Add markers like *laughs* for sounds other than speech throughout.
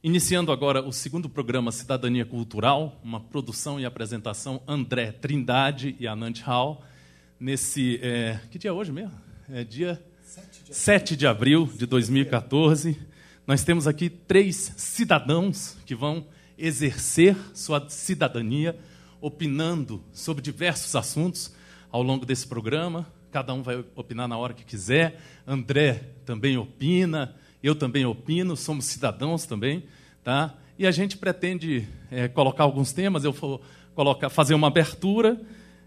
Iniciando agora o segundo programa Cidadania Cultural, uma produção e apresentação André Trindade e Anand Hall. Nesse. É, que dia é hoje mesmo? É dia 7 de, 7 de abril de 2014. Nós temos aqui três cidadãos que vão exercer sua cidadania, opinando sobre diversos assuntos ao longo desse programa. Cada um vai opinar na hora que quiser. André também opina eu também opino, somos cidadãos também, tá? E a gente pretende é, colocar alguns temas, eu vou colocar, fazer uma abertura,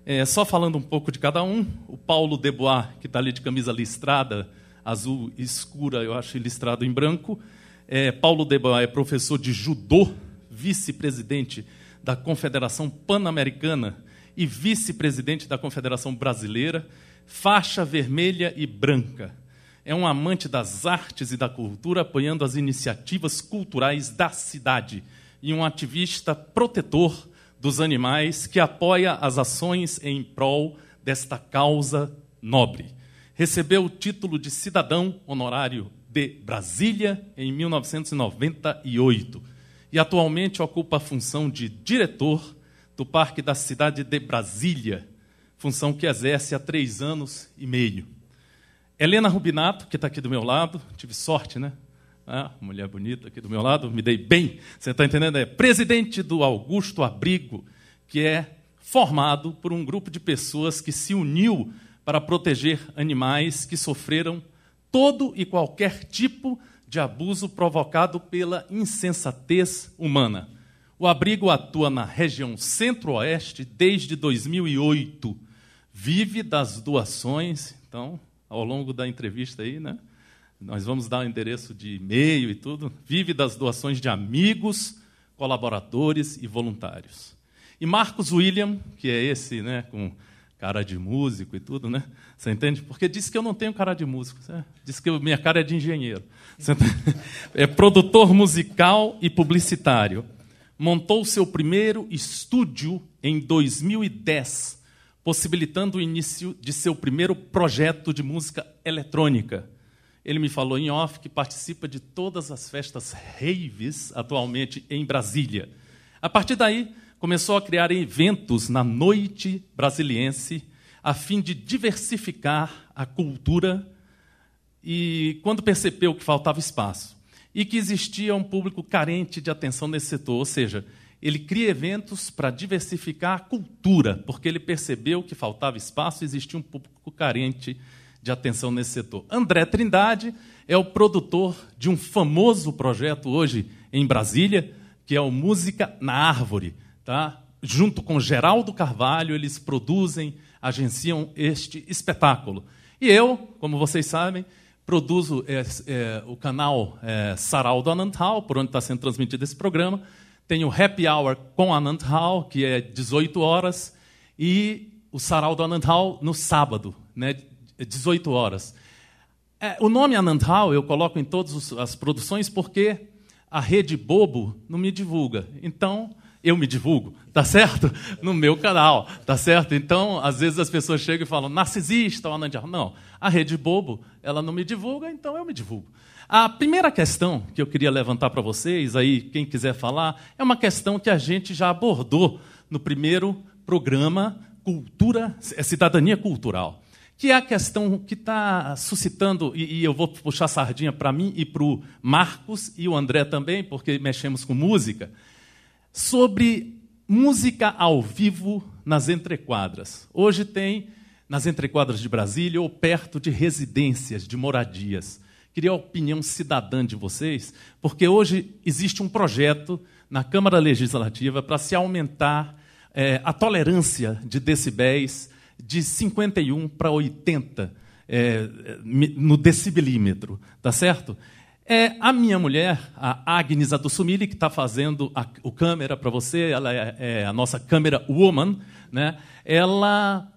é, só falando um pouco de cada um. O Paulo Debois, que está ali de camisa listrada, azul escura, eu acho, listrado em branco. É, Paulo Debois é professor de judô, vice-presidente da Confederação Pan-Americana e vice-presidente da Confederação Brasileira, faixa vermelha e branca é um amante das artes e da cultura, apoiando as iniciativas culturais da cidade, e um ativista protetor dos animais que apoia as ações em prol desta causa nobre. Recebeu o título de cidadão honorário de Brasília em 1998 e atualmente ocupa a função de diretor do Parque da Cidade de Brasília, função que exerce há três anos e meio. Helena Rubinato, que está aqui do meu lado, tive sorte, né? Ah, mulher bonita aqui do meu lado, me dei bem, você está entendendo? É presidente do Augusto Abrigo, que é formado por um grupo de pessoas que se uniu para proteger animais que sofreram todo e qualquer tipo de abuso provocado pela insensatez humana. O abrigo atua na região centro-oeste desde 2008. Vive das doações, então ao longo da entrevista aí, né? Nós vamos dar o endereço de e-mail e tudo. Vive das doações de amigos, colaboradores e voluntários. E Marcos William, que é esse, né, com cara de músico e tudo, né? Você entende? Porque disse que eu não tenho cara de músico. Né? que eu, minha cara é de engenheiro. É produtor musical e publicitário. Montou seu primeiro estúdio em 2010 possibilitando o início de seu primeiro projeto de música eletrônica. Ele me falou em off que participa de todas as festas raves atualmente em Brasília. A partir daí, começou a criar eventos na noite brasiliense a fim de diversificar a cultura e quando percebeu que faltava espaço e que existia um público carente de atenção nesse setor, ou seja, ele cria eventos para diversificar a cultura, porque ele percebeu que faltava espaço e existia um público carente de atenção nesse setor. André Trindade é o produtor de um famoso projeto hoje em Brasília, que é o Música na Árvore. Tá? Junto com Geraldo Carvalho, eles produzem, agenciam este espetáculo. E eu, como vocês sabem, produzo é, é, o canal é, Saraldo Anantal, por onde está sendo transmitido esse programa, tem o happy hour com Anand Hall, que é 18 horas, e o sarau do Anand Hall no sábado, né, 18 horas. É, o nome Anand Hall eu coloco em todas as produções porque a rede Bobo não me divulga. Então, eu me divulgo, tá certo? *laughs* No meu canal, tá certo? Então, às vezes as pessoas chegam e falam, narcisista, o Anand Hall. Não, a rede Bobo, ela não me divulga, então eu me divulgo. A primeira questão que eu queria levantar para vocês, aí quem quiser falar, é uma questão que a gente já abordou no primeiro programa Cultura, é, Cidadania Cultural, que é a questão que está suscitando, e, e, eu vou puxar sardinha para mim e para o Marcos e o André também, porque mexemos com música, sobre música ao vivo nas entrequadras. Hoje tem nas entrequadras de Brasília ou perto de residências, de moradias. Queria a opinião cidadã de vocês, porque hoje existe um projeto na Câmara Legislativa para se aumentar é, a tolerância de decibéis de 51 para 80 é, no decibelímetro, tá certo? É a minha mulher, a Agnes Adussumili, que está fazendo a, o câmera para você, ela é, é, a nossa câmera woman, né? ela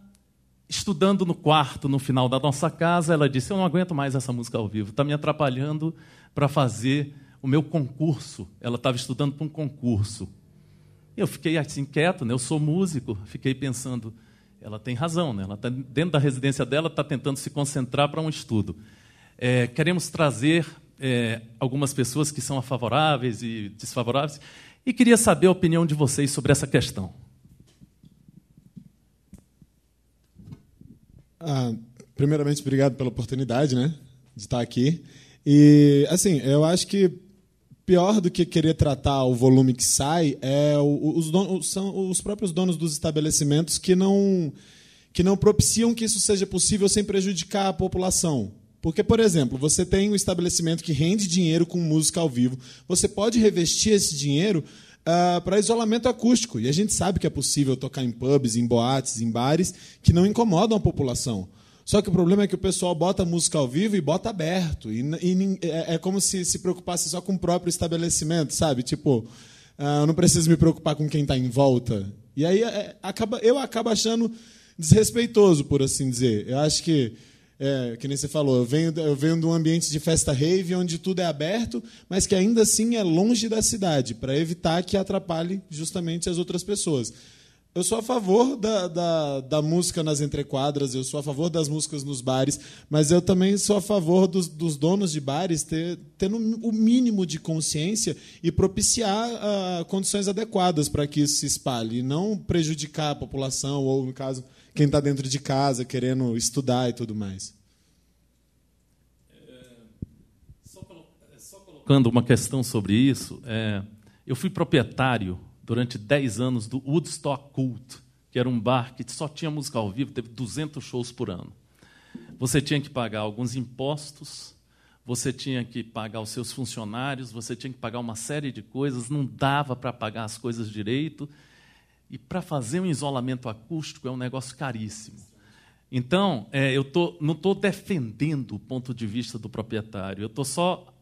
estudando no quarto, no final da nossa casa, ela disse: Eu não aguento mais essa música ao vivo, está me atrapalhando para fazer o meu concurso. Ela estava estudando para um concurso. Eu fiquei assim quieto, né? eu sou músico, fiquei pensando: ela tem razão, né? ela está dentro da residência dela, está tentando se concentrar para um estudo. É, queremos trazer é, algumas pessoas que são favoráveis e desfavoráveis, e queria saber a opinião de vocês sobre essa questão. Ah, primeiramente, obrigado pela oportunidade, né, de estar aqui. E assim, eu acho que pior do que querer tratar o volume que sai é o, os são os próprios donos dos estabelecimentos que não que não propiciam que isso seja possível sem prejudicar a população. Porque, por exemplo, você tem um estabelecimento que rende dinheiro com música ao vivo. Você pode revestir esse dinheiro uh, ah, para isolamento acústico. E a gente sabe que é possível tocar em pubs, em boates, em bares que não incomodam a população. Só que o problema é que o pessoal bota música ao vivo e bota aberto. E, e é, é, como se se preocupasse só com o próprio estabelecimento, sabe? Tipo, uh, eu não preciso me preocupar com quem está em volta. E aí é, acaba, eu acabo achando desrespeitoso, por assim dizer. Eu acho que é, que nem você falou, eu venho, eu venho de um ambiente de festa rave onde tudo é aberto, mas que ainda assim é longe da cidade, para evitar que atrapalhe justamente as outras pessoas. Eu sou a favor da, da, da, música nas entrequadras, eu sou a favor das músicas nos bares, mas eu também sou a favor dos, dos donos de bares ter, tendo o mínimo de consciência e propiciar uh, condições adequadas para que isso se espalhe, e não prejudicar a população ou, no caso, quem está dentro de casa querendo estudar e tudo mais. É, só, colocando uma questão sobre isso, é, eu fui proprietário durante 10 anos do Woodstock Cult, que era um bar que só tinha música ao vivo, teve 200 shows por ano. Você tinha que pagar alguns impostos, você tinha que pagar os seus funcionários, você tinha que pagar uma série de coisas, não dava para pagar as coisas direito, e para fazer um isolamento acústico é um negócio caríssimo. Então, é, eu tô, não estou defendendo o ponto de vista do proprietário, eu estou só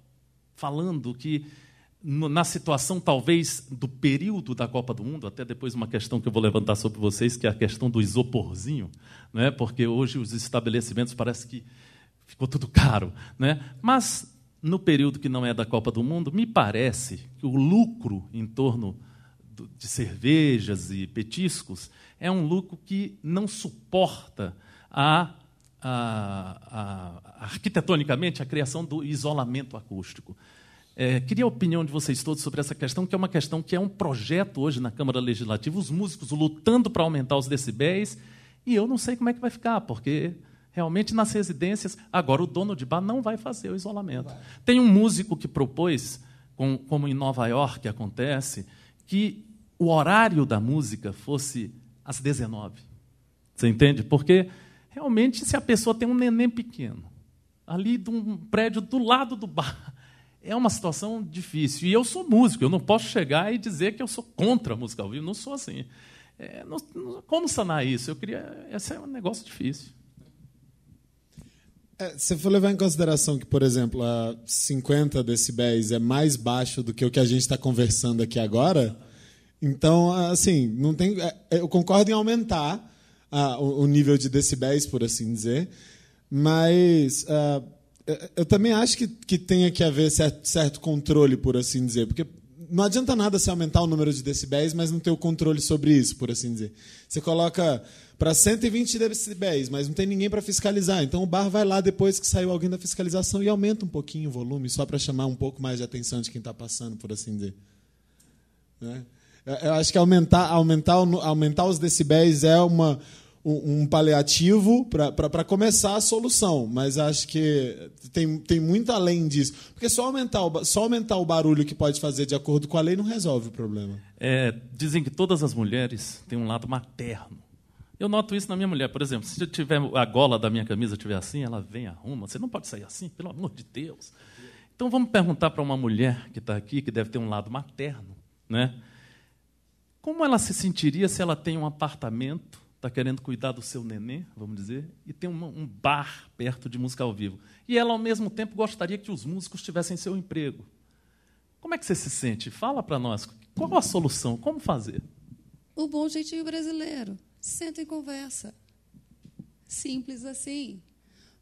falando que na situação talvez do período da Copa do Mundo, até depois uma questão que eu vou levantar sobre vocês, que é a questão do isoporzinho, né? porque hoje os estabelecimentos parece que ficou tudo caro. Né? Mas no período que não é da Copa do Mundo, me parece que o lucro em torno de cervejas e petiscos é um lucro que não suporta a, a, a arquitetonicamente a criação do isolamento acústico. É, queria a opinião de vocês todos sobre essa questão, que é uma questão que é um projeto hoje na Câmara Legislativa, os músicos lutando para aumentar os decibéis, e eu não sei como é que vai ficar, porque realmente nas residências, agora o dono de bar não vai fazer o isolamento. Tem um músico que propôs, como em Nova York acontece, que o horário da música fosse às 19. Você entende? Porque realmente se a pessoa tem um neném pequeno, ali de um prédio do lado do bar, *laughs* é uma situação difícil. E eu sou músico, eu não posso chegar e dizer que eu sou contra a música ao vivo, não sou assim. É, não, não, como sanar isso? Eu queria. Esse é um negócio difícil. É, se for levar em consideração que, por exemplo, a 50 decibéis é mais baixo do que o que a gente está conversando aqui agora, então, assim, não tem. É, é, eu concordo em aumentar ah, o, nível de decibéis, por assim dizer, mas ah, é, eu também acho que, que tenha que haver certo, certo controle, por assim dizer, porque não adianta nada se aumentar o número de decibéis, mas não ter o controle sobre isso, por assim dizer. Você coloca para 120 decibéis, mas não tem ninguém para fiscalizar. Então o bar vai lá depois que saiu alguém da fiscalização e aumenta um pouquinho o volume, só para chamar um pouco mais de atenção de quem está passando, por assim dizer. Né? É, eu acho que aumentar, aumentar, aumentar os decibéis é uma, um paliativo para começar a solução, mas acho que tem, tem muito além disso. Porque só aumentar, o, só aumentar o barulho que pode fazer de acordo com a lei não resolve o problema. É, dizem que todas as mulheres têm um lado materno. Eu noto isso na minha mulher, por exemplo. Se eu tiver a gola da minha camisa tiver assim, ela vem, arruma. Você não pode sair assim, pelo amor de Deus. Então vamos perguntar para uma mulher que está aqui, que deve ter um lado materno, né? Como ela se sentiria se ela tem um apartamento, está querendo cuidar do seu nenê, vamos dizer, e tem um bar perto de música ao vivo? E ela, ao mesmo tempo, gostaria que os músicos tivessem seu emprego. Como é que você se sente? Fala para nós. Qual a solução? Como fazer? O bom jeitinho brasileiro. Senta e conversa. Simples assim.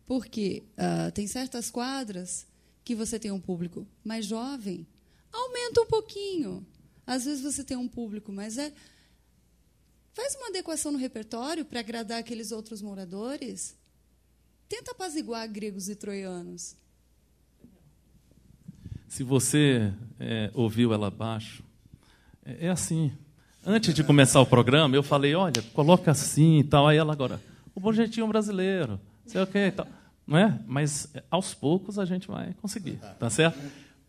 Porque uh, tem certas quadras que você tem um público mais jovem. Aumenta um pouquinho. Às vezes você tem um público, mas é faz uma adequação no repertório para agradar aqueles outros moradores. Tenta apaziguar gregos e troianos. Se você é, ouviu ela abaixo, é, é assim. Antes de começar o programa, eu falei, olha, coloca assim e tal. Aí ela agora, o bom jeitinho é brasileiro, sei o quê e tal. Não é? Mas é, aos poucos a gente vai conseguir, tá certo?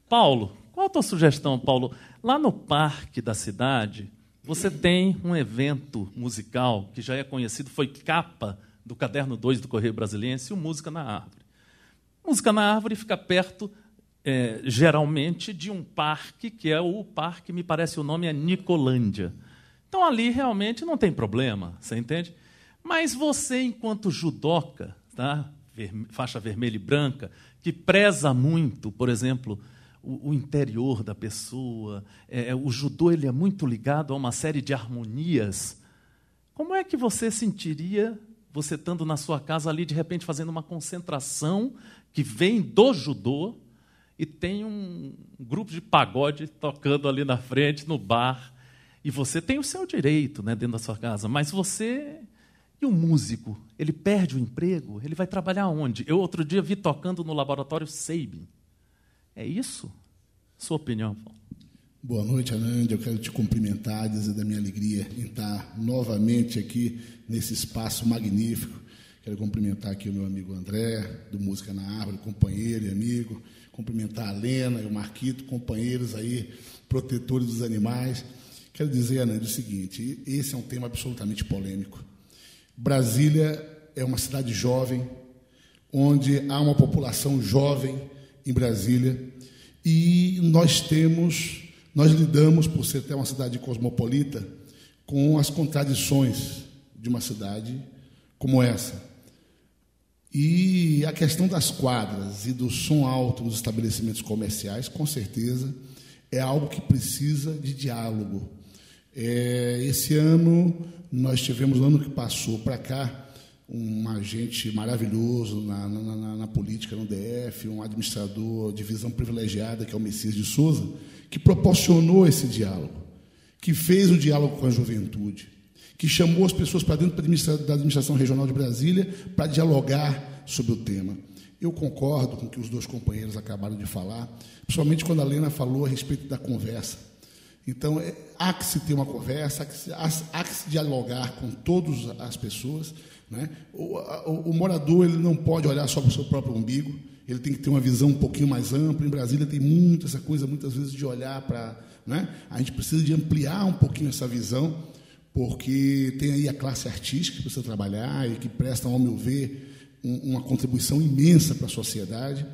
Paulo, qual a tua sugestão, Paulo? Lá no parque da cidade, você tem um evento musical que já é conhecido, foi capa do Caderno 2 do Correio Brasiliense, o Música na Árvore. Música na Árvore fica perto, é, geralmente, de um parque, que é o parque, me parece o nome é Nicolândia. Então ali realmente não tem problema, você entende? Mas você, enquanto judoca, tá? faixa vermelha e branca, que preza muito, por exemplo, o, interior da pessoa. É, é, o judô ele é muito ligado a uma série de harmonias. Como é que você sentiria você estando na sua casa ali, de repente fazendo uma concentração que vem do judô e tem um grupo de pagode tocando ali na frente, no bar? E você tem o seu direito né, dentro da sua casa, mas você e o músico? Ele perde o emprego? Ele vai trabalhar onde? Eu outro dia vi tocando no laboratório Seibin. É isso? Sua opinião, Paulo. Boa noite, Anand. Eu quero te cumprimentar, dizer da minha alegria em estar novamente aqui nesse espaço magnífico. Quero cumprimentar aqui o meu amigo André, do Música na Árvore, companheiro e amigo. Cumprimentar a Lena e o Marquito, companheiros aí, protetores dos animais. Quero dizer, Anand, o seguinte: esse é um tema absolutamente polêmico. Brasília é uma cidade jovem, onde há uma população jovem em Brasília, e nós temos, nós lidamos, por ser até uma cidade cosmopolita, com as contradições de uma cidade como essa. E a questão das quadras e do som alto nos estabelecimentos comerciais, com certeza, é algo que precisa de diálogo. É, esse ano, nós tivemos, no ano que passou para cá, um agente maravilhoso na, na, na, na, política no DF, um administrador de visão privilegiada, que é o Messias de Souza, que proporcionou esse diálogo, que fez o diálogo com a juventude, que chamou as pessoas para dentro da administração regional de Brasília para dialogar sobre o tema. Eu concordo com o que os dois companheiros acabaram de falar, principalmente quando a Lena falou a respeito da conversa. Então, é, há que se ter uma conversa, há que se, há, há que se dialogar com todas as pessoas, né? O, a, o, morador ele não pode olhar só para o seu próprio umbigo, ele tem que ter uma visão um pouquinho mais ampla. Em Brasília tem muito essa coisa, muitas vezes, de olhar para. Né? A gente precisa de ampliar um pouquinho essa visão, porque tem aí a classe artística que precisa trabalhar e que presta, ao meu ver, um, uma contribuição imensa para a sociedade.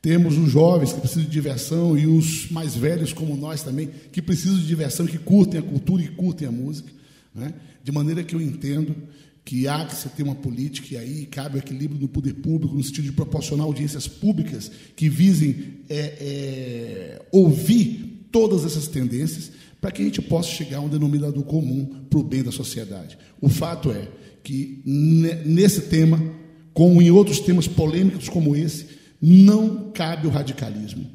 Temos os jovens que precisam de diversão e os mais velhos, como nós também, que precisam de diversão, que curtem a cultura e curtem a música. Né? De maneira que eu entendo que há que se ter uma política e aí cabe o equilíbrio do poder público no sentido de proporcionar audiências públicas que visem é, é, ouvir todas essas tendências para que a gente possa chegar a um denominador comum para o bem da sociedade. O fato é que nesse tema, como em outros temas polêmicos como esse, não cabe o radicalismo,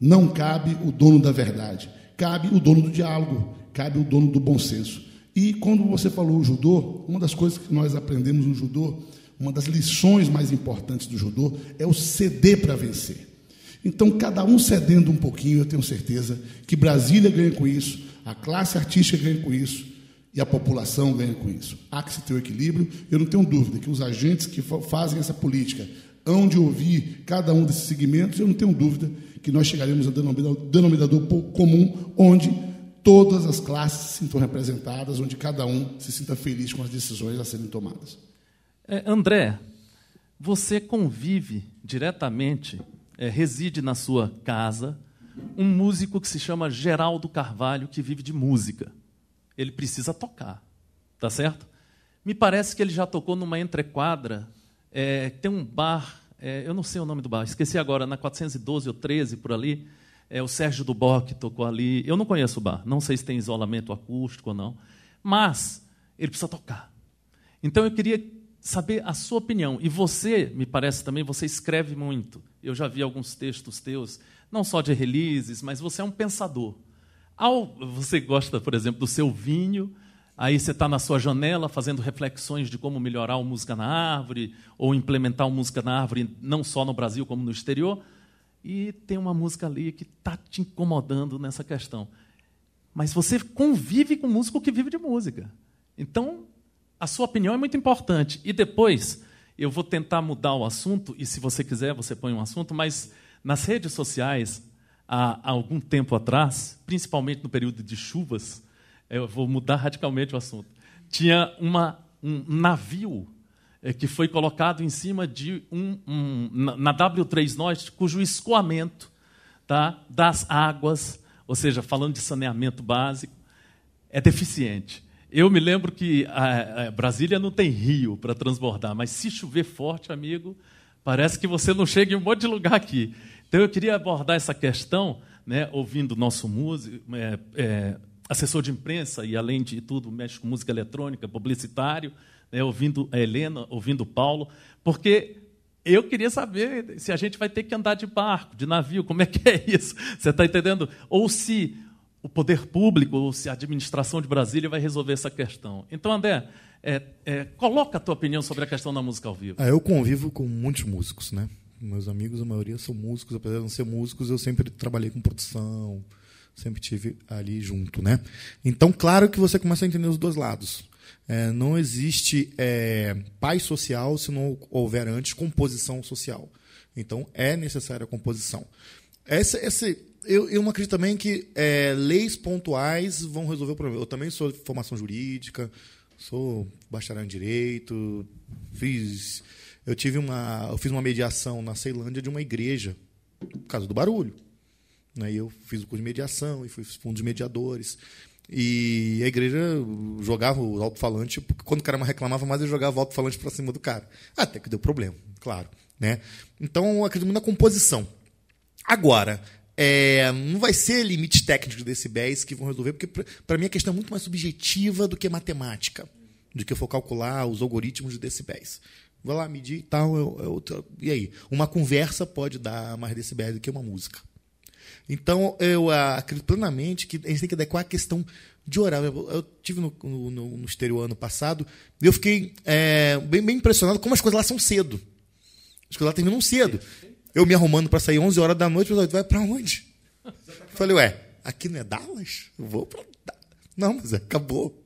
não cabe o dono da verdade, cabe o dono do diálogo, cabe o dono do bom senso. E quando você falou o judô, uma das coisas que nós aprendemos no judô, uma das lições mais importantes do judô é o ceder para vencer. Então, cada um cedendo um pouquinho, eu tenho certeza que Brasília ganha com isso, a classe artística ganha com isso e a população ganha com isso. Há que se ter o um equilíbrio. Eu não tenho dúvida que os agentes que fazem essa política hão de ouvir cada um desses segmentos. Eu não tenho dúvida que nós chegaremos a denominador comum onde todas as classes se sintam representadas, onde cada um se sinta feliz com as decisões a serem tomadas. É, André, você convive diretamente, é, reside na sua casa, um músico que se chama Geraldo Carvalho, que vive de música. Ele precisa tocar, tá certo? Me parece que ele já tocou numa entrequadra, é, tem um bar, é, eu não sei o nome do bar, esqueci agora, na 412 ou 13 por ali é, o Sérgio Duboc tocou ali. Eu não conheço o bar, não sei se tem isolamento acústico ou não, mas ele precisa tocar. Então eu queria saber a sua opinião. E você, me parece também, você escreve muito. Eu já vi alguns textos teus, não só de releases, mas você é um pensador. Ao, você gosta, por exemplo, do seu vinho, aí você está na sua janela fazendo reflexões de como melhorar o música na árvore, ou implementar o música na árvore não só no Brasil como no exterior e tem uma música ali que está te incomodando nessa questão. Mas você convive com um músico que vive de música. Então, a sua opinião é muito importante. E depois, eu vou tentar mudar o assunto, e se você quiser, você põe um assunto, mas nas redes sociais, há algum tempo atrás, principalmente no período de chuvas, eu vou mudar radicalmente o assunto. Tinha uma, um navio é, que foi colocado em cima de um, um na W3 Norte, cujo escoamento tá, das águas, ou seja, falando de saneamento básico, é deficiente. Eu me lembro que a, a Brasília não tem rio para transbordar, mas se chover forte, amigo, parece que você não chega em um monte de lugar aqui. Então eu queria abordar essa questão, né, ouvindo nosso músico, é, é, assessor de imprensa e além de tudo mexe música eletrônica, publicitário né, ouvindo a Helena, ouvindo Paulo, porque eu queria saber se a gente vai ter que andar de barco, de navio, como é que é isso? Você está entendendo? Ou se o poder público, ou se a administração de Brasília vai resolver essa questão. Então, André, é, é, coloca a tua opinião sobre a questão da música ao vivo. Ah, eu convivo com muitos músicos, né? Meus amigos, a maioria são músicos, apesar de não ser músicos, eu sempre trabalhei com produção, sempre tive ali junto, né? Então, claro que você começa a entender os dois lados. É, não existe é, paz social se não houver antes composição social. Então é necessária a composição. Essa, essa, eu, eu acredito também que é, leis pontuais vão resolver o problema. Eu também sou de formação jurídica, sou bacharel em direito, fiz. Eu tive uma, eu fiz uma mediação na Ceilândia de uma igreja por causa do barulho. Né? Eu fiz o curso de mediação e fui fundo de mediadores. E a igreja jogava o alto-falante, porque quando o cara reclamava mais, ele jogava o alto-falante para cima do cara. Até que deu problema, claro. Né? Então, acredito muito na composição. Agora, é, não vai ser limites técnicos de decibéis que vão resolver, porque para mim a questão é muito mais subjetiva do que matemática, do que eu for calcular os algoritmos de decibéis. vou lá medir e tal, eu, é, é eu, e aí? Uma conversa pode dar mais decibéis do que uma música. Então, eu acredito plenamente que a gente tem que adequar a questão de horário Eu, eu tive no, no, no, exterior ano passado e eu fiquei é, bem, bem impressionado como as coisas lá são cedo. As coisas lá terminam cedo. Eu me arrumando para sair 11 horas da noite, eu falei, vai para onde? Falei, ué, aqui não é Dallas? Eu vou para Não, mas acabou.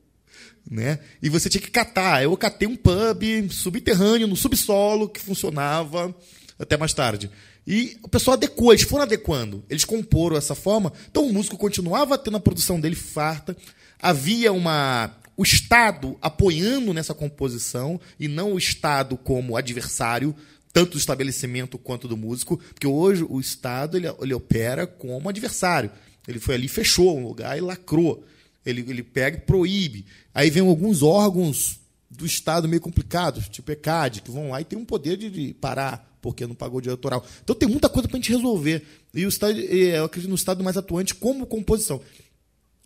Né? E você tinha que catar. Eu catei um pub subterrâneo, no subsolo, que funcionava até mais tarde. E o pessoal adequou, eles foram adequando. Eles comporam essa forma. Então o músico continuava tendo a produção dele farta. Havia uma o Estado apoiando nessa composição e não o Estado como adversário, tanto do estabelecimento quanto do músico, porque hoje o Estado ele, ele opera como adversário. Ele foi ali, fechou um lugar e lacrou. Ele, ele pega e proíbe. Aí vem alguns órgãos do Estado meio complicados, tipo ECAD, que vão lá e tem um poder de, de parar porque não pagou o eleitoral. Então tem muita coisa para a gente resolver. E o estado, eu acredito no estado mais atuante como composição.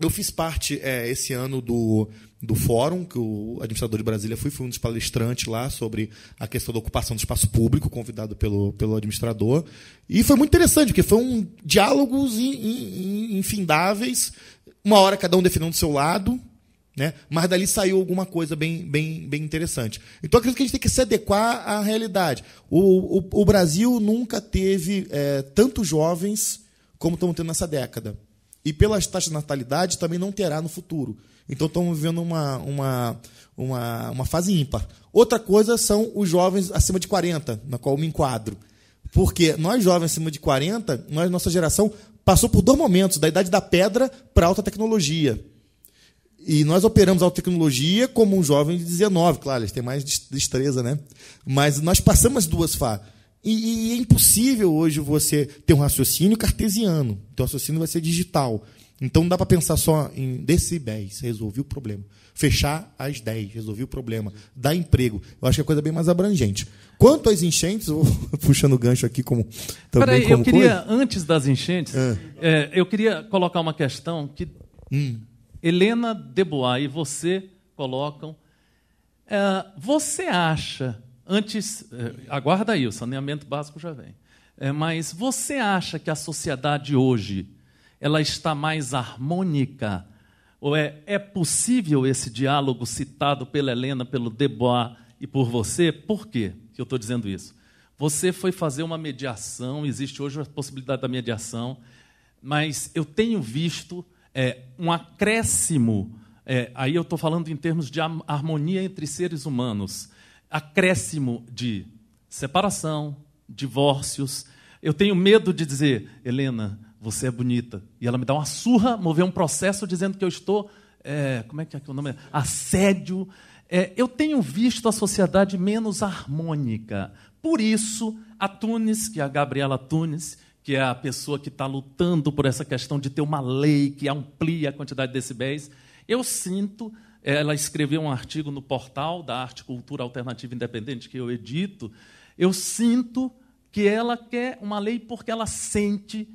Eu fiz parte é, esse ano do, do fórum, que o administrador de Brasília foi um dos palestrantes lá sobre a questão da ocupação do espaço público, convidado pelo, pelo administrador. E foi muito interessante, porque foram um diálogos in, in, in, infindáveis, uma hora cada um defendendo o seu lado, né? Mas dali saiu alguma coisa bem, bem, bem interessante. Então, acredito que a gente tem que se adequar à realidade. O, o, o Brasil nunca teve é, tantos jovens como estamos tendo nessa década. E pelas taxas de natalidade também não terá no futuro. Então, estamos vivendo uma, uma, uma, uma fase ímpar. Outra coisa são os jovens acima de 40, na qual eu me enquadro. Porque nós, jovens acima de 40, nós, nossa geração, passou por dois momentos, da idade da pedra para a alta tecnologia. E nós operamos a tecnologia como um jovem de 19, claro, eles têm mais destreza, né? Mas nós passamos as duas fases. E, e, é impossível hoje você ter um raciocínio cartesiano. Teu raciocínio vai ser digital. Então não dá para pensar só em decibéis, resolvi o problema. Fechar às 10, resolvi o problema. Dar emprego. Eu acho que é coisa bem mais abrangente. Quanto às enchentes, vou *laughs* puxando o gancho aqui como também Peraí, como eu queria, coisa. antes das enchentes, é. é, eu queria colocar uma questão que. Hum Helena Debois e você colocam. É, você acha, antes. É, aguarda aí, o saneamento básico já vem. É, mas você acha que a sociedade hoje ela está mais harmônica? Ou é, é possível esse diálogo citado pela Helena, pelo Debois e por você? Por quê que eu estou dizendo isso? Você foi fazer uma mediação, existe hoje a possibilidade da mediação, mas eu tenho visto é, um acréscimo. É, aí eu estou falando em termos de harmonia entre seres humanos, acréscimo de separação, divórcios. Eu tenho medo de dizer, Helena, você é bonita. E ela me dá uma surra, mover um processo dizendo que eu estou. É, como é que é o nome é? Assédio. É, eu tenho visto a sociedade menos harmônica. Por isso, a Tunis, que é a Gabriela Tunis, que é a pessoa que está lutando por essa questão de ter uma lei que amplie a quantidade de decibéis, eu sinto. Ela escreveu um artigo no portal da Arte Cultura Alternativa Independente, que eu edito. Eu sinto que ela quer uma lei porque ela sente.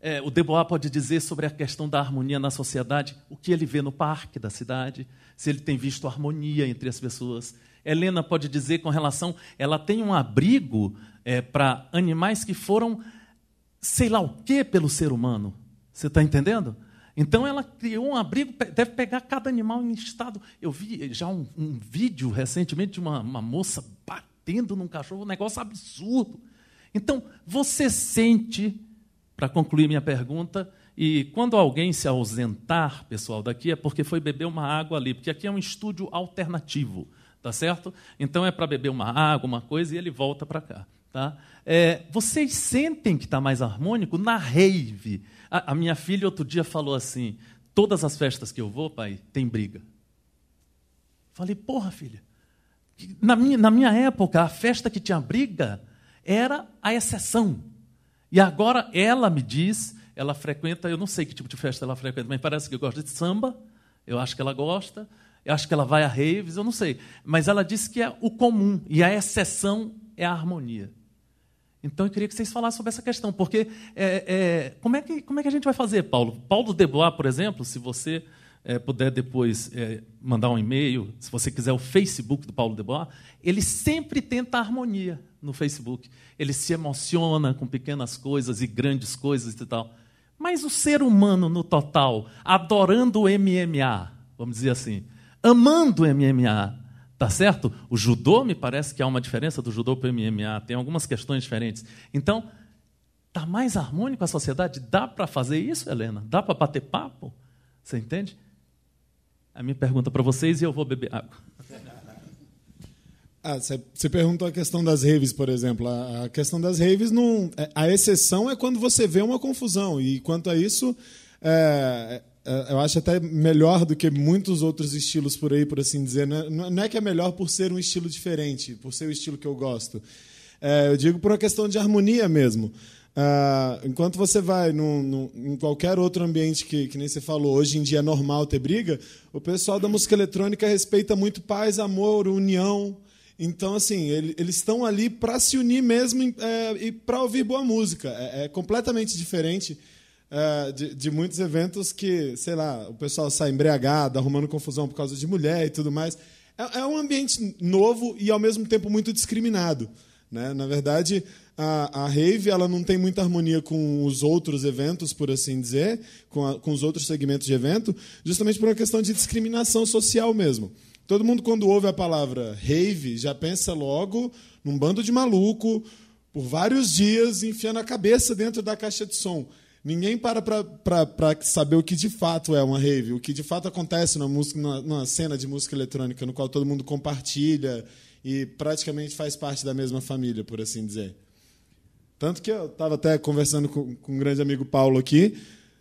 É, o Debois pode dizer sobre a questão da harmonia na sociedade, o que ele vê no parque da cidade, se ele tem visto harmonia entre as pessoas. Helena pode dizer com relação. Ela tem um abrigo é, para animais que foram sei lá o que pelo ser humano. Você está entendendo? Então ela criou um abrigo, deve pegar cada animal em estado. Eu vi já um, um vídeo recentemente de uma, uma moça batendo num cachorro, um negócio absurdo. Então você sente, para concluir minha pergunta, e quando alguém se ausentar, pessoal, daqui é porque foi beber uma água ali, porque aqui é um estúdio alternativo, tá certo? Então é para beber uma água, uma coisa, e ele volta para cá. Tá? É, vocês sentem que está mais harmônico na rave. A, a, minha filha outro dia falou assim: todas as festas que eu vou, pai, tem briga. Falei, porra, filha. Na minha, na minha época, a festa que tinha briga era a exceção. E agora ela me diz, ela frequenta, eu não sei que tipo de festa ela frequenta, mas parece que gosta de samba, eu acho que ela gosta, eu acho que ela vai a raves, eu não sei. Mas ela disse que é o comum, e a exceção é a harmonia. Então eu queria que vocês falassem sobre essa questão, porque é, é, como, é que, como é que a gente vai fazer, Paulo? Paulo Debois, por exemplo, se você é, puder depois é, mandar um e-mail, se você quiser o Facebook do Paulo Debois, ele sempre tenta harmonia no Facebook. Ele se emociona com pequenas coisas e grandes coisas e tal. Mas o ser humano no total, adorando o MMA, vamos dizer assim, amando o MMA, Tá certo? O judô, me parece que há uma diferença do judô para o MMA, tem algumas questões diferentes. Então, tá mais harmônico a sociedade? Dá para fazer isso, Helena? Dá para bater papo? Você entende? A minha pergunta para vocês e eu vou beber água. Ah, você perguntou a questão das raves, por exemplo. A questão das raves, não, é, a exceção é quando você vê uma confusão. E quanto a isso, é, é, eu acho até melhor do que muitos outros estilos por aí, por assim dizer. É, é, não é que é melhor por ser um estilo diferente, por ser o estilo que eu gosto. eu digo por uma questão de harmonia mesmo. enquanto você vai em qualquer outro ambiente que, que nem você falou, hoje em dia é normal ter briga, o pessoal da música eletrônica respeita muito paz, amor, união. Então, assim, eles estão ali para se unir mesmo e para ouvir boa música. é completamente diferente. É, de, de, muitos eventos que, sei lá, o pessoal sai embriagado, arrumando confusão por causa de mulher e tudo mais. É, é um ambiente novo e, ao mesmo tempo, muito discriminado. Né? Na verdade, a, a rave ela não tem muita harmonia com os outros eventos, por assim dizer, com, a, com os outros segmentos de evento, justamente por uma questão de discriminação social mesmo. Todo mundo, quando ouve a palavra rave, já pensa logo num bando de maluco, por vários dias, enfiando a cabeça dentro da caixa de som. Ninguém para para saber o que de fato é uma rave, o que de fato acontece na música, numa cena de música eletrônica, no qual todo mundo compartilha e praticamente faz parte da mesma família, por assim dizer. Tanto que eu estava até conversando com, com um grande amigo Paulo aqui,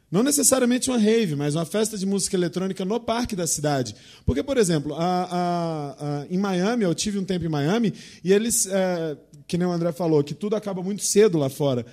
não necessariamente uma rave, mas uma festa de música eletrônica no parque da cidade. Porque, por exemplo, a, a, a, em Miami, eu tive um tempo em Miami, e eles, é, que nem o André falou, que tudo acaba muito cedo lá fora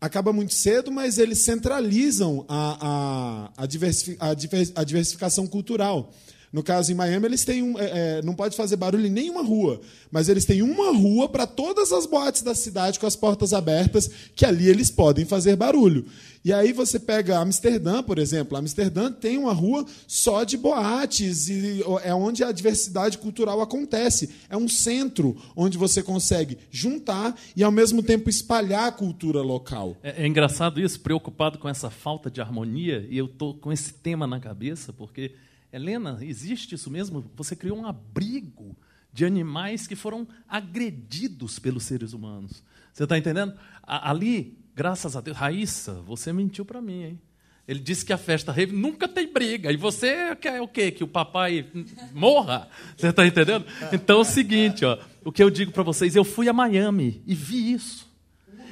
acaba muito cedo, mas eles centralizam a, a, a, diversifi a diversificação cultural. No caso, em Miami, eles têm um, é, é, não pode fazer barulho em nenhuma rua, mas eles têm uma rua para todas as boates da cidade com as portas abertas, que ali eles podem fazer barulho. E aí você pega Amsterdã, por exemplo. Amsterdã tem uma rua só de boates e é onde a diversidade cultural acontece. É um centro onde você consegue juntar e ao mesmo tempo espalhar a cultura local. É, é engraçado isso, preocupado com essa falta de harmonia e eu tô com esse tema na cabeça porque Helena, existe isso mesmo? Você criou um abrigo de animais que foram agredidos pelos seres humanos. Você está entendendo? Ali, graças a Deus, Raíssa, você mentiu para mim, hein? Ele disse que a festa rave nunca tem briga. E você quer o quê? Que o papai morra? Você está entendendo? Então é o seguinte, ó, o que eu digo para vocês, eu fui a Miami e vi isso.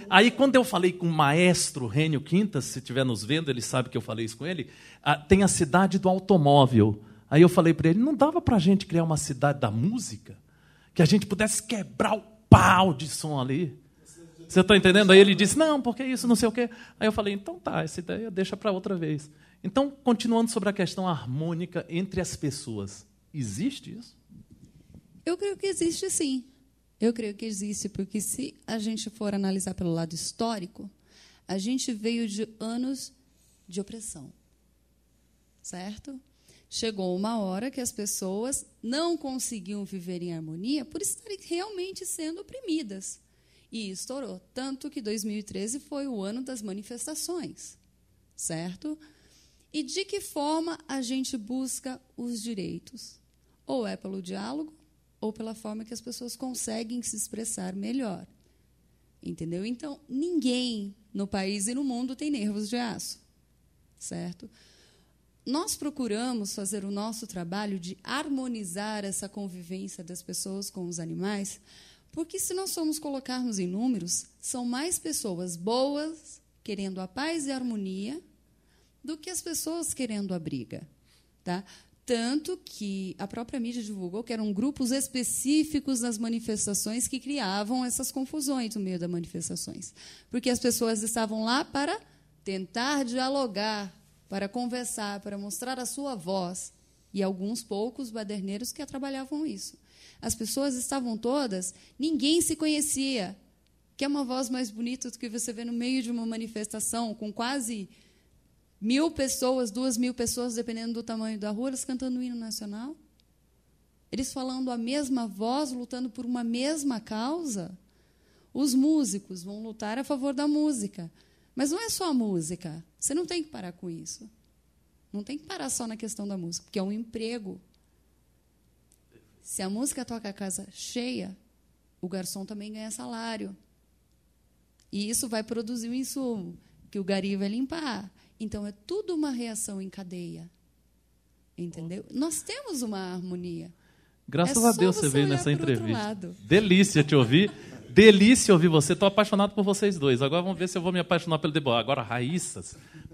Aí, quando eu falei com o maestro Rênio Quintas, se estiver nos vendo, ele sabe que eu falei isso com ele, ah, tem a cidade do automóvel. Aí eu falei para ele: não dava para a gente criar uma cidade da música que a gente pudesse quebrar o pau de som ali? Você está entendendo? Aí ele disse: não, porque isso, não sei o quê. Aí eu falei: então tá, essa ideia deixa para outra vez. Então, continuando sobre a questão harmônica entre as pessoas, existe isso? Eu creio que existe sim. Eu creio que existe, porque se a gente for analisar pelo lado histórico, a gente veio de anos de opressão. Certo? Chegou uma hora que as pessoas não conseguiam viver em harmonia por estarem realmente sendo oprimidas. E estourou. Tanto que 2013 foi o ano das manifestações. Certo? E de que forma a gente busca os direitos? Ou é pelo diálogo, ou pela forma que as pessoas conseguem se expressar melhor. Entendeu? Então, ninguém no país e no mundo tem nervos de aço. Certo? Nós procuramos fazer o nosso trabalho de harmonizar essa convivência das pessoas com os animais, porque se nós formos colocarmos em números, são mais pessoas boas querendo a paz e a harmonia do que as pessoas querendo a briga, tá? Tanto que a própria mídia divulgou que eram grupos específicos nas manifestações que criavam essas confusões no meio das manifestações. Porque as pessoas estavam lá para tentar dialogar, para conversar, para mostrar a sua voz. E alguns poucos baderneiros que trabalhavam isso. As pessoas estavam todas, ninguém se conhecia. Que é uma voz mais bonita do que você vê no meio de uma manifestação, com quase mil pessoas, duas mil pessoas, dependendo do tamanho da rua, eles cantando o hino nacional. Eles falando a mesma voz, lutando por uma mesma causa. Os músicos vão lutar a favor da música. Mas não é só a música. Você não tem que parar com isso. Não tem que parar só na questão da música, porque é um emprego. Se a música toca a casa cheia, o garçom também ganha salário. E isso vai produzir o um insumo, que o gari vai limpar, então é tudo uma reação em cadeia. Entendeu? Nós temos uma harmonia. Graças é a Deus você veio nessa entrevista. Delícia te ouvir. Delícia ouvir você. Estou apaixonado por vocês dois. Agora vamos ver se eu vou me apaixonar pelo Deboa. Agora, Raíssa,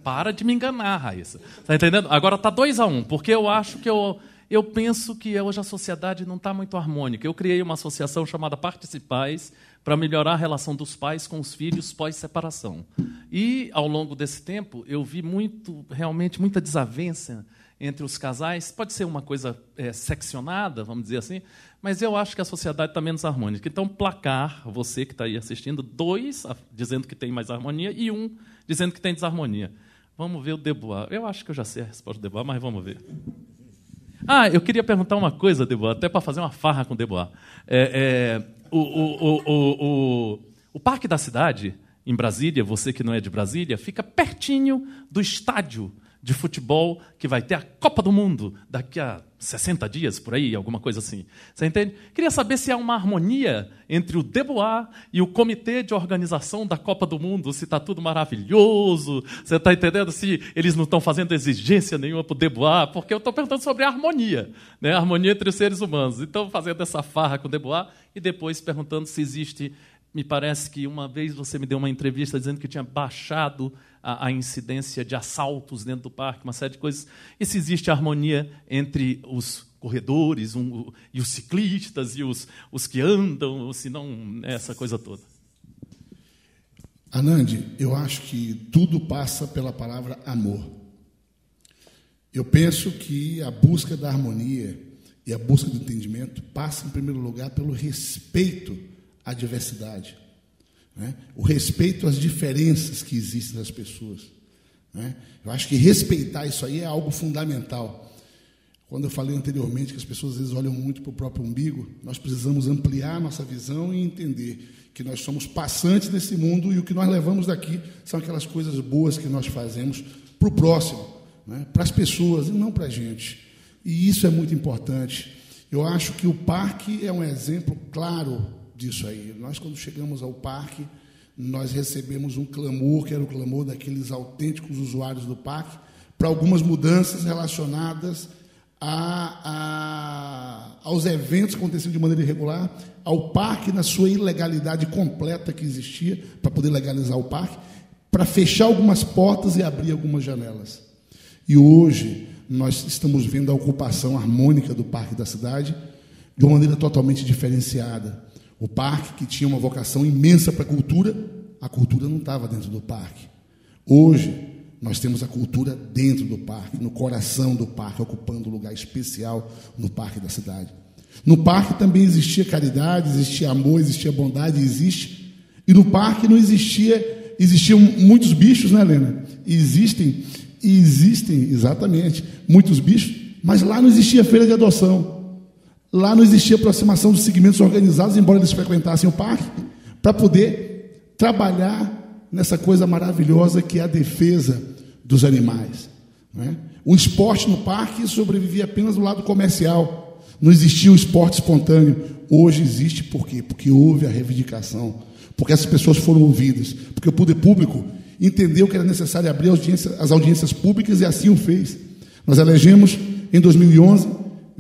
para de me enganar, Raíssa. Tá entendendo? Agora tá 2 a 1 um, porque eu acho que eu eu penso que hoje a sociedade não está muito harmônica. Eu criei uma associação chamada Participais, para melhorar a relação dos pais com os filhos pós-separação. E, ao longo desse tempo, eu vi muito, realmente, muita desavença entre os casais. Pode ser uma coisa é, seccionada, vamos dizer assim, mas eu acho que a sociedade está menos harmônica. Então, placar, você que está aí assistindo, dois dizendo que tem mais harmonia e um dizendo que tem desarmonia. Vamos ver o Debois. Eu acho que eu já sei a resposta do Debois, mas vamos ver. Ah, eu queria perguntar uma coisa, Debois, até para fazer uma farra com o Debois. É, é, o, o, o, o, o Parque da Cidade, em Brasília, você que não é de Brasília, fica pertinho do estádio de futebol que vai ter a Copa do Mundo daqui a 60 dias, por aí, alguma coisa assim. Você entende? Queria saber se há uma harmonia entre o Deboá e o comitê de organização da Copa do Mundo, se está tudo maravilhoso, você está entendendo? Se eles não estão fazendo exigência nenhuma para o Deboá, porque eu estou perguntando sobre a harmonia, né? a harmonia entre os seres humanos. Então, fazendo essa farra com o Deboá e depois perguntando se existe. Me parece que uma vez você me deu uma entrevista dizendo que tinha baixado a, a, incidência de assaltos dentro do parque, uma série de coisas, e se existe harmonia entre os corredores um, e os ciclistas e os, os que andam, ou se não, né, essa coisa toda. Anand, eu acho que tudo passa pela palavra amor. Eu penso que a busca da harmonia e a busca do entendimento passa, em primeiro lugar, pelo respeito à diversidade. Né? O respeito às diferenças que existem nas pessoas. Né? Eu acho que respeitar isso aí é algo fundamental. Quando eu falei anteriormente que as pessoas às vezes olham muito para o próprio umbigo, nós precisamos ampliar nossa visão e entender que nós somos passantes desse mundo e o que nós levamos daqui são aquelas coisas boas que nós fazemos para o próximo, né? para as pessoas e não para a gente. E isso é muito importante. Eu acho que o parque é um exemplo claro disso aí. Nós, quando chegamos ao parque, nós recebemos um clamor, que era o clamor daqueles autênticos usuários do parque, para algumas mudanças relacionadas a, a, aos eventos acontecendo de maneira irregular, ao parque na sua ilegalidade completa que existia, para poder legalizar o parque, para fechar algumas portas e abrir algumas janelas. E hoje nós estamos vendo a ocupação harmônica do parque da cidade de uma maneira totalmente diferenciada. O parque, que tinha uma vocação imensa para a cultura, a cultura não estava dentro do parque. Hoje, nós temos a cultura dentro do parque, no coração do parque, ocupando um lugar especial no parque da cidade. No parque também existia caridade, existia amor, existia bondade, existe. E no parque não existia, existiam muitos bichos, né, Helena? Existem, existem, exatamente, muitos bichos, mas lá não existia feira de adoção. Lá não existia aproximação dos segmentos organizados, embora eles frequentassem o parque, para poder trabalhar nessa coisa maravilhosa que é a defesa dos animais. Né? O esporte no parque sobrevivia apenas do lado comercial. Não existia o esporte espontâneo. Hoje existe por quê? Porque houve a reivindicação, porque essas pessoas foram ouvidas, porque o poder público entendeu que era necessário abrir audiência, as audiências públicas e assim o fez. Nós elegemos em 2011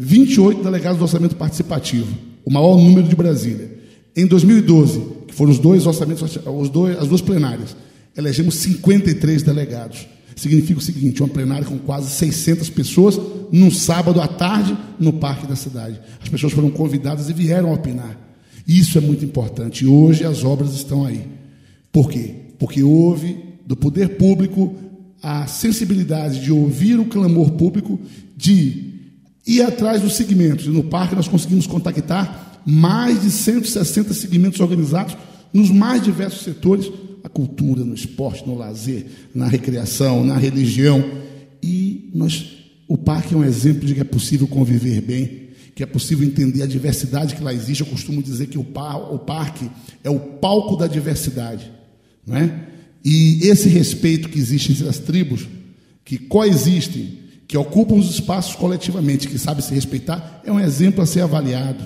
28 delegados do orçamento participativo, o maior número de Brasília. Em 2012, que foram os dois orçamentos, os dois, as duas plenárias, elegemos 53 delegados. Significa o seguinte: uma plenária com quase 600 pessoas, num sábado à tarde, no parque da cidade. As pessoas foram convidadas e vieram opinar. Isso é muito importante. Hoje as obras estão aí. Por quê? Porque houve do poder público a sensibilidade de ouvir o clamor público, de ir atrás dos segmentos. E no parque nós conseguimos contactar mais de 160 segmentos organizados nos mais diversos setores, a cultura, no esporte, no lazer, na recreação, na religião. E nós, o parque é um exemplo de que é possível conviver bem, que é possível entender a diversidade que lá existe. Eu costumo dizer que o, par, o parque é o palco da diversidade. Não é? E esse respeito que existe entre as tribos, que coexistem, que ocupam os espaços coletivamente, que sabe se respeitar, é um exemplo a ser avaliado.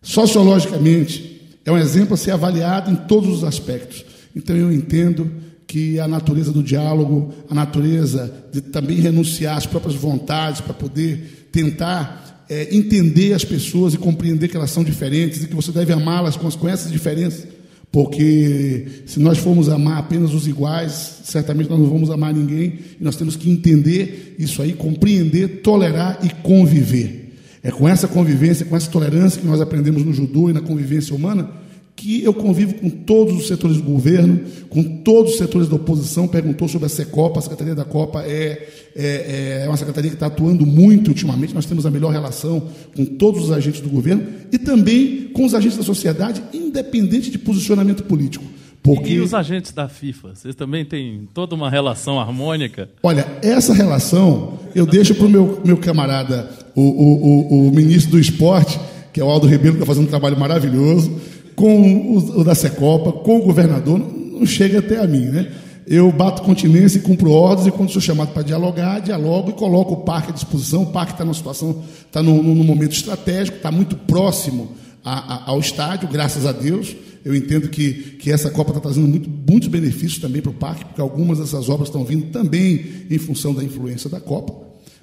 Sociologicamente, é um exemplo a ser avaliado em todos os aspectos. Então eu entendo que a natureza do diálogo, a natureza de também renunciar às próprias vontades para poder tentar é, entender as pessoas e compreender que elas são diferentes e que você deve amá-las com essas diferenças, porque se nós formos amar apenas os iguais, certamente nós não vamos amar ninguém, e nós temos que entender isso aí, compreender, tolerar e conviver. É com essa convivência, com essa tolerância que nós aprendemos no judô e na convivência humana, que eu convivo com todos os setores do governo, com todos os setores da oposição. Perguntou sobre a SECOPA, a Secretaria da Copa é, é, é, é uma secretaria que está atuando muito ultimamente. Nós temos a melhor relação com todos os agentes do governo e também com os agentes da sociedade, independente de posicionamento político. Porque... E os agentes da FIFA? Vocês também têm toda uma relação harmônica? Olha, essa relação eu deixo para o meu, meu camarada, o, o, o, o, ministro do esporte, que é o Aldo Ribeiro, que está fazendo um trabalho maravilhoso, com o, o da Secopa, com o governador, não, não chega até a mim, né? Eu bato continência e cumpro ordens, e quando sou chamado para dialogar, dialogo e coloco o parque à disposição. O parque está numa situação, está num, num momento estratégico, está muito próximo a, a, ao estádio, graças a Deus. Eu entendo que, que essa Copa está trazendo muito, muitos benefícios também para o parque, porque algumas dessas obras estão vindo também em função da influência da Copa.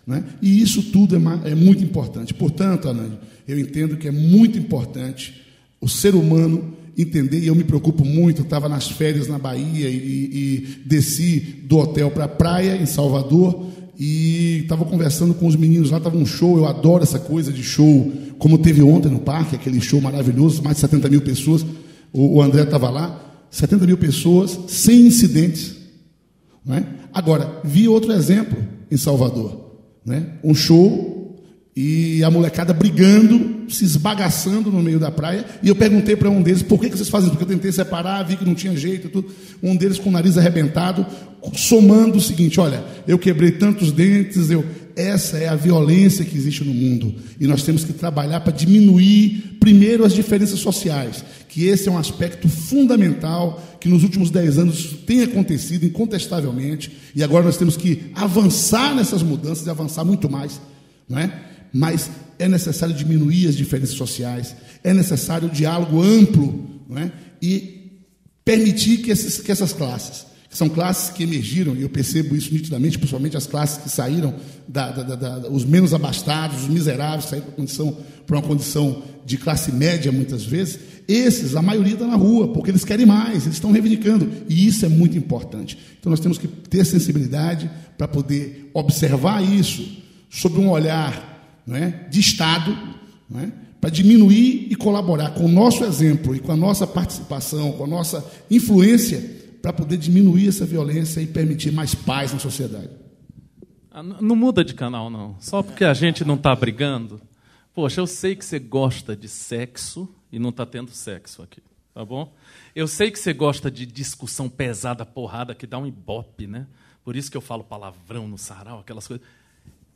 Né? E isso tudo é, é muito importante. Portanto, Anand, eu entendo que é muito importante o ser humano entender, e eu me preocupo muito, eu estava nas férias na Bahia e, e desci do hotel para a praia, em Salvador, e estava conversando com os meninos lá, estava um show, eu adoro essa coisa de show como teve ontem no parque, aquele show maravilhoso, mais de 70 mil pessoas, o, André estava lá, 70 mil pessoas, sem incidentes. Né? Agora, vi outro exemplo em Salvador, né? um show e a molecada brigando se esbagaçando no meio da praia. E eu perguntei para um deles, por que, que vocês fazem isso? Porque eu tentei separar, vi que não tinha jeito e tudo. Um deles com o nariz arrebentado, somando o seguinte: olha, eu quebrei tantos dentes, eu. Essa é a violência que existe no mundo. E nós temos que trabalhar para diminuir, primeiro, as diferenças sociais, que esse é um aspecto fundamental que nos últimos dez anos tem acontecido incontestavelmente. E agora nós temos que avançar nessas mudanças e avançar muito mais. Não é? Mas é necessário diminuir as diferenças sociais, é necessário o um diálogo amplo não é? e permitir que, esses, que essas classes, que são classes que emergiram, e eu percebo isso nitidamente, principalmente as classes que saíram, da, da, da, da os menos abastados, os miseráveis, saíram para, condição, para uma condição de classe média muitas vezes, esses, a maioria está na rua, porque eles querem mais, eles estão reivindicando, e isso é muito importante. Então nós temos que ter sensibilidade para poder observar isso sob um olhar né, de Estado, né, para diminuir e colaborar com o nosso exemplo e com a nossa participação, com a nossa influência, para poder diminuir essa violência e permitir mais paz na sociedade. Ah, não muda de canal, não. Só porque a gente não está brigando. Poxa, eu sei que você gosta de sexo e não está tendo sexo aqui, tá bom? Eu sei que você gosta de discussão pesada, porrada, que dá um ibope, né? Por isso que eu falo palavrão no sarau, aquelas coisas.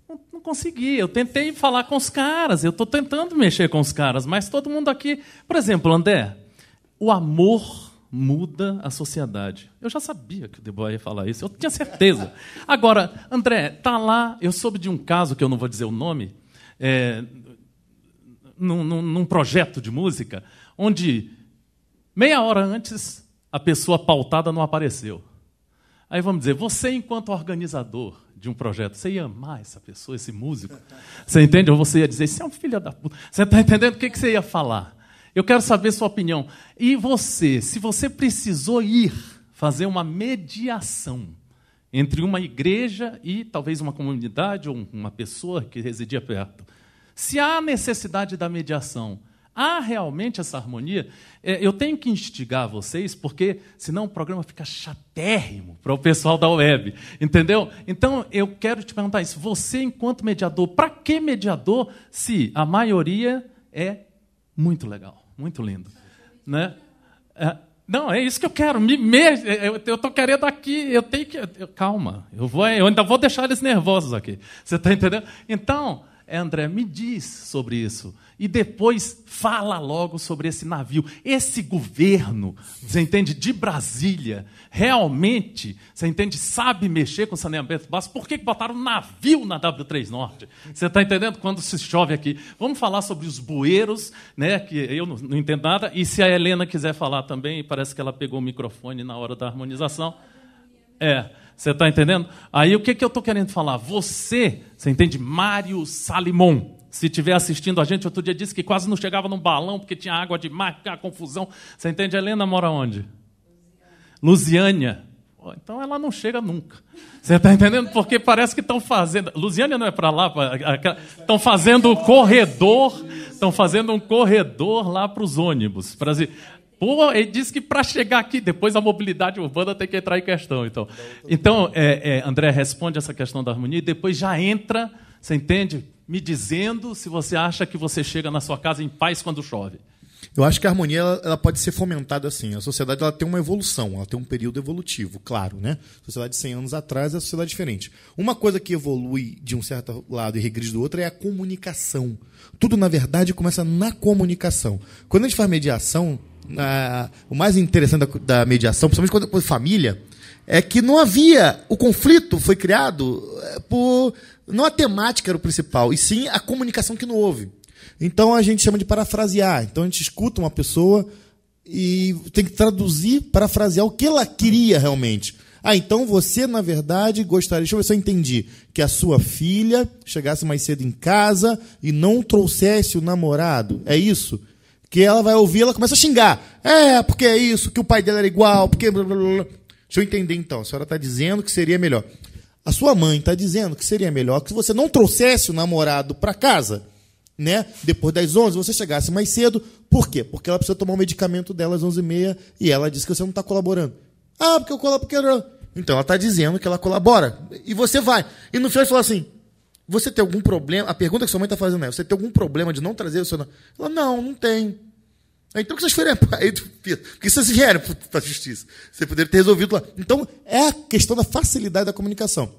Não, não consegui. Eu tentei falar com os caras, eu estou tentando mexer com os caras, mas todo mundo aqui. Por exemplo, André, o amor muda a sociedade. Eu já sabia que o Debois ia falar isso, eu tinha certeza. Agora, André, tá lá, eu soube de um caso que eu não vou dizer o nome, é, num, num, num, projeto de música, onde meia hora antes a pessoa pautada não apareceu. Aí vamos dizer, você enquanto organizador, de um projeto, você ia amar essa pessoa, esse músico. Você entende? Ou você ia dizer, você é um filho da puta. Você está entendendo o que, que você ia falar? Eu quero saber sua opinião. E você, se você precisou ir fazer uma mediação entre uma igreja e talvez uma comunidade ou uma pessoa que residia perto, se há necessidade da mediação, Há realmente essa harmonia? É, eu tenho que instigar vocês, porque senão o programa fica chatérrimo para o pessoal da web, entendeu? Então eu quero te perguntar isso. Você, enquanto mediador, para que mediador se a maioria é muito legal, muito lindo? Né? É, não, é isso que eu quero. Me, me eu estou querendo aqui, eu tenho que. Eu, calma, eu, vou, eu ainda vou deixar eles nervosos aqui. Você está entendendo? Então, André, me diz sobre isso e depois fala logo sobre esse navio. Esse governo, você entende, de Brasília, realmente, você entende, sabe mexer com saneamento básico. Por que botaram navio na W3 Norte? Você está entendendo quando se chove aqui? Vamos falar sobre os bueiros, né, que eu não, não entendo nada, e se a Helena quiser falar também, parece que ela pegou o microfone na hora da harmonização. É, você está entendendo? Aí o que, que eu estou querendo falar? Você, você entende, Mário Salimon, se estiver assistindo a gente, outro dia disse que quase não chegava num balão porque tinha água demais, a confusão. Você entende? A Helena mora onde? Lusiânia. Então ela não chega nunca. Você está entendendo? Porque parece que estão fazendo. Lusiânia não é para lá. Estão fazendo um corredor. Estão fazendo um corredor lá para os ônibus. Brasil. Pô, ele disse que para chegar aqui, depois a mobilidade urbana tem que entrar em questão. Então, então é, é, André, responde essa questão da harmonia e depois já entra, você entende? me dizendo se você acha que você chega na sua casa em paz quando chove. Eu acho que a harmonia ela, ela, pode ser fomentada assim. A sociedade ela tem uma evolução, ela tem um período evolutivo, claro, né? A sociedade de 100 anos atrás é a sociedade diferente. Uma coisa que evolui de um certo lado e regride do outro é a comunicação. Tudo, na verdade, começa na comunicação. Quando a gente faz mediação, a, o mais interessante da, da mediação, principalmente quando, é família, é que não havia. O conflito foi criado eh, por não a temática era o principal, e sim a comunicação que não houve. Então a gente chama de parafrasear. Então a gente escuta uma pessoa e tem que traduzir, parafrasear o que ela queria realmente. Ah, então você, na verdade, gostaria. Deixa eu ver se eu entendi. Que a sua filha chegasse mais cedo em casa e não trouxesse o namorado. É isso? Que ela vai ouvir, ela começa a xingar. É, porque é isso, que o pai dela era igual, porque. Deixa eu entender então. A senhora está dizendo que seria melhor. A sua mãe está dizendo que seria melhor que você não trouxesse o namorado para casa, né? Depois das 11, você chegasse mais cedo. Por quê? Porque ela precisa tomar o medicamento dela às 11h30 e ela diz que você não está colaborando. Ah, porque eu colaboro. Então ela está dizendo que ela colabora. E você vai. E no final fala assim: você tem algum problema? A pergunta que sua mãe está fazendo é: você tem algum problema de não trazer o seu. Ela, não, não tem. Então que vocês forem Que vocês vieram para a justiça. Você poderia ter resolvido lá. Então, é a questão da facilidade da comunicação.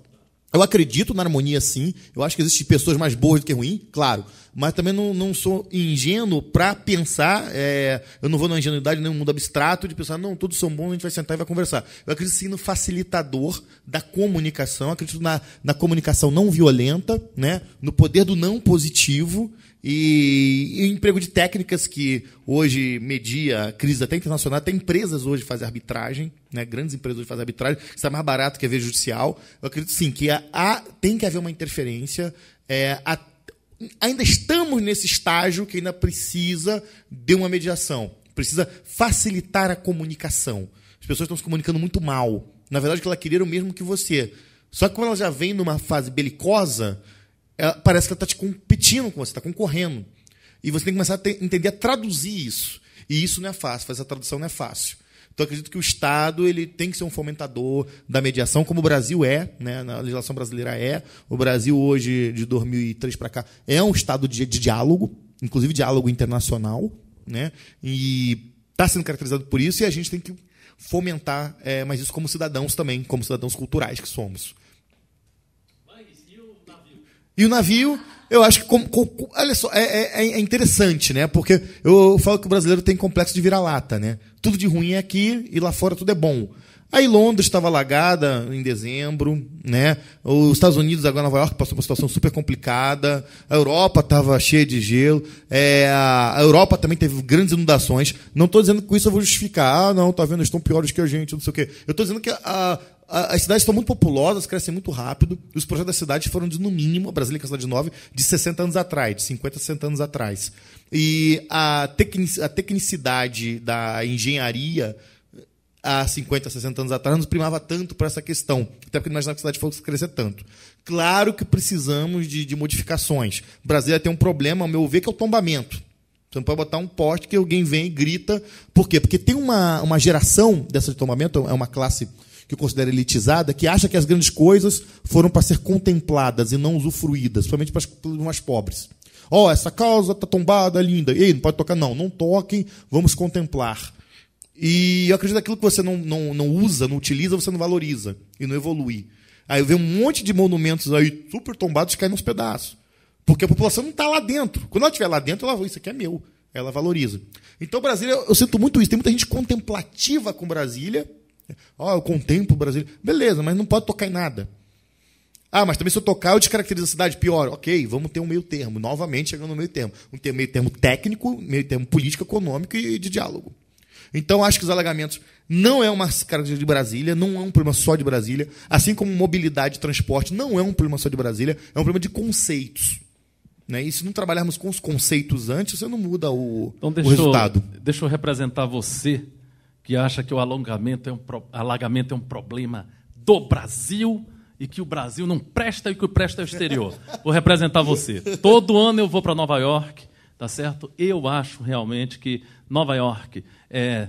Eu acredito na harmonia, sim. Eu acho que existem pessoas mais boas do que ruins, claro. Mas também não, não sou ingênuo para pensar. É, eu não vou na ingenuidade, nem no mundo abstrato, de pensar, não, todos são bons, a gente vai sentar e vai conversar. Eu acredito sim no facilitador da comunicação. Eu acredito na, na comunicação não violenta, né? no poder do não positivo. E, emprego de técnicas que hoje media crise até internacional, até empresas hoje fazem arbitragem, né? grandes empresas hoje fazem arbitragem, está mais barato que a via judicial. Eu acredito sim que a, a, tem que haver uma interferência. É, a, ainda estamos nesse estágio que ainda precisa de uma mediação, precisa facilitar a comunicação. As pessoas estão se comunicando muito mal. Na verdade, que queriam queria o mesmo que você. Só que quando elas já vem numa fase belicosa, ela, parece que ela está te tipo, competindo com você, está concorrendo. E você tem que começar a ter, entender a traduzir isso. E isso não é fácil, fazer a tradução não é fácil. Então, acredito que o Estado ele tem que ser um fomentador da mediação, como o Brasil é, né? na legislação brasileira é. O Brasil, hoje, de 2003 para cá, é um Estado de, de diálogo, inclusive diálogo internacional. Né? E está sendo caracterizado por isso, e a gente tem que fomentar é, eh, mas isso como cidadãos também, como cidadãos culturais que somos. E o navio, eu acho que. Como, olha só, é, é, é, é, interessante, né? Porque eu falo que o brasileiro tem complexo de vira-lata, né? Tudo de ruim é aqui e lá fora tudo é bom. Aí Londres estava alagada em dezembro, né? Os Estados Unidos, agora Nova York, passou por uma situação super complicada. A Europa estava cheia de gelo. É, a Europa também teve grandes inundações. Não estou dizendo que com isso eu vou justificar. Ah, não, tá vendo? Eles estão piores que a gente, não sei o quê. Eu estou dizendo que a, as cidades estão muito populosas, crescem muito rápido. E os projetos da cidade foram, de, no mínimo, a Brasília que é uma cidade nova, de 60 anos atrás, de 50, 60 anos atrás. E a, tecnic, a tecnicidade da engenharia há 50, 60 anos atrás não primava tanto para essa questão. Até porque não na que a cidade fosse crescer tanto. Claro que precisamos de, de modificações. Brasília tem um problema, ao meu ver, que é o tombamento. Você não pode botar um poste que alguém vem e grita. Por quê? Porque tem uma, uma geração dessa de tombamento, é uma classe que elitizada, que acha que as grandes coisas foram para ser contempladas e não usufruídas, somente para os mais pobres. Ó, oh, essa causa está tombada, linda. Ei, não pode tocar, não. Não toquem, vamos contemplar. E eu acredito que aquilo que você não, não, não usa, não utiliza, você não valoriza e não evolui. Aí eu vejo um monte de monumentos aí super tombados caindo nos pedaços. Porque a população não está lá dentro. Quando ela estiver lá dentro, ela isso aqui é meu. Ela valoriza. Então, Brasília, eu sinto muito isso. Tem muita gente contemplativa com Brasília, Ó, oh, eu contemplo o Brasil. Beleza, mas não pode tocar em nada. Ah, mas também se eu tocar, eu descaracterizo a cidade pior. Ok, vamos ter um meio termo. Novamente, chegando no meio termo. Um meio termo técnico, meio termo político, econômico e de diálogo. Então, acho que os alagamentos não é uma característica de Brasília, não é um problema só de Brasília, assim como mobilidade e transporte não é um problema só de Brasília, é um problema de conceitos. Né? E se não trabalharmos com os conceitos antes, você não muda o, então, deixa o resultado. Eu, deixa eu representar você que acha que o alongamento é um, alagamento é um problema do Brasil e que o Brasil não presta e que o presta é o exterior. Vou representar você. Todo ano eu vou para Nova York, tá certo? Eu acho realmente que Nova York é,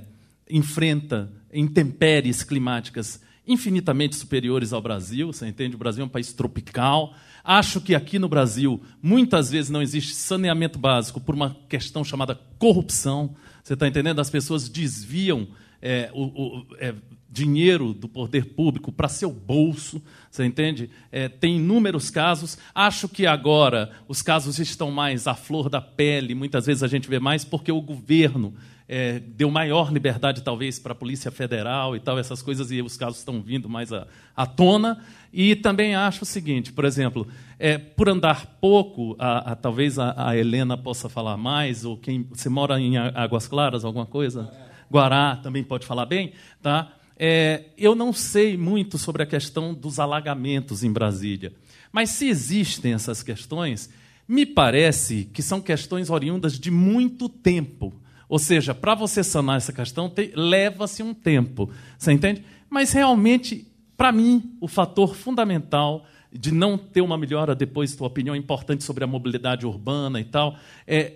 enfrenta intempéries climáticas infinitamente superiores ao Brasil, você entende? O Brasil é um país tropical. Acho que aqui no Brasil muitas vezes não existe saneamento básico por uma questão chamada corrupção. Você está entendendo? As pessoas desviam é, o, o, é, dinheiro do poder público para seu bolso, você entende? É, tem inúmeros casos. Acho que agora os casos estão mais à flor da pele, muitas vezes a gente vê mais, porque o governo é, deu maior liberdade, talvez, para a Polícia Federal e tal, essas coisas, e os casos estão vindo mais à, à tona. E também acho o seguinte, por exemplo, é, por andar pouco, a, a, talvez a, a, Helena possa falar mais, ou quem. Você mora em Águas Claras, alguma coisa? É. Guará também pode falar bem, tá? É, eu não sei muito sobre a questão dos alagamentos em Brasília, mas se existem essas questões, me parece que são questões oriundas de muito tempo. Ou seja, para você sanar essa questão, leva-se um tempo. Você entende? Mas realmente, para mim, o fator fundamental de não ter uma melhora depois, tua opinião é importante sobre a mobilidade urbana e tal, é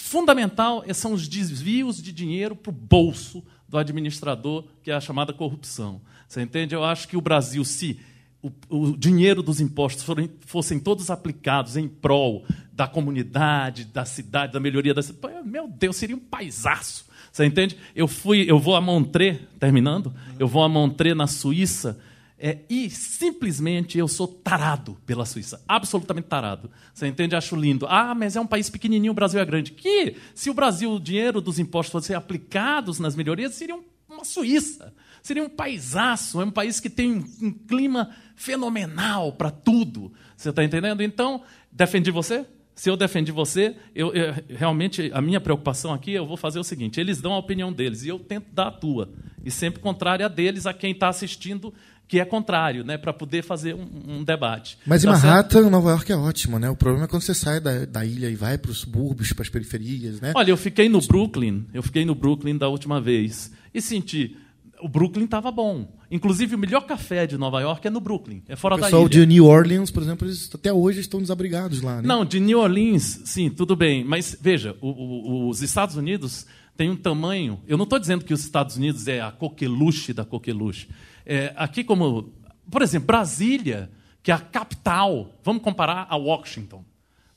fundamental é são os desvios de dinheiro para o bolso do administrador, que é a chamada corrupção. Você entende? Eu acho que o Brasil, se o, o dinheiro dos impostos forem, fossem todos aplicados em prol da comunidade, da cidade, da melhoria da cidade, meu Deus, seria um paisaço. Você entende? Eu fui, eu vou a Montré, terminando, eu vou a Montré na Suíça é, e simplesmente eu sou tarado pela Suíça, absolutamente tarado. Você entende? Acho lindo. Ah, mas é um país pequenininho, o Brasil é grande. Que se o Brasil, o dinheiro dos impostos fosse aplicados nas melhorias, seria uma Suíça, seria um paisaço, é um país que tem um, um clima fenomenal para tudo. Você está entendendo? Então, defendi você? Se eu defendi você, eu, eu, realmente a minha preocupação aqui, eu vou fazer o seguinte: eles dão a opinião deles e eu tento dar a tua. E sempre contrária a deles, a quem está assistindo que é contrário, né, para poder fazer um, um debate. Mas tá em Manhattan, certo? Nova York é ótimo, né? O problema é quando você sai da, da ilha e vai para os subúrbios, para as periferias, né? Olha, eu fiquei no Brooklyn, eu fiquei no Brooklyn da última vez e senti o Brooklyn estava bom. Inclusive, o melhor café de Nova York é no Brooklyn, é fora da ilha. O pessoal de New Orleans, por exemplo, eles, até hoje estão desabrigados lá. Né? Não, de New Orleans, sim, tudo bem. Mas veja, o, o, os Estados Unidos têm um tamanho. Eu não estou dizendo que os Estados Unidos é a coqueluche da coqueluche, é, aqui, como, por exemplo, Brasília, que é a capital, vamos comparar a Washington,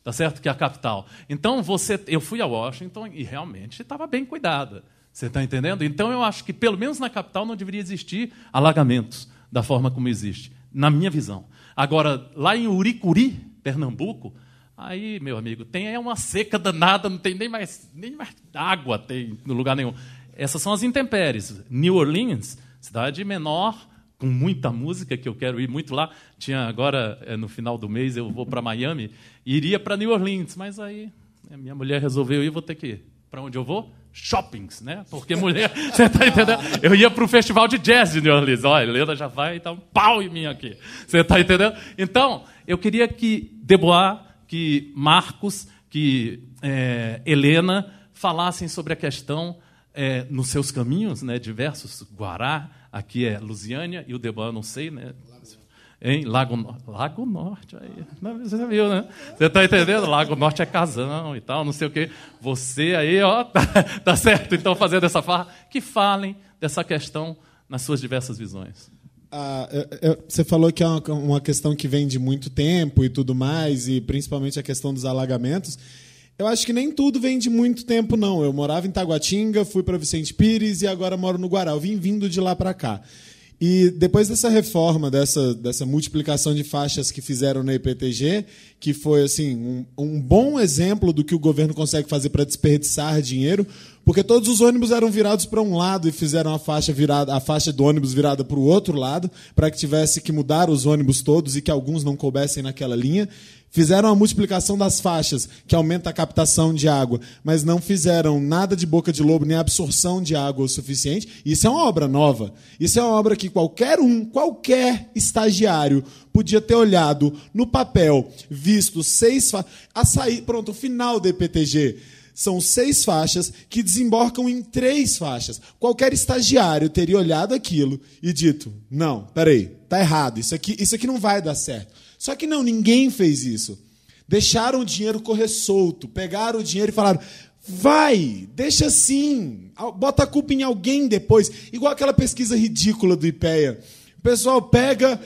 tá certo? Que é a capital. Então, você, eu fui a Washington e realmente estava bem cuidada. Você está entendendo? Então, eu acho que, pelo menos na capital, não deveria existir alagamentos da forma como existe, na minha visão. Agora, lá em Uricuri, Pernambuco, Aí, meu amigo, tem é uma seca danada, não tem nem mais, nem mais água tem no lugar nenhum. Essas são as intempéries. New Orleans Cidade menor, com muita música, que eu quero ir muito lá. Tinha agora, eh, no final do mês, eu vou para Miami, iria para New Orleans, mas aí eh, minha mulher resolveu ir, vou ter que ir. Para onde eu vou? Shoppings, né? Porque mulher, *laughs* você está entendendo? Eu ia para o festival de jazz de New Orleans. Olha, Helena já vai e tá um pau em mim aqui. Você está entendendo? Então, eu queria que Debois, que Marcos, que é, Helena falassem sobre a questão é, nos seus caminhos, né, diversos, Guará, aqui é Lusiânia, e o Deban, não sei, né? Em Lago, Lago Norte, aí. Né, você viu, né? Você está entendendo? Lago Norte é casão e tal, não sei o quê. Você aí, ó, *laughs* tá, tá certo, então, fazendo essa farra, que falem dessa questão nas suas diversas visões. Ah, você falou que é uma, uma questão que vem de muito tempo e tudo mais, e principalmente a questão dos alagamentos. Eu acho que nem tudo vem de muito tempo, não. Eu morava em Taguatinga, fui para Vicente Pires e agora moro no Guará. Eu vim vindo de lá para cá. E depois dessa reforma, dessa, dessa multiplicação de faixas que fizeram na IPTG, que foi assim um, um bom exemplo do que o governo consegue fazer para desperdiçar dinheiro, porque todos os ônibus eram virados para um lado e fizeram a faixa virada, a faixa do ônibus virada para o outro lado, para que tivesse que mudar os ônibus todos e que alguns não coubessem naquela linha. Fizeram a multiplicação das faixas, que aumenta a captação de água, mas não fizeram nada de boca de lobo, nem absorção de água o suficiente. Isso é uma obra nova. Isso é uma obra que qualquer um, qualquer estagiário, podia ter olhado no papel, visto seis sair Pronto, o final do EPTG são seis faixas que desembarcam em três faixas. Qualquer estagiário teria olhado aquilo e dito: não, peraí, tá errado, isso aqui, isso aqui não vai dar certo. Só que não, ninguém fez isso. Deixaram o dinheiro correr solto, pegaram o dinheiro e falaram: Vai, deixa assim. Bota a culpa em alguém depois. Igual aquela pesquisa ridícula do IPEA. O pessoal pega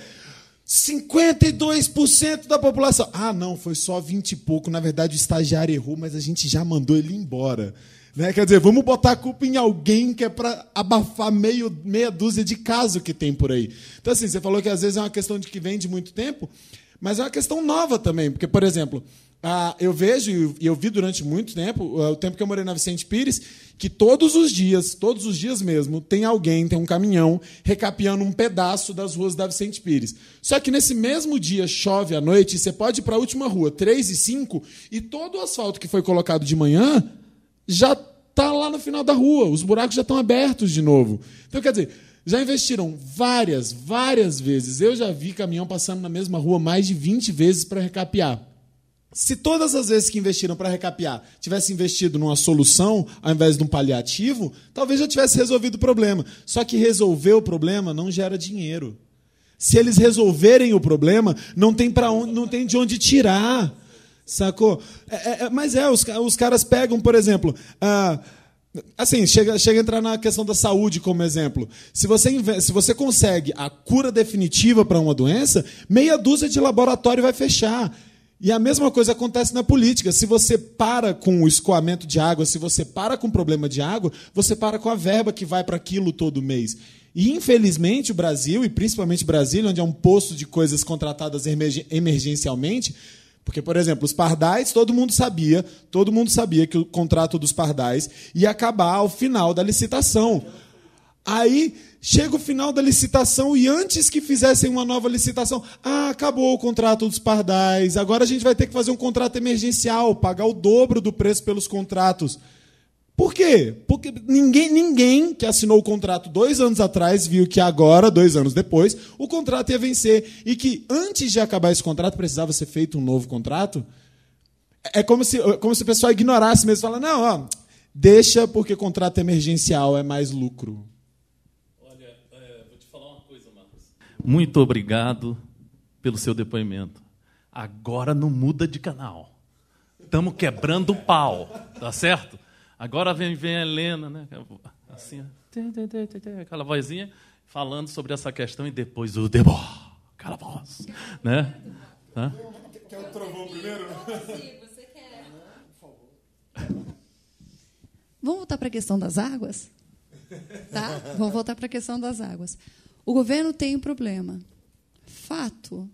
52% da população. Ah, não, foi só 20 e pouco. Na verdade, o estagiário errou, mas a gente já mandou ele embora. Né? Quer dizer, vamos botar a culpa em alguém que é para abafar meio, meia dúzia de caso que tem por aí. Então, assim, você falou que às vezes é uma questão de que vem de muito tempo, mas é uma questão nova também. Porque, por exemplo, ah, eu vejo, e eu vi durante muito tempo, ah, o tempo que eu morei na Vicente Pires, que todos os dias, todos os dias mesmo, tem alguém, tem um caminhão recapeando um pedaço das ruas da Vicente Pires. Só que nesse mesmo dia chove à noite, e você pode ir para a última rua, 3 e 5, e todo o asfalto que foi colocado de manhã já está lá no final da rua, os buracos já estão abertos de novo. Então, quer dizer, já investiram várias, várias vezes. Eu já vi caminhão passando na mesma rua mais de 20 vezes para recapear se todas as vezes que investiram para recapear tivesse investido numa solução ao invés de um paliativo, talvez já tivesse resolvido o problema. Só que resolver o problema não gera dinheiro. Se eles resolverem o problema, não tem para onde, não tem de onde tirar, sacou? É, é, é mas é, os, os, caras pegam, por exemplo, ah, assim chega, chega a entrar na questão da saúde como exemplo. Se você se você consegue a cura definitiva para uma doença, meia dúzia de laboratório vai fechar. E a mesma coisa acontece na política. Se você para com o escoamento de água, se você para com o problema de água, você para com a verba que vai para aquilo todo mês. E, infelizmente, o Brasil, e principalmente Brasília, onde é um posto de coisas contratadas emergencialmente, porque, por exemplo, os pardais, todo mundo sabia, todo mundo sabia que o contrato dos pardais ia acabar ao final da licitação. Aí Chega o final da licitação e antes que fizessem uma nova licitação, ah, acabou o contrato dos pardais, agora a gente vai ter que fazer um contrato emergencial, pagar o dobro do preço pelos contratos. Por quê? Porque ninguém, ninguém que assinou o contrato dois anos atrás viu que agora, dois anos depois, o contrato ia vencer e que antes de acabar esse contrato precisava ser feito um novo contrato. É como se, como se o pessoal ignorasse mesmo, falasse: não, ó, deixa porque contrato emergencial é mais lucro. Muito obrigado pelo seu depoimento. Agora não muda de canal. Estamos quebrando o pau, tá certo? Agora vem, vem a Helena, né? Assim, aquela vozinha falando sobre essa questão e depois o debó, aquela voz, né? Quer o trovão primeiro? você quer. Vamos voltar para a questão das águas? Tá? Vamos voltar para a questão das águas. O governo tem um problema. Fato.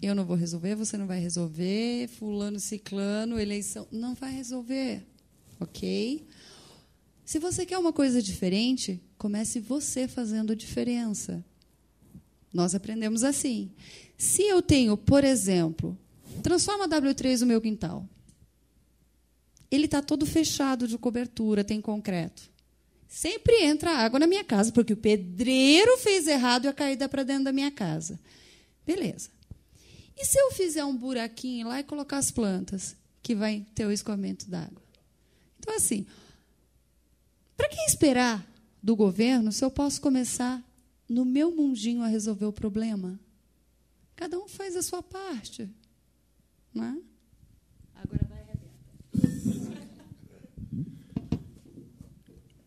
Eu não vou resolver, você não vai resolver, fulano, ciclano, eleição, não vai resolver. OK? Se você quer uma coisa diferente, comece você fazendo diferença. Nós aprendemos assim. Se eu tenho, por exemplo, transforma W3 no meu quintal. Ele está todo fechado de cobertura, tem concreto. Sempre entra água na minha casa, porque o pedreiro fez errado e a caída para dentro da minha casa. Beleza. E se eu fizer um buraquinho lá e colocar as plantas, que vai ter o escoamento d'água? Então, assim, para quem esperar do governo se eu posso começar no meu mundinho a resolver o problema? Cada um faz a sua parte. Não é? Agora vai arrebenta.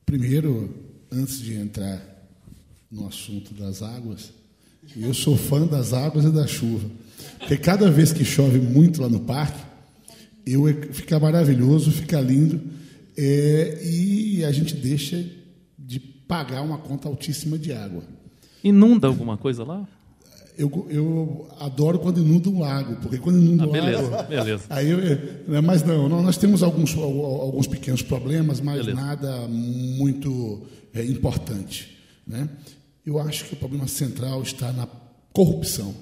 Primeiro, antes de entrar no assunto das águas, eu sou fã das águas e da chuva. Porque cada vez que chove muito lá no parque, eu é, fica maravilhoso, fica lindo, é, e a gente deixa de pagar uma conta altíssima de água. Inunda alguma coisa lá? eu, eu adoro quando inunda um lago, porque quando inunda ah, um beleza, lago. Beleza. Aí mas não, é nós temos alguns, alguns pequenos problemas, mas beleza. nada muito é, importante. Né? Eu acho que o problema central está na corrupção.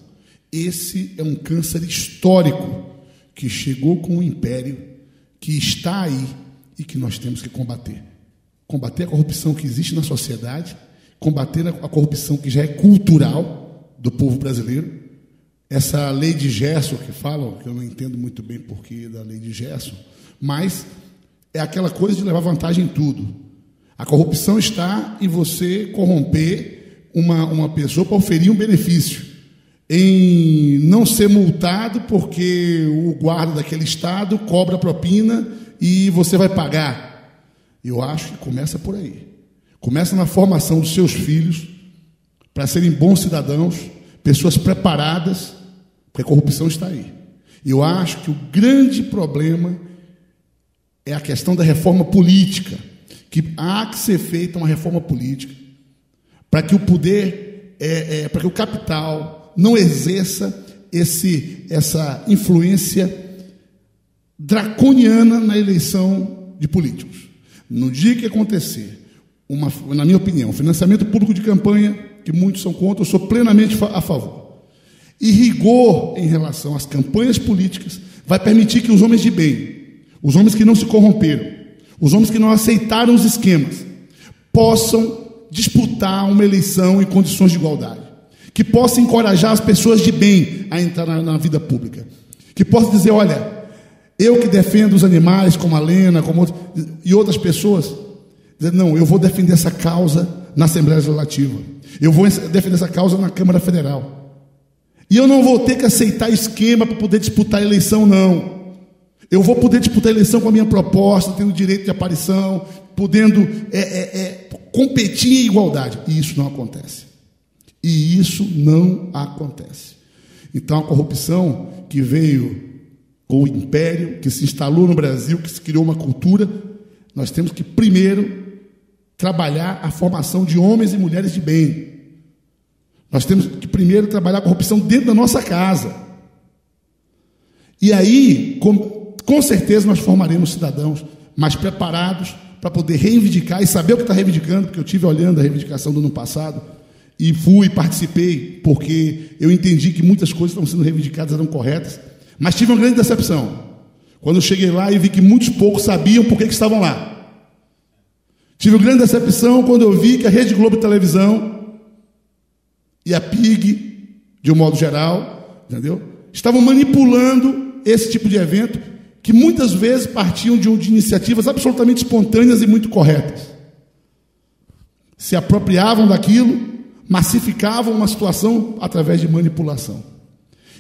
Esse é um câncer histórico que chegou com o império, que está aí e que nós temos que combater. Combater a corrupção que existe na sociedade, combater a corrupção que já é cultural do povo brasileiro. Essa lei de Gerson que falam, que eu não entendo muito bem porquê da lei de Gerson, mas é aquela coisa de levar vantagem em tudo. A corrupção está em você corromper uma, uma pessoa para oferir um benefício, em não ser multado porque o guarda daquele estado cobra propina e você vai pagar. Eu acho que começa por aí. Começa na formação dos seus filhos para serem bons cidadãos, pessoas preparadas, porque a corrupção está aí. E eu acho que o grande problema é a questão da reforma política, que há que ser feita uma reforma política para que o poder, é, é, para que o capital não exerça esse, essa influência draconiana na eleição de políticos. No dia que acontecer, uma, na minha opinião, financiamento público de campanha que muitos são contra, eu sou plenamente a favor. E rigor em relação às campanhas políticas vai permitir que os homens de bem, os homens que não se corromperam, os homens que não aceitaram os esquemas, possam disputar uma eleição em condições de igualdade. Que possa encorajar as pessoas de bem a entrar na, na vida pública. Que possa dizer: olha, eu que defendo os animais, como a Lena, como outro, e outras pessoas, dizer, não, eu vou defender essa causa na Assembleia Legislativa. Eu vou defender essa causa na Câmara Federal. E eu não vou ter que aceitar esquema para poder disputar a eleição, não. Eu vou poder disputar a eleição com a minha proposta, tendo direito de aparição, podendo é, é, é, competir em igualdade. E isso não acontece. E isso não acontece. Então a corrupção que veio com o império, que se instalou no Brasil, que se criou uma cultura, nós temos que primeiro trabalhar a formação de homens e mulheres de bem. Nós temos que primeiro trabalhar a corrupção dentro da nossa casa. E aí, com, com certeza, nós formaremos cidadãos mais preparados para poder reivindicar e saber o que está reivindicando, porque eu tive olhando a reivindicação do ano passado e fui, participei, porque eu entendi que muitas coisas estão sendo reivindicadas, eram corretas, mas tive uma grande decepção. Quando eu cheguei lá e vi que muitos poucos sabiam por que, que estavam lá. Tive grande decepção quando eu vi que a Rede Globo Televisão e a PIG, de um modo geral, entendeu? Estavam manipulando esse tipo de evento que muitas vezes partiam de, de iniciativas absolutamente espontâneas e muito corretas. Se apropriavam daquilo, massificavam uma situação através de manipulação.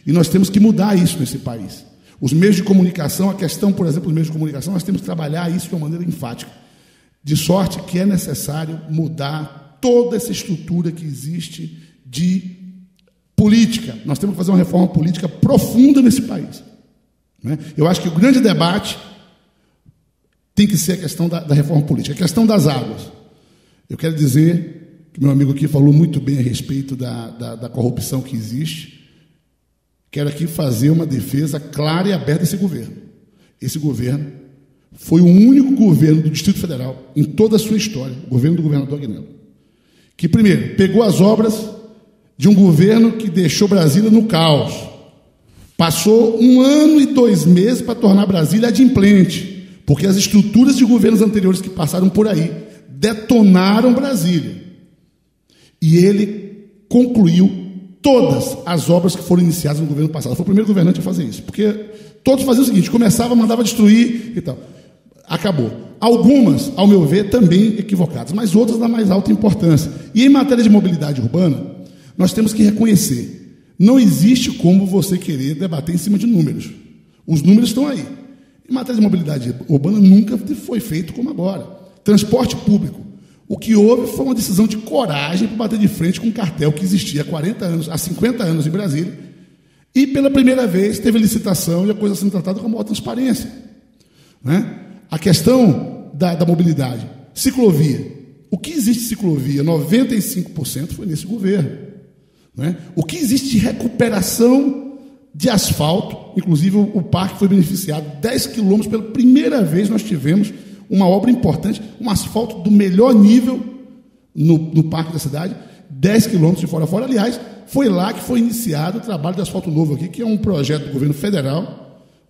E nós temos que mudar isso nesse país. Os meios de comunicação, a questão, por exemplo, dos meios de comunicação, nós temos que trabalhar isso de uma maneira enfática. De sorte que é necessário mudar toda essa estrutura que existe de política. Nós temos que fazer uma reforma política profunda nesse país. Né? Eu acho que o grande debate tem que ser a questão da, da, reforma política, a questão das águas. Eu quero dizer que meu amigo aqui falou muito bem a respeito da, da, da corrupção que existe. Quero aqui fazer uma defesa clara e aberta desse governo. Esse governo foi o único governo do Distrito Federal, em toda a sua história, o governo do governador Agnello, que, primeiro, pegou as obras de um governo que deixou Brasília no caos. Passou um ano e dois meses para tornar Brasília adimplente, porque as estruturas de governos anteriores que passaram por aí detonaram Brasília. E ele concluiu todas as obras que foram iniciadas no governo passado. Foi o primeiro governante a fazer isso, porque todos faziam o seguinte: começava, mandava destruir e tal. Acabou. Algumas, ao meu ver, também equivocadas, mas outras da mais alta importância. E em matéria de mobilidade urbana, nós temos que reconhecer: não existe como você querer debater em cima de números. Os números estão aí. Em matéria de mobilidade urbana, nunca foi feito como agora. Transporte público. O que houve foi uma decisão de coragem para bater de frente com um cartel que existia há 40 anos, há 50 anos em Brasília, e pela primeira vez teve licitação e a coisa sendo tratada com maior transparência. Né? a questão da, da mobilidade. Ciclovia. O que existe de ciclovia? 95% foi nesse governo. Né? O que existe de recuperação de asfalto? Inclusive, o, parque foi beneficiado 10 quilômetros. Pela primeira vez, nós tivemos uma obra importante, um asfalto do melhor nível no, no parque da cidade, 10 quilômetros de fora a fora. Aliás, foi lá que foi iniciado o trabalho de asfalto novo aqui, que é um projeto do governo federal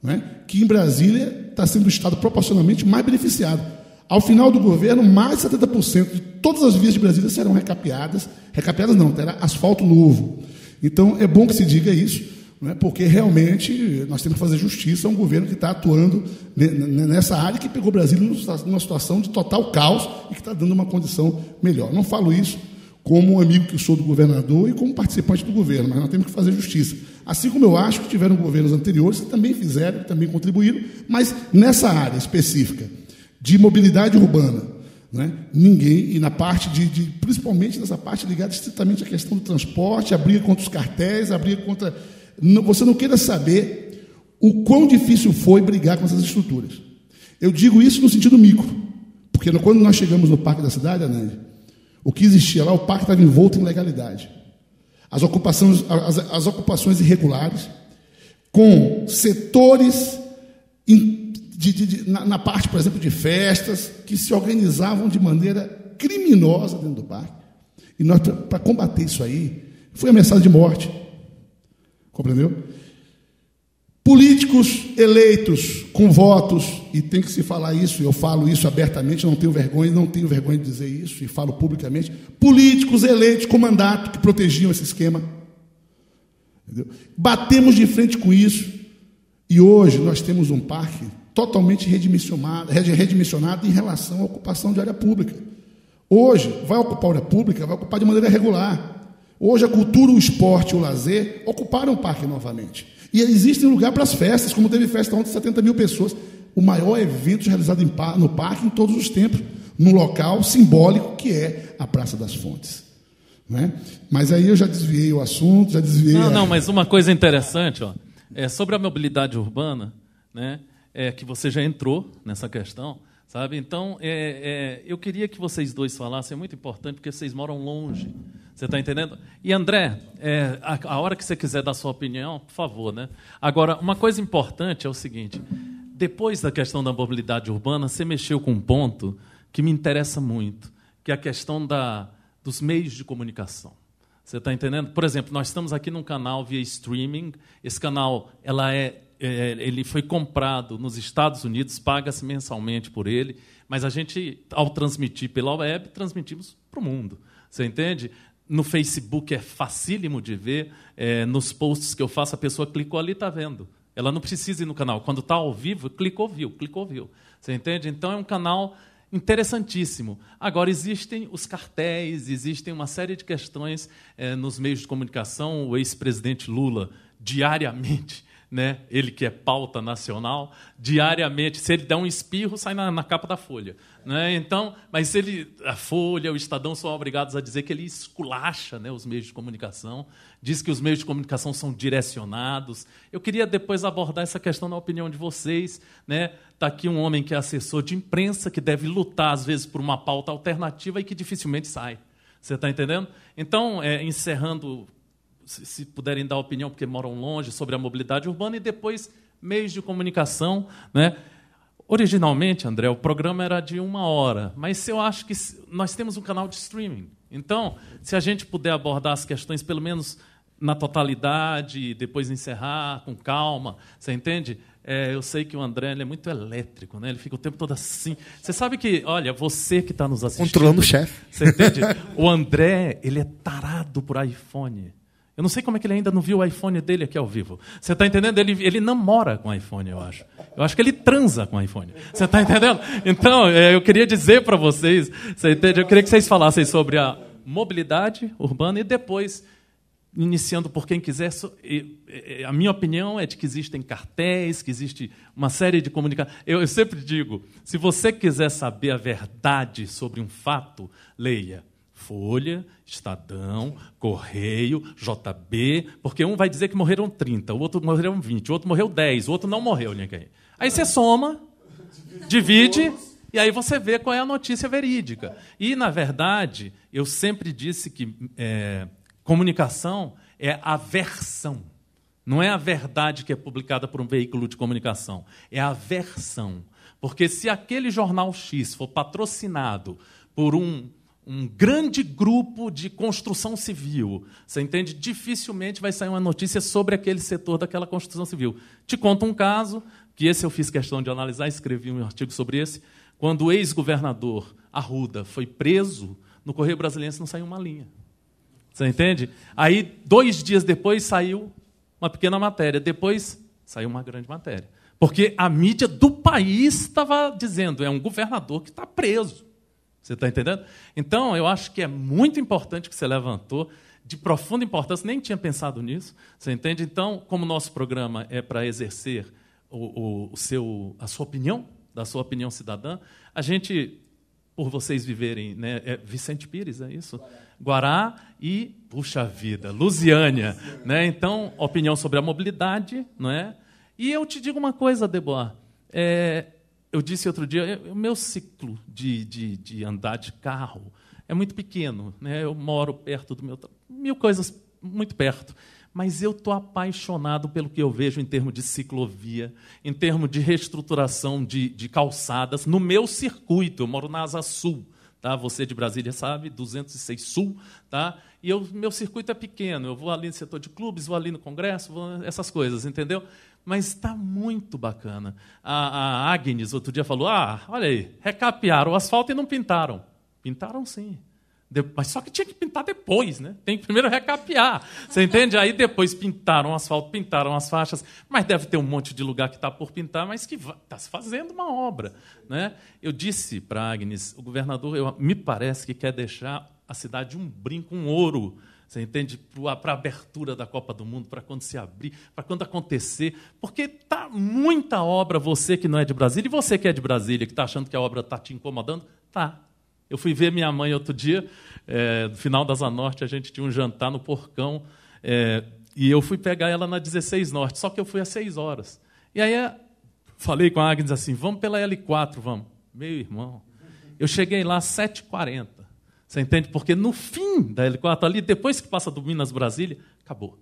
né? que em Brasília está sendo o Estado proporcionalmente mais beneficiado. Ao final do governo, mais de 70% de todas as vias de Brasília serão recapeadas. Recapeadas não, terá asfalto novo. Então, é bom que se diga isso, né? porque realmente nós temos que fazer justiça a um governo que está atuando nessa área que pegou Brasília numa situação de total caos e que está dando uma condição melhor. Não falo isso como um amigo que sou do governador e como participante do governo, mas nós temos que fazer justiça. Assim como eu acho que tiveram governos anteriores que também fizeram, que também contribuíram, mas nessa área específica de mobilidade urbana, né? ninguém, e na parte de, de, principalmente nessa parte ligada estritamente à questão do transporte, abrir contra os cartéis, abrir contra. Não, você não queira saber o quão difícil foi brigar com essas estruturas. Eu digo isso no sentido micro, porque quando nós chegamos no Parque da Cidade, Anand, o que existia lá, o parque estava envolto em legalidade as ocupações, as, as ocupações irregulares, com setores in, de, de, de, na, na parte, por exemplo, de festas, que se organizavam de maneira criminosa dentro do parque. E nós, para combater isso aí, foi ameaçado de morte. Compreendeu? Políticos eleitos com votos, e tem que se falar isso, eu falo isso abertamente, não tenho vergonha, não tenho vergonha de dizer isso e falo publicamente. Políticos eleitos com mandato que protegiam esse esquema. Entendeu? Batemos de frente com isso, e hoje nós temos um parque totalmente redimensionado, redimensionado em relação à ocupação de área pública. Hoje, vai ocupar área pública, vai ocupar de maneira regular. Hoje, a cultura, o esporte, o lazer ocuparam o parque novamente. E existe lugar para as festas, como teve festa ontem, 70 mil pessoas. O maior evento realizado no parque em todos os tempos, num local simbólico que é a Praça das Fontes. Né? Mas aí eu já desviei o assunto, já desviei. Não, a... não, mas uma coisa interessante, ó, é sobre a mobilidade urbana, né? É que você já entrou nessa questão. Sabe? Então, é, é, eu queria que vocês dois falassem, é muito importante, porque vocês moram longe. Você está entendendo? E André, é, a, a, hora que você quiser dar sua opinião, por favor, né? Agora, uma coisa importante é o seguinte: depois da questão da mobilidade urbana, você mexeu com um ponto que me interessa muito, que é a questão da, dos meios de comunicação. Você está entendendo? Por exemplo, nós estamos aqui num canal via streaming. Esse canal ela é é, ele foi comprado nos Estados Unidos, paga-se mensalmente por ele, mas a gente, ao transmitir pela web, transmitimos para o mundo. Você entende? No Facebook é facílimo de ver, é, nos posts que eu faço, a pessoa clicou ali e está vendo. Ela não precisa ir no canal. Quando está ao vivo, clicou, viu, clicou, viu. Você entende? Então é um canal interessantíssimo. Agora, existem os cartéis, existem uma série de questões é, nos meios de comunicação. O ex-presidente Lula, diariamente, né? ele que é pauta nacional, diariamente, se ele der um espirro, sai na, na capa da Folha. Né? Então, mas ele, a Folha, o Estadão são obrigados a dizer que ele esculacha né, os meios de comunicação, diz que os meios de comunicação são direcionados. Eu queria depois abordar essa questão na opinião de vocês. Está né? aqui um homem que é assessor de imprensa, que deve lutar, às vezes, por uma pauta alternativa e que dificilmente sai. Você está entendendo? Então, é, encerrando se, se puderem dar opinião, porque moram longe, sobre a mobilidade urbana, e depois meios de comunicação. Né? Originalmente, André, o programa era de uma hora, mas eu acho que nós temos um canal de streaming. Então, se a gente puder abordar as questões, pelo menos na totalidade, e depois encerrar com calma, você entende? É, eu sei que o André é muito elétrico, né? Ele fica o tempo todo assim. Você sabe que, olha, você que está nos assistindo. Controlando o chefe. Você entende? o André, ele é tarado por iPhone. Eu não sei como é que ele ainda não viu o iPhone dele aqui ao vivo. Você está entendendo? Ele, ele namora com o iPhone, eu acho. Eu acho que ele transa com o iPhone. Você está entendendo? Então, é, eu queria dizer para vocês, você entende? Eu queria que vocês falassem sobre a mobilidade urbana e depois, iniciando por quem quiser, a minha opinião é de que existem cartéis, que existe uma série de comunicados. Eu, eu sempre digo, se você quiser saber a verdade sobre um fato, leia. Folha, Estadão, Correio, JB, porque um vai dizer que morreram 30, o outro morreram 20, o outro morreu 10, o outro não morreu ninguém. Aí você soma, divide, e aí você vê qual é a notícia verídica. E, na verdade, eu sempre disse que é, comunicação é a versão. Não é a verdade que é publicada por um veículo de comunicação, é a versão. Porque se aquele jornal X for patrocinado por um um grande grupo de construção civil. Você entende? Dificilmente vai sair uma notícia sobre aquele setor daquela construção civil. Te conto um caso, que esse eu fiz questão de analisar, escrevi um artigo sobre esse, quando o ex-governador Arruda foi preso, no Correio Brasileiro não saiu uma linha. Você entende? Aí, dois dias depois, saiu uma pequena matéria, depois saiu uma grande matéria. Porque a mídia do país estava dizendo, é um governador que está preso. Você está entendendo? Então, eu acho que é muito importante que você levantou, de profunda importância, nem tinha pensado nisso. Você entende? Então, como nosso programa é para exercer o, o, o seu, a sua opinião, da sua opinião cidadã, a gente, por vocês viverem, né, é Vicente Pires, é isso? Guará e, puxa vida, Lusiânia. Né? Então, opinião sobre a mobilidade, não é? E eu te digo uma coisa, Deboa. É, eu disse outro dia, é, o meu ciclo de, de, de, andar de carro é muito pequeno. Né? Eu moro perto do meu. mil coisas muito perto. Mas eu estou apaixonado pelo que eu vejo em termos de ciclovia, em termos de reestruturação de, de calçadas, no meu circuito. Eu moro na Asa Sul. Tá? Você de Brasília sabe, 206 Sul, tá? E o meu circuito é pequeno, eu vou ali no setor de clubes, vou ali no congresso, vou, essas coisas, entendeu? mas está muito bacana. A, a, Agnes outro dia falou: ah, olha aí, recapearam o asfalto e não pintaram. Pintaram sim. De... Mas só que tinha que pintar depois, né? Tem que primeiro recapear. Você entende? Aí depois pintaram o asfalto, pintaram as faixas, mas deve ter um monte de lugar que está por pintar, mas que está se fazendo uma obra. Né? Eu disse para a Agnes, o governador eu, me parece que quer deixar a cidade um brinco, um ouro você entende? Para a abertura da Copa do Mundo, para quando se abrir, para quando acontecer. Porque tá muita obra, você que não é de Brasília, e você que é de Brasília, que está achando que a obra está te incomodando, tá. Eu fui ver minha mãe outro dia, é, no final da Zanorte, a gente tinha um jantar no Porcão, é, e eu fui pegar ela na 16 Norte, só que eu fui às 6 horas. E aí falei com a Agnes assim, vamos pela L4, vamos. Meu irmão, eu cheguei lá às 7h40. Você entende? Porque no fim da L4 ali, depois que passa do Minas Brasília, acabou.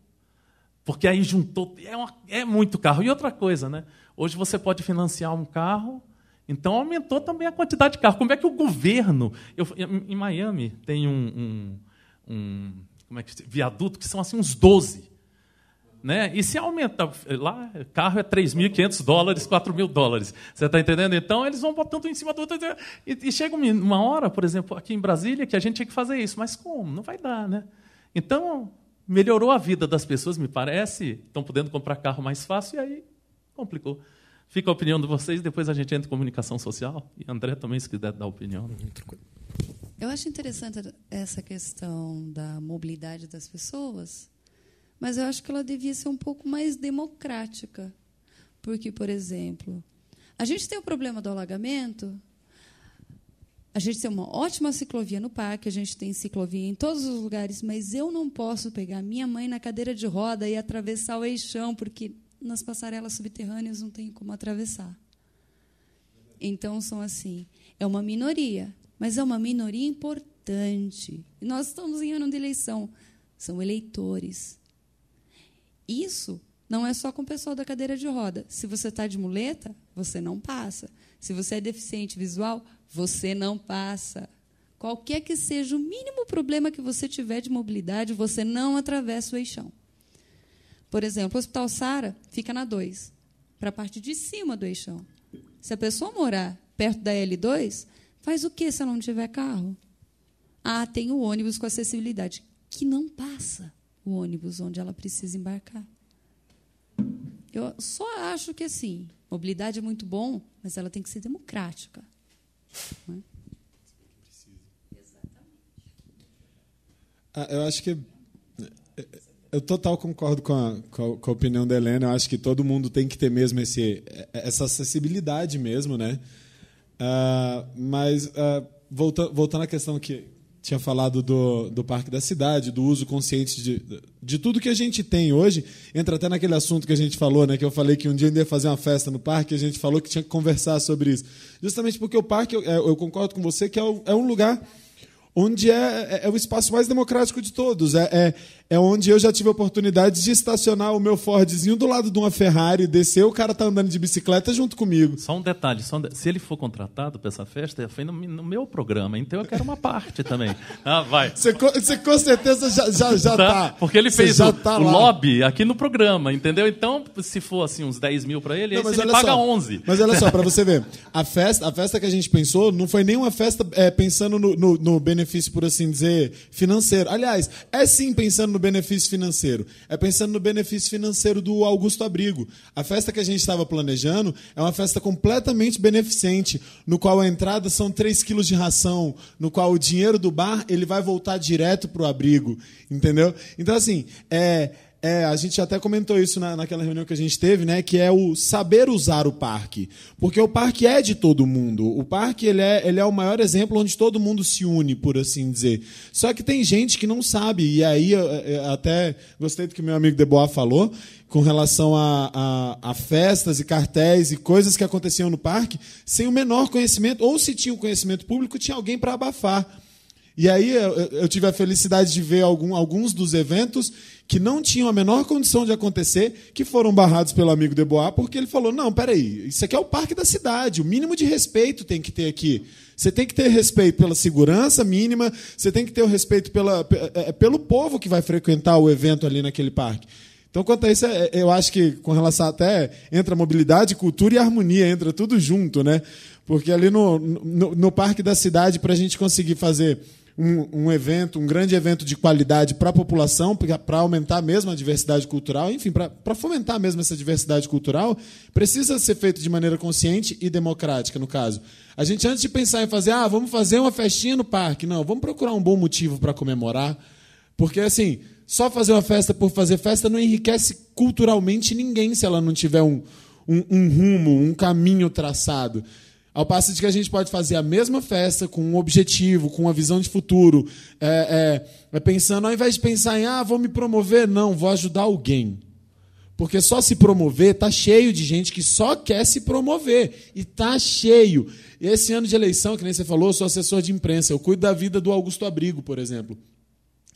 Porque aí juntou. É, uma, é muito carro. E outra coisa, né? Hoje você pode financiar um carro, então aumentou também a quantidade de carro. Como é que o governo. Eu, em Miami tem um, um, um como é que, viaduto que são assim uns 12. Né? E se aumentar, lá carro é 3.500 dólares, 4.000 dólares. Você está entendendo? Então eles vão botando em cima do outro. E, e chega uma hora, por exemplo, aqui em Brasília, que a gente tinha que fazer isso. Mas como? Não vai dar, né? Então, melhorou a vida das pessoas, me parece. Estão podendo comprar carro mais fácil e aí complicou. Fica a opinião de vocês, depois a gente entra em comunicação social. E André também, se quiser dar opinião. Eu acho interessante essa questão da mobilidade das pessoas, mas eu acho que ela devia ser um pouco mais democrática. Porque, por exemplo, a gente tem o problema do alagamento. A gente tem uma ótima ciclovia no parque, a gente tem ciclovia em todos os lugares, mas eu não posso pegar minha mãe na cadeira de roda e atravessar o eixão, porque nas passarelas subterrâneas não tem como atravessar. Então são assim, é uma minoria, mas é uma minoria importante. E nós estamos em ano de eleição, são eleitores. Isso não é só com o pessoal da cadeira de roda. Se você está de muleta, você não passa. Se você é deficiente visual, você não passa. Qualquer que seja o mínimo problema que você tiver de mobilidade, você não atravessa o eixão. Por exemplo, o Hospital Sara fica na 2, para a parte de cima do eixão. Se a pessoa morar perto da L2, faz o que se ela não tiver carro? Ah, tem o ônibus com acessibilidade, que não passa o ônibus onde ela precisa embarcar. Eu só acho que assim, mobilidade é muito bom, mas ela tem que ser democrática. Não é? Ah, eu acho que eu total concordo com a, com a, com a, opinião da Helena. Eu acho que todo mundo tem que ter mesmo esse, essa acessibilidade mesmo, né? Ah, mas uh, voltando à questão que, tinha falado do, do Parque da Cidade, do uso consciente de, de tudo que a gente tem hoje. Entra até naquele assunto que a gente falou, né? Que eu falei que um dia ainda ia fazer uma festa no parque, a gente falou que tinha que conversar sobre isso. Justamente porque o parque, eu, é, eu concordo com você, que é, o, é um lugar onde é, é, é, o espaço mais democrático de todos. É, é é onde eu já tive a oportunidade de estacionar o meu Fordzinho do lado de uma Ferrari, descer, o cara tá andando de bicicleta junto comigo. Só um detalhe, só um de... se ele for contratado para essa festa, foi no, no, meu programa, então eu quero uma parte também. *laughs* Ah, vai. Você com, você com certeza já, já, já tá, tá. Porque ele fez o, tá o, lobby aqui no programa, entendeu? Então, se for assim, uns 10 mil para ele, não, mas ele paga só, 11. Mas olha só, para você *laughs* ver, a festa, a festa que a gente pensou não foi nenhuma festa é, pensando no, no, no benefício, por assim dizer, financeiro. Aliás, é sim pensando no benefício financeiro? É pensando no benefício financeiro do Augusto Abrigo. A festa que a gente estava planejando é uma festa completamente beneficente, no qual a entrada são 3 quilos de ração, no qual o dinheiro do bar ele vai voltar direto para o abrigo, entendeu? Então, assim, é é, a gente até comentou isso na, naquela reunião que a gente teve, né? Que é o saber usar o parque. Porque o parque é de todo mundo. O parque ele é, ele é o maior exemplo onde todo mundo se une, por assim dizer. Só que tem gente que não sabe. E aí, eu, eu até gostei do que meu amigo Deboa falou com relação a, a, a, festas e cartéis e coisas que aconteciam no parque, sem o menor conhecimento, ou se tinha um conhecimento público, tinha alguém para abafar. E aí eu, eu tive a felicidade de ver algum, alguns dos eventos que não tinham a menor condição de acontecer, que foram barrados pelo amigo Debois, porque ele falou: não, peraí, isso aqui é o parque da cidade, o mínimo de respeito tem que ter aqui. Você tem que ter respeito pela segurança mínima, você tem que ter o respeito pela, é, é, pelo povo que vai frequentar o evento ali naquele parque. Então, quanto a isso, é, eu acho que com relação até entra mobilidade, cultura e harmonia, entra tudo junto, né? Porque ali no, no, no parque da cidade, para a gente conseguir fazer um, um, evento, um grande evento de qualidade para a população, para aumentar mesmo a diversidade cultural, enfim, para fomentar mesmo essa diversidade cultural, precisa ser feito de maneira consciente e democrática, no caso. A gente, antes de pensar em fazer, ah, vamos fazer uma festinha no parque, não, vamos procurar um bom motivo para comemorar, porque, assim, só fazer uma festa por fazer festa não enriquece culturalmente ninguém se ela não tiver um, um, um rumo, um caminho traçado. Ao passo de que a gente pode fazer a mesma festa com um objetivo, com uma visão de futuro, é, é, é pensando, ao invés de pensar em, ah, vou me promover, não, vou ajudar alguém. Porque só se promover, tá cheio de gente que só quer se promover. E tá cheio. E esse ano de eleição, que nem você falou, eu sou assessor de imprensa. Eu cuido da vida do Augusto Abrigo, por exemplo.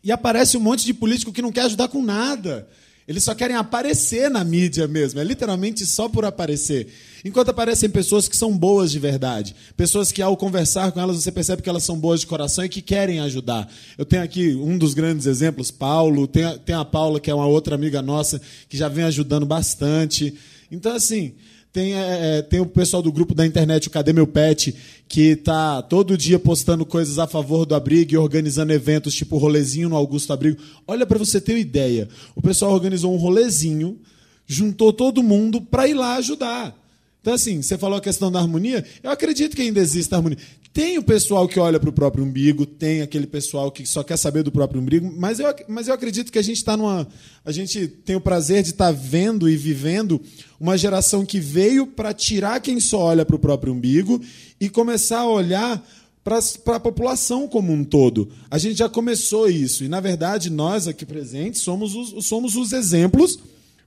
E aparece um monte de político que não quer ajudar com nada. Eles só querem aparecer na mídia mesmo, é literalmente só por aparecer. Enquanto aparecem pessoas que são boas de verdade, pessoas que ao conversar com elas você percebe que elas são boas de coração e que querem ajudar. Eu tenho aqui um dos grandes exemplos, Paulo, tem a, tem a Paula, que é uma outra amiga nossa, que já vem ajudando bastante. Então, assim, tem, é, é, tem o pessoal do grupo da internet, o Cadê Meu Pet, que tá todo dia postando coisas a favor do abrigo e organizando eventos tipo rolezinho no Augusto Abrigo. Olha para você ter uma ideia. O pessoal organizou um rolezinho, juntou todo mundo para ir lá ajudar. Então, assim, você falou a questão da harmonia. Eu acredito que ainda existe harmonia. Tem o pessoal que olha para o próprio umbigo, tem aquele pessoal que só quer saber do próprio umbigo, mas eu, mas eu acredito que a gente está numa. A gente tem o prazer de estar tá vendo e vivendo uma geração que veio para tirar quem só olha para o próprio umbigo e começar a olhar para a população como um todo. A gente já começou isso. E, na verdade, nós aqui presentes somos os, somos os exemplos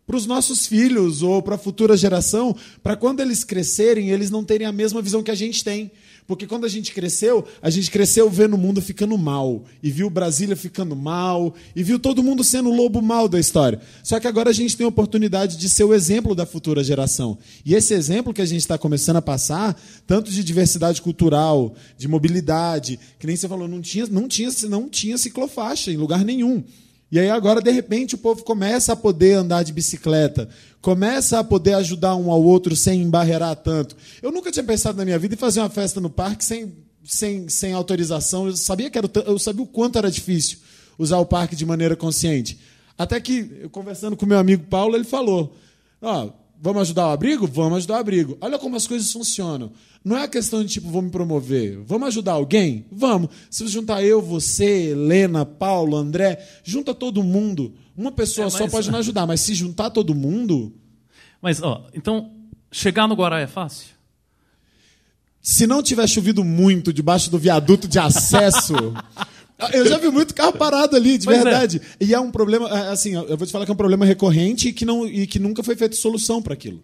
para os nossos filhos ou para a futura geração, para quando eles crescerem, eles não terem a mesma visão que a gente tem. Porque quando a gente cresceu, a gente cresceu vendo o mundo ficando mal. E viu Brasília ficando mal. E viu todo mundo sendo o lobo mal da história. Só que agora a gente tem a oportunidade de ser o exemplo da futura geração. E esse exemplo que a gente está começando a passar, tanto de diversidade cultural, de mobilidade, que nem você falou, não tinha, não tinha, não tinha ciclofaixa em lugar nenhum. E aí agora, de repente, o povo começa a poder andar de bicicleta, começa a poder ajudar um ao outro sem embarrear tanto. Eu nunca tinha pensado na minha vida em fazer uma festa no parque sem, sem, sem autorização. Eu sabia que era, eu sabia o quanto era difícil usar o parque de maneira consciente. Até que, conversando com meu amigo Paulo, ele falou: oh, Vamos ajudar o abrigo? Vamos ajudar o abrigo. Olha como as coisas funcionam. Não é a questão de tipo, vou me promover. Vamos ajudar alguém? Vamos. Se você juntar eu, você, Helena, Paulo, André, junta todo mundo. Uma pessoa é, mas... só pode não ajudar, mas se juntar todo mundo. Mas, ó, então, chegar no Guará é fácil? Se não tiver chovido muito debaixo do viaduto de acesso, *laughs* Ah, eu já vi muito carro parado ali, de pois é. verdade. É. E é um problema, é, assim, eu vou te falar que é um problema recorrente e que, não, e que nunca foi feita solução para aquilo.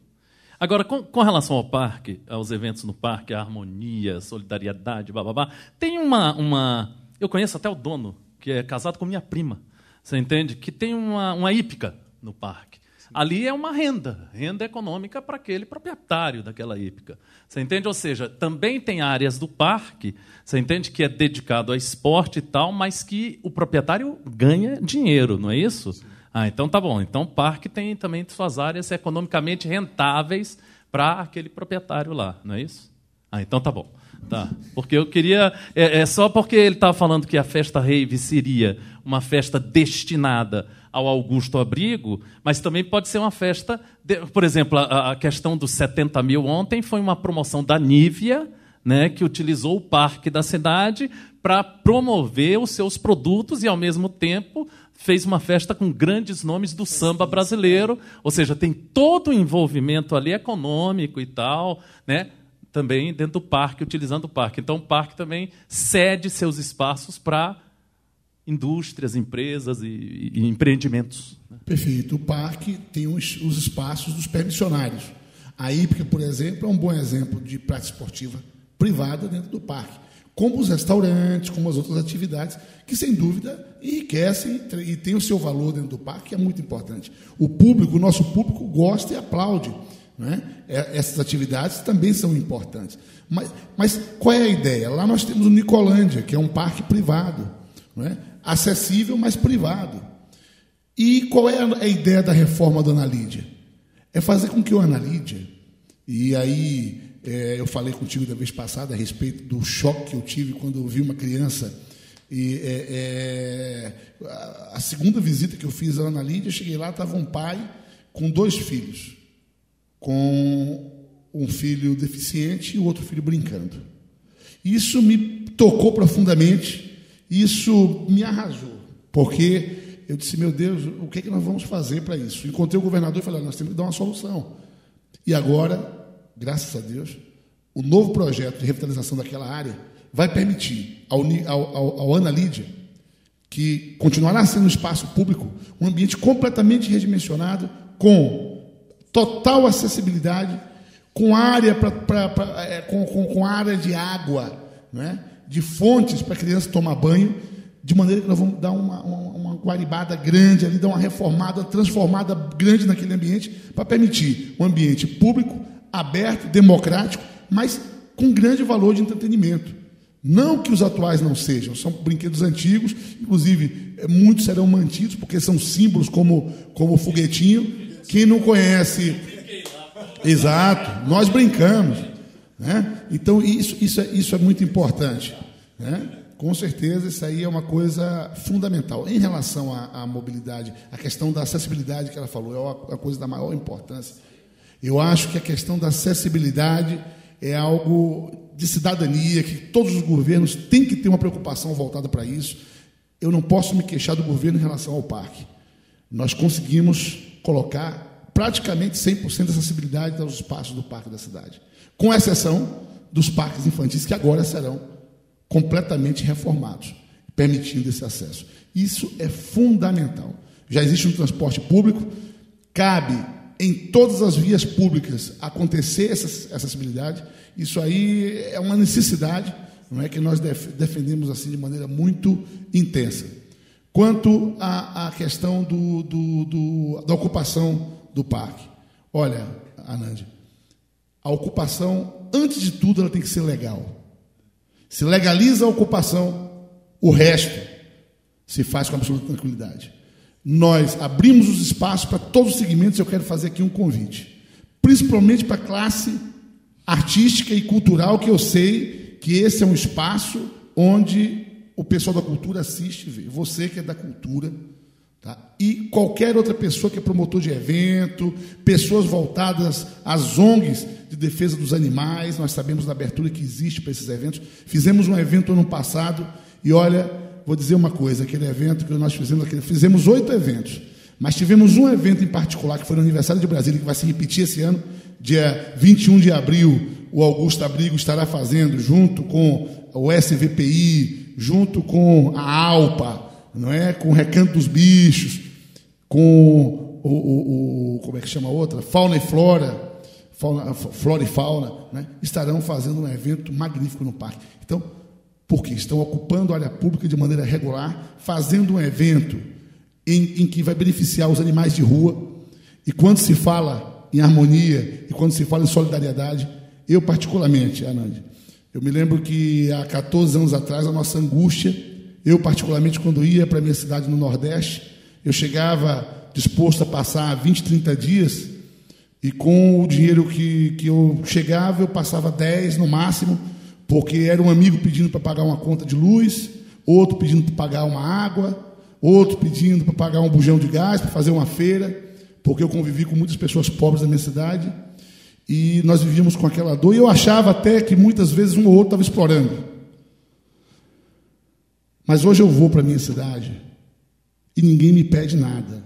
Agora, com, com, relação ao parque, aos eventos no parque, a harmonia, solidariedade, blá tem uma, uma. Eu conheço até o dono, que é casado com minha prima. Você entende? Que tem uma, uma hípica no parque. Ali é uma renda, renda econômica para aquele proprietário daquela hípica. Você entende? Ou seja, também tem áreas do parque, você entende que é dedicado a esporte e tal, mas que o proprietário ganha dinheiro, não é isso? Sim. Ah, então tá bom. Então o parque tem também suas áreas economicamente rentáveis para aquele proprietário lá, não é isso? Ah, então tá bom. Tá. Porque eu queria. É, é só porque ele estava tá falando que a festa rave seria uma festa destinada ao Augusto Abrigo, mas também pode ser uma festa. De, por exemplo, a, a, questão dos 70 mil ontem foi uma promoção da Nívia, né, que utilizou o parque da cidade para promover os seus produtos e, ao mesmo tempo, fez uma festa com grandes nomes do samba brasileiro. Ou seja, tem todo o envolvimento ali econômico e tal, né? também dentro do parque, utilizando o parque. Então, o parque também cede seus espaços para indústrias, empresas e, e empreendimentos. Né? Perfeito. O parque tem os, os espaços dos permissionários. A hípica, por exemplo, é um bom exemplo de prática esportiva privada dentro do parque. Como os restaurantes, como as outras atividades, que sem dúvida enriquecem e têm o seu valor dentro do parque, que é muito importante. O público, o nosso público, gosta e aplaude. Né? Essas atividades também são importantes. Mas, mas qual é a ideia? Lá nós temos o Nicolândia, que é um parque privado. Né? acessível, mas privado. E qual é a é ideia da reforma da Ana Lídia? É fazer com que o Ana Lídia, e aí é, eu falei contigo da vez passada a respeito do choque que eu tive quando eu vi uma criança. E é, é, a segunda visita que eu fiz à Ana Lídia, cheguei lá, estava um pai com dois filhos, com um filho deficiente e o outro filho brincando. Isso me tocou profundamente isso me arrasou, porque eu disse, meu Deus, o que é que nós vamos fazer para isso? Encontrei o governador e falei, nós temos que dar uma solução. E agora, graças a Deus, o novo projeto de revitalização daquela área vai permitir ao, ao, ao Ana Lídia que continuará sendo um espaço público, um ambiente completamente redimensionado, com total acessibilidade, com área, pra, pra, pra é, com, com, com área de água, né? de fontes para a criança tomar banho, de maneira que nós vamos dar uma, uma, uma guaribada grande ali, dar uma reformada, transformada grande naquele ambiente, para permitir um ambiente público, aberto, democrático, mas com grande valor de entretenimento. Não que os atuais não sejam, são brinquedos antigos, inclusive eh, muitos serão mantidos, porque são símbolos como, como o foguetinho. Quem não conhece. Exato, nós brincamos. Né? Então, isso, isso, é, isso é muito importante. Né? Com certeza, isso aí é uma coisa fundamental. Em relação à, à mobilidade, a questão da acessibilidade que ela falou é uma, é a coisa da maior importância. Eu acho que a questão da acessibilidade é algo de cidadania, que todos os governos têm que ter uma preocupação voltada para isso. Eu não posso me queixar do governo em relação ao parque. Nós conseguimos colocar praticamente 100% de acessibilidade aos espaços do parque da cidade com exceção dos parques infantis, que agora serão completamente reformados, permitindo esse acesso. Isso é fundamental. Já existe um transporte público, cabe em todas as vias públicas acontecer essa acessibilidade. Isso aí é uma necessidade, não é que nós def defendemos assim de maneira muito intensa. Quanto à, à questão do, do, do, da ocupação do parque, olha, Anand, a ocupação, antes de tudo, ela tem que ser legal. Se legaliza a ocupação, o resto se faz com absoluta tranquilidade. Nós abrimos os espaços para todos os segmentos, eu quero fazer aqui um convite, principalmente para a classe artística e cultural, que eu sei que esse é um espaço onde o pessoal da cultura assiste e vê. Você que é da cultura, Tá? E qualquer outra pessoa que é promotor de evento, pessoas voltadas às ONGs de defesa dos animais, nós sabemos da abertura que existe para esses eventos. Fizemos um evento ano passado e olha, vou dizer uma coisa, aquele evento que nós fizemos, aquele, fizemos oito eventos, mas tivemos um evento em particular que foi no aniversário de Brasília, que vai se repetir esse ano, dia 21 de abril, o Augusto Abrigo estará fazendo, junto com o SVPI, junto com a ALPA, não é? Com o recanto dos bichos, com o, o, o como é que chama a outra? Fauna e flora, fauna, flora e fauna, né? estarão fazendo um evento magnífico no parque. Então, por quê? estão ocupando a área pública de maneira regular, fazendo um evento em, em que vai beneficiar os animais de rua. E quando se fala em harmonia e quando se fala em solidariedade, eu particularmente, Anand, eu me lembro que há 14 anos atrás a nossa angústia eu, particularmente, quando ia para a minha cidade no Nordeste, eu chegava disposto a passar 20, 30 dias, e com o dinheiro que, que eu chegava, eu passava 10 no máximo, porque era um amigo pedindo para pagar uma conta de luz, outro pedindo para pagar uma água, outro pedindo para pagar um bujão de gás, para fazer uma feira, porque eu convivi com muitas pessoas pobres da minha cidade, e nós vivíamos com aquela dor, e eu achava até que muitas vezes um ou outro estava explorando. Mas hoje eu vou para a minha cidade e ninguém me pede nada.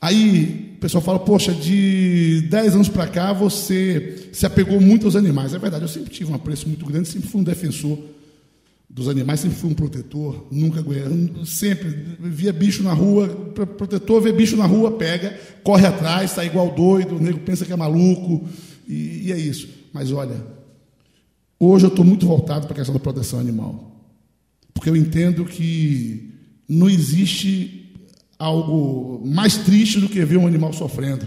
Aí o pessoal fala: Poxa, de 10 anos para cá você se apegou muito aos animais. É verdade, eu sempre tive um apreço muito grande, sempre fui um defensor dos animais, sempre fui um protetor, nunca sempre via bicho na rua, protetor vê bicho na rua, pega, corre atrás, está igual doido, o nego pensa que é maluco, e, e é isso. Mas olha, hoje eu estou muito voltado para a questão da proteção animal porque eu entendo que não existe algo mais triste do que ver um animal sofrendo.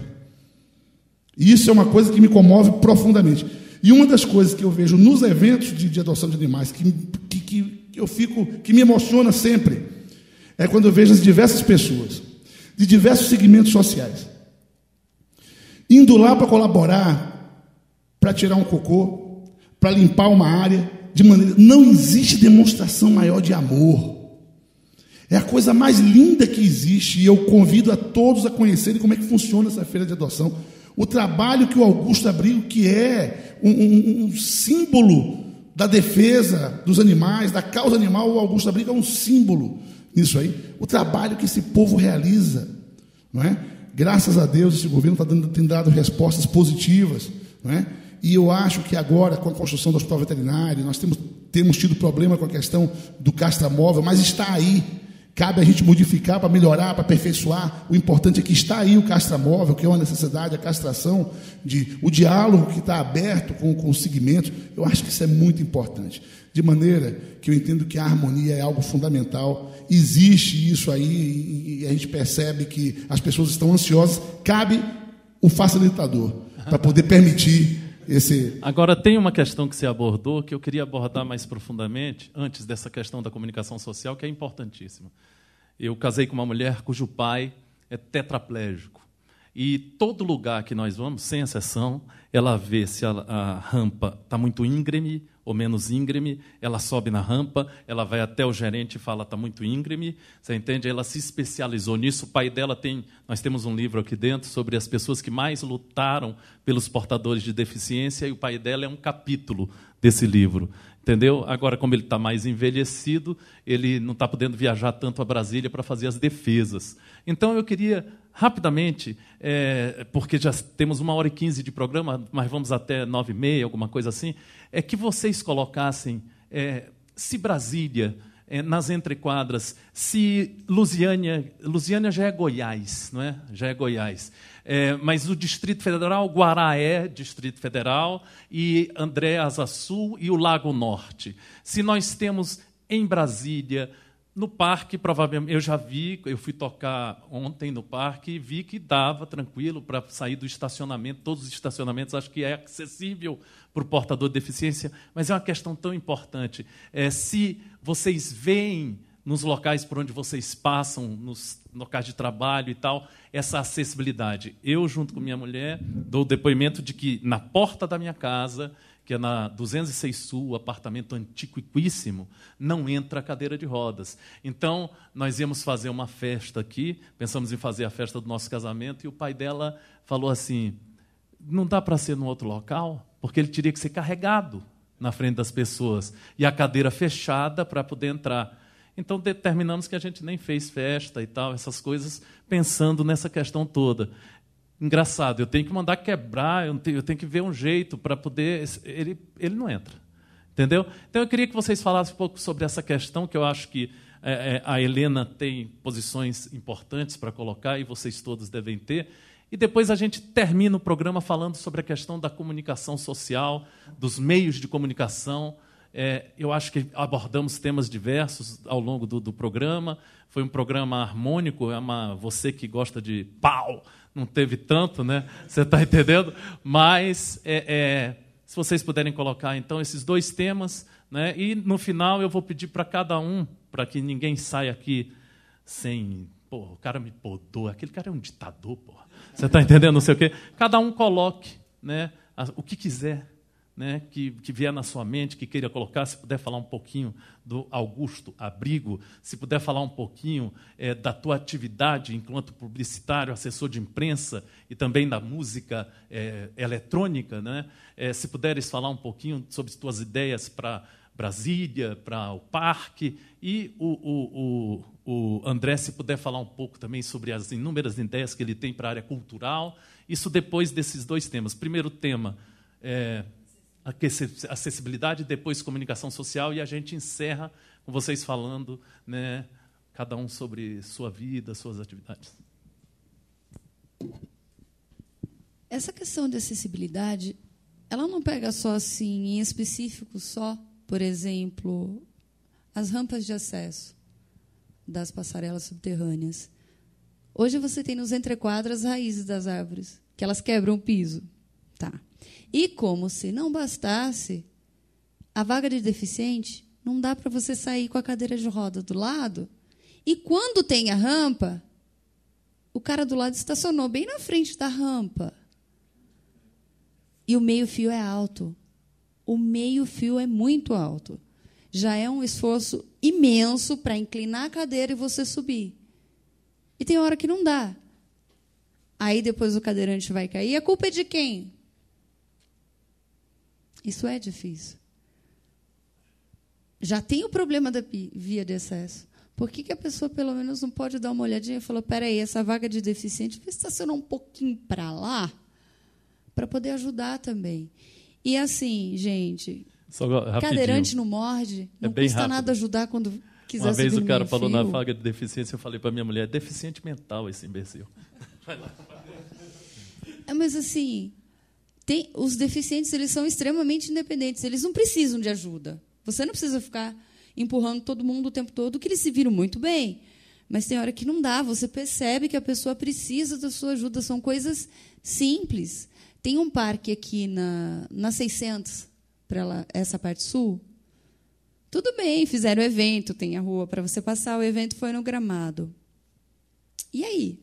E isso é uma coisa que me comove profundamente. E uma das coisas que eu vejo nos eventos de, de adoção de animais, que, que, que eu fico, que me emociona sempre, é quando eu vejo as diversas pessoas, de diversos segmentos sociais, indo lá para colaborar, para tirar um cocô, para limpar uma área, de maneira. Não existe demonstração maior de amor. É a coisa mais linda que existe. E eu convido a todos a conhecerem como é que funciona essa feira de adoção. O trabalho que o Augusto abriu, que é um, um, um símbolo da defesa dos animais, da causa animal, o Augusto Abrigo é um símbolo nisso aí. O trabalho que esse povo realiza, não é? Graças a Deus, esse governo está dando, tem dado respostas positivas, não é? E eu acho que agora, com a construção do hospital veterinário, nós temos, temos tido problema com a questão do castramóvel, mas está aí. Cabe a gente modificar para melhorar, para aperfeiçoar. O importante é que está aí o castramóvel, que é uma necessidade, a castração, de, o diálogo que está aberto com, com o segmento. Eu acho que isso é muito importante. De maneira que eu entendo que a harmonia é algo fundamental. Existe isso aí e a gente percebe que as pessoas estão ansiosas. Cabe o facilitador para poder permitir esse... Agora, tem uma questão que você abordou que eu queria abordar mais profundamente, antes dessa questão da comunicação social, que é importantíssima. Eu casei com uma mulher cujo pai é tetraplégico. E todo lugar que nós vamos, sem exceção, ela vê se a, a rampa está muito íngreme, ou menos íngreme, ela sobe na rampa, ela vai até o gerente e fala, está muito íngreme, você entende? Ela se especializou nisso, o pai dela tem, nós temos um livro aqui dentro sobre as pessoas que mais lutaram pelos portadores de deficiência, e o pai dela é um capítulo desse livro, entendeu? Agora, como ele está mais envelhecido, ele não está podendo viajar tanto a Brasília para fazer as defesas. Então, eu queria rapidamente, é, porque já temos uma hora e quinze de programa, mas vamos até nove e meia, alguma coisa assim, é que vocês colocassem é, se Brasília é, nas entrequadras, se Lusiânia, Lusiânia já é Goiás, não é? Já é Goiás. É, mas o Distrito Federal, é Distrito Federal, e André Asa Sul e o Lago Norte. Se nós temos em Brasília no parque, provavelmente, eu já vi, eu fui tocar ontem no parque e vi que dava tranquilo para sair do estacionamento, todos os estacionamentos, acho que é acessível para o portador de deficiência, mas é uma questão tão importante. É, se vocês veem nos locais por onde vocês passam, nos locais de trabalho e tal, essa acessibilidade. Eu, junto com minha mulher, dou o depoimento de que na porta da minha casa que é na 206 Sul, apartamento antiquíssimo, não entra a cadeira de rodas. Então, nós íamos fazer uma festa aqui, pensamos em fazer a festa do nosso casamento, e o pai dela falou assim: não dá para ser num outro local, porque ele teria que ser carregado na frente das pessoas, e a cadeira fechada para poder entrar. Então determinamos que a gente nem fez festa e tal, essas coisas, pensando nessa questão toda engraçado. Eu tenho que mandar quebrar, eu tenho, eu tenho que ver um jeito para poder. Ele, ele não entra. Entendeu? Então eu queria que vocês falassem um pouco sobre essa questão, que eu acho que é, é a Helena tem posições importantes para colocar e vocês todos devem ter. E depois a gente termina o programa falando sobre a questão da comunicação social, dos meios de comunicação. É, eu acho que abordamos temas diversos ao longo do, do programa. Foi um programa harmônico. É uma, você que gosta de pau, não teve tanto, né? Você está entendendo? Mas é, é, se vocês puderem colocar então esses dois temas, né? E no final eu vou pedir para cada um, para que ninguém saia aqui sem, pô, o cara me podou, aquele cara é um ditador, pô. Você está entendendo? Não sei o quê. Cada um coloque, né? O que quiser né, que, que vier na sua mente, que queira colocar, se puder falar um pouquinho do Augusto Abrigo, se puder falar um pouquinho é, da tua atividade enquanto publicitário, assessor de imprensa e também da música é, eletrônica, né? É, se puderes falar um pouquinho sobre tuas ideias para Brasília, para o parque e o, o, o, o André se puder falar um pouco também sobre as inúmeras ideias que ele tem para a área cultural. Isso depois desses dois temas. Primeiro tema é, acessibilidade, depois comunicação social, e a gente encerra com vocês falando, né, cada um sobre sua vida, suas atividades. Essa questão de acessibilidade, ela não pega só assim, em específico só, por exemplo, as rampas de acesso das passarelas subterrâneas. Hoje você tem nos entrequadros as raízes das árvores, que elas quebram o piso. Tá. E como se não bastasse, a vaga de deficiente não dá para você sair com a cadeira de roda do lado. E quando tem a rampa, o cara do lado estacionou bem na frente da rampa. E o meio-fio é alto. O meio-fio é muito alto. Já é um esforço imenso para inclinar a cadeira e você subir. E tem hora que não dá. Aí depois o cadeirante vai cair. A culpa é de quem? Isso é difícil. Já tem o problema da via de excesso. Por que, que a pessoa, pelo menos, não pode dar uma olhadinha e falar: peraí, essa vaga de deficiente está sendo um pouquinho para lá, para poder ajudar também. E assim, gente, Só, cadeirante não morde, é não é custa rápido. nada ajudar quando quiser Uma vez o cara falou fio. na vaga de deficiência, eu falei para minha mulher: é deficiente mental esse imbecil. Vai lá. É, mas assim, tem, os deficientes eles são extremamente independentes, eles não precisam de ajuda. Você não precisa ficar empurrando todo mundo o tempo todo, que eles se viram muito bem. Mas tem hora que não dá, você percebe que a pessoa precisa da sua ajuda, são coisas simples. Tem um parque aqui na, na 600, para essa parte sul. Tudo bem, fizeram evento, tem a rua para você passar, o evento foi no gramado. E aí?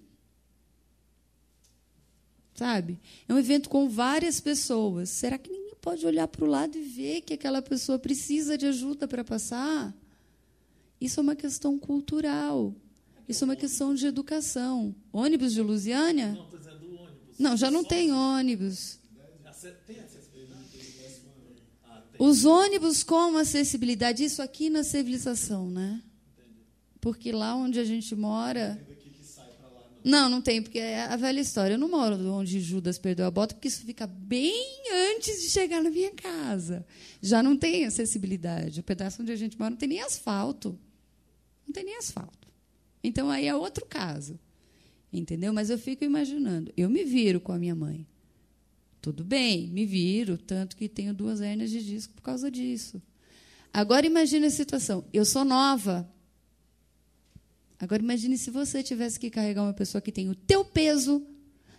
sabe? É um evento com várias pessoas. Será que ninguém pode olhar para o lado e ver que aquela pessoa precisa de ajuda para passar? Isso é uma questão cultural. Isso é uma questão de educação. Ônibus de Lusiânia? Não, estou dizendo ônibus. Não, já não tem ônibus. Tem acessibilidade? Ah, Os ônibus com acessibilidade, isso aqui na civilização, né? Porque lá onde a gente mora, não, não tem, porque é a velha história. Eu não moro onde Judas perdeu a bota, porque isso fica bem antes de chegar na minha casa. Já não tem acessibilidade. O pedaço onde a gente mora não tem nem asfalto. Não tem nem asfalto. Então aí é outro caso. Entendeu? Mas eu fico imaginando. Eu me viro com a minha mãe. Tudo bem, me viro, tanto que tenho duas hernias de disco por causa disso. Agora imagina a situação. Eu sou nova, Agora imagine se você tivesse que carregar uma pessoa que tem o teu peso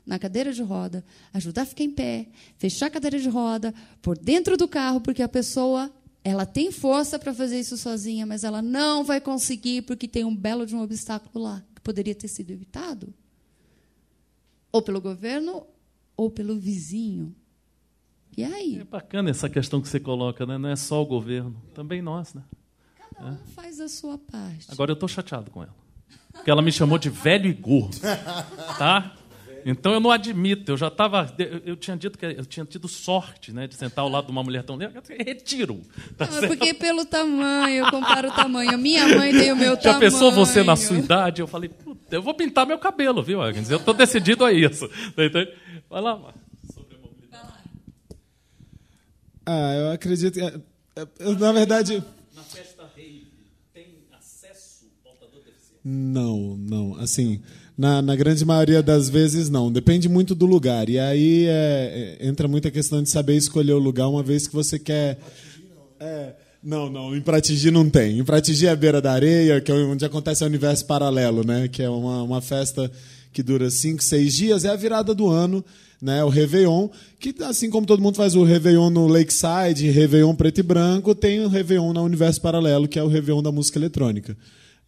na cadeira de roda, ajudar a ficar em pé, fechar a cadeira de roda, por dentro do carro, porque a pessoa ela tem força para fazer isso sozinha, mas ela não vai conseguir porque tem um belo de um obstáculo lá que poderia ter sido evitado, ou pelo governo ou pelo vizinho. E aí? É bacana essa questão que você coloca, né? Não é só o governo, também nós, né? Cada um é. faz a sua parte. Agora eu estou chateado com ela. Porque ela me chamou de velho e gordo. Tá? Então eu não admito, eu já estava. Eu, tinha dito que eu tinha tido sorte né, de sentar ao lado de uma mulher tão linda. Retiro. Tá ah, porque pelo tamanho, eu comparo o tamanho. Minha mãe tem o meu já tamanho. Já pensou você na sua idade? Eu falei, puta, eu vou pintar meu cabelo, viu, Eu estou decidido a isso. Tá Vai lá, Marcos. Sobre a mobilidade. Ah, eu acredito. Que, é, é, na verdade. Não, não. Assim, na, na, grande maioria das vezes, não. Depende muito do lugar. E aí é, é, entra muita questão de saber escolher o lugar uma vez que você quer. É, não, não. Em Pratigi não tem. Em Pratigi é a Beira da Areia, que é onde acontece o Universo Paralelo, né? que é uma, uma festa que dura cinco, seis dias. É a virada do ano. Né, o Réveillon, que assim como todo mundo faz o Réveillon no Lakeside, Réveillon preto e branco, tem o Réveillon na Universo Paralelo, que é o Réveillon da música eletrônica.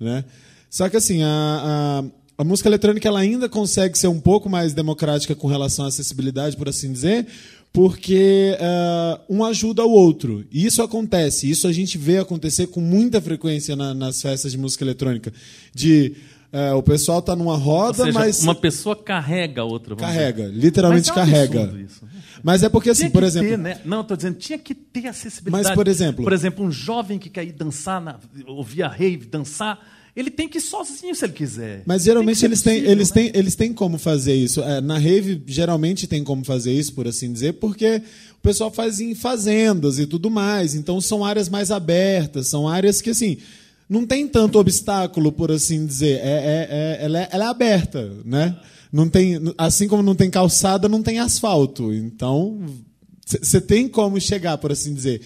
Né? Só que assim, a, a, a, música eletrônica ela ainda consegue ser um pouco mais democrática com relação à acessibilidade, por assim dizer, porque uh, um ajuda o outro. E isso acontece, isso a gente vê acontecer com muita frequência na, nas festas de música eletrônica. De eh, o pessoal está numa roda, seja, mas. Uma pessoa carrega a outra. Carrega, dizer. literalmente mas é um carrega. Né? Mas é porque, assim, tinha por exemplo. Ter, né? Não, estou dizendo, tinha que ter acessibilidade. Mas, por exemplo. Por exemplo, um jovem que quer ir dançar, na... ouvir a rave, dançar ele tem que ir sozinho se ele quiser. Mas geralmente eles, possível, têm, eles, né? têm, eles têm como fazer isso. É, na rave, geralmente tem como fazer isso, por assim dizer, porque o pessoal faz em fazendas e tudo mais. Então são áreas mais abertas, são áreas que, assim, não tem tanto obstáculo, por assim dizer. É, é, é ela, é, ela é aberta, né? Não tem, assim como não tem calçada, não tem asfalto. Então, você tem como chegar, por assim dizer.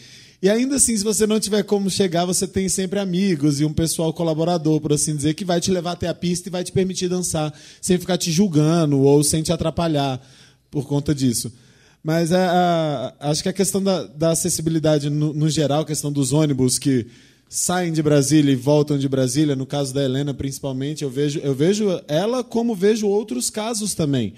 E ainda assim, se você não tiver como chegar, você tem sempre amigos e um pessoal colaborador, por assim dizer, que vai te levar até a pista e vai te permitir dançar, sem ficar te julgando ou sem te atrapalhar por conta disso. Mas é, a, a, acho que a questão da, da acessibilidade no, no, geral, a questão dos ônibus que saem de Brasília e voltam de Brasília, no caso da Helena principalmente, eu vejo, eu vejo ela como vejo outros casos também.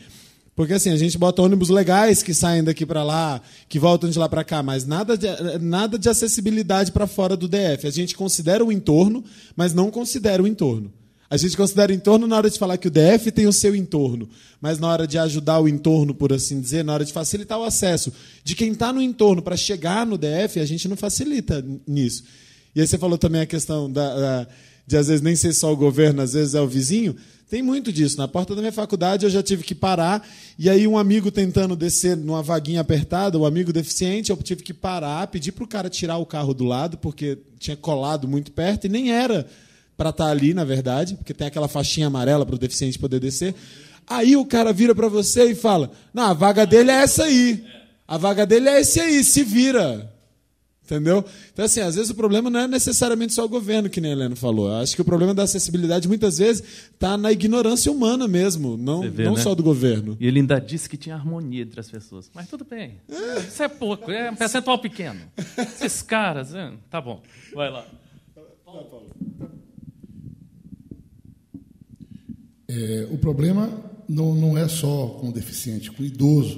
Porque assim, a gente bota ônibus legais que saem daqui para lá, que voltam de lá para cá, mas nada de, nada de acessibilidade para fora do DF. A gente considera o entorno, mas não considera o entorno. A gente considera o entorno na hora de falar que o DF tem o seu entorno, mas na hora de ajudar o entorno, por assim dizer, na hora de facilitar o acesso de quem está no entorno para chegar no DF, a gente não facilita nisso. E aí você falou também a questão da, da, de às vezes nem ser só o governo, às vezes é o vizinho. Tem muito disso. Na porta da minha faculdade eu já tive que parar, e aí um amigo tentando descer numa vaguinha apertada, o um amigo deficiente, eu tive que parar, pedir para o cara tirar o carro do lado, porque tinha colado muito perto e nem era para estar tá ali, na verdade, porque tem aquela faixinha amarela para o deficiente poder descer. Aí o cara vira para você e fala: Não, a vaga dele é essa aí. A vaga dele é esse aí, se vira. Entendeu? Então, assim, às vezes o problema não é necessariamente só o governo, que nem a Helena falou. Eu acho que o problema da acessibilidade, muitas vezes, está na ignorância humana mesmo, não, vê, não né? só do governo. E ele ainda disse que tinha harmonia entre as pessoas. Mas tudo bem. É. Isso é pouco, é um percentual pequeno. Esses caras, é, tá bom. Vai lá. É, o problema não, não é só com o deficiente, com o idoso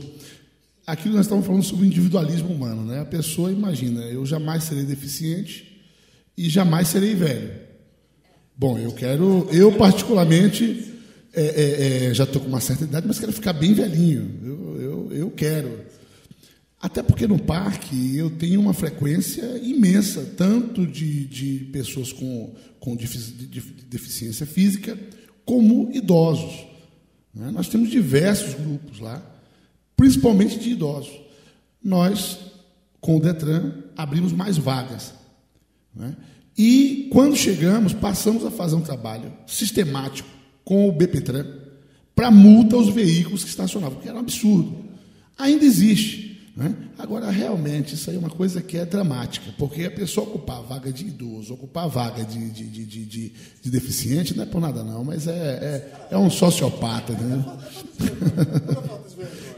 aquilo nós estamos falando sobre o individualismo humano, né? A pessoa imagina, eu jamais serei deficiente e jamais serei velho. Bom, eu quero, eu particularmente, é, é, é já estou com uma certa idade, mas quero ficar bem velhinho. Eu, eu, eu quero. Até porque no parque eu tenho uma frequência imensa, tanto de, de pessoas com, com deficiência física, como idosos. Né? Nós temos diversos grupos lá principalmente de idosos. Nós, com o Detran, abrimos mais vagas. Né? E quando chegamos, passamos a fazer um trabalho sistemático com o BPTran para multa aos veículos que estacionavam, que era um absurdo. Ainda existe. Né? Agora, realmente, isso aí é uma coisa que é dramática, porque a pessoa ocupar a vaga de idoso, ocupar a vaga de, de, de, de, de deficiente, não é por nada não, mas é, é, é um sociopata. Né?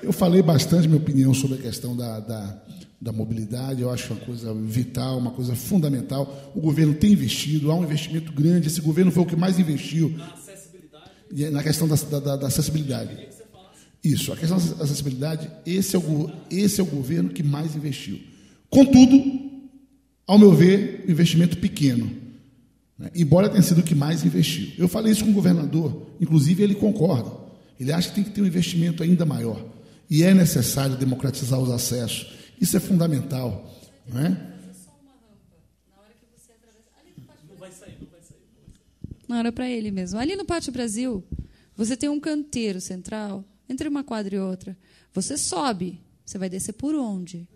Eu falei bastante minha opinião sobre a questão da, da, da, mobilidade, eu acho uma coisa vital, uma coisa fundamental. O governo tem investido, há um investimento grande, esse governo foi o que mais investiu. Na acessibilidade. É na questão da, da, da acessibilidade. Isso, a questão da acessibilidade, esse é, o, esse é o governo que mais investiu. Contudo, ao meu ver, investimento pequeno, né? embora tenha sido o que mais investiu. Eu falei isso com o governador, inclusive ele concorda. Ele acha que tem que ter um investimento ainda maior. E é necessário democratizar os acessos. Isso é fundamental. Não é? Não, era para ele mesmo. Ali no Pátio Brasil, você tem um canteiro central entre uma quadra e outra. Você sobe, você vai descer por onde?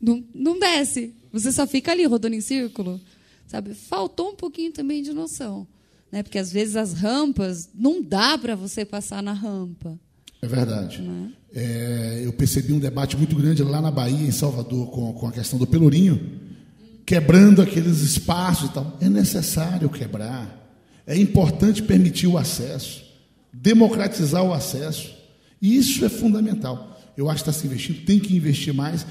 Não, não desce. Você só fica ali rodando em círculo. Sabe? Faltou um pouquinho também de noção. Né? Porque às vezes as rampas, não dá para você passar na rampa. É verdade. Né? É, eu percebi um debate muito grande lá na Bahia, em Salvador, com, com a questão do Pelourinho, quebrando aqueles espaços e tal. É necessário quebrar. É importante permitir o acesso, democratizar o acesso. E isso é fundamental. Eu acho que está se investindo, tem que investir mais.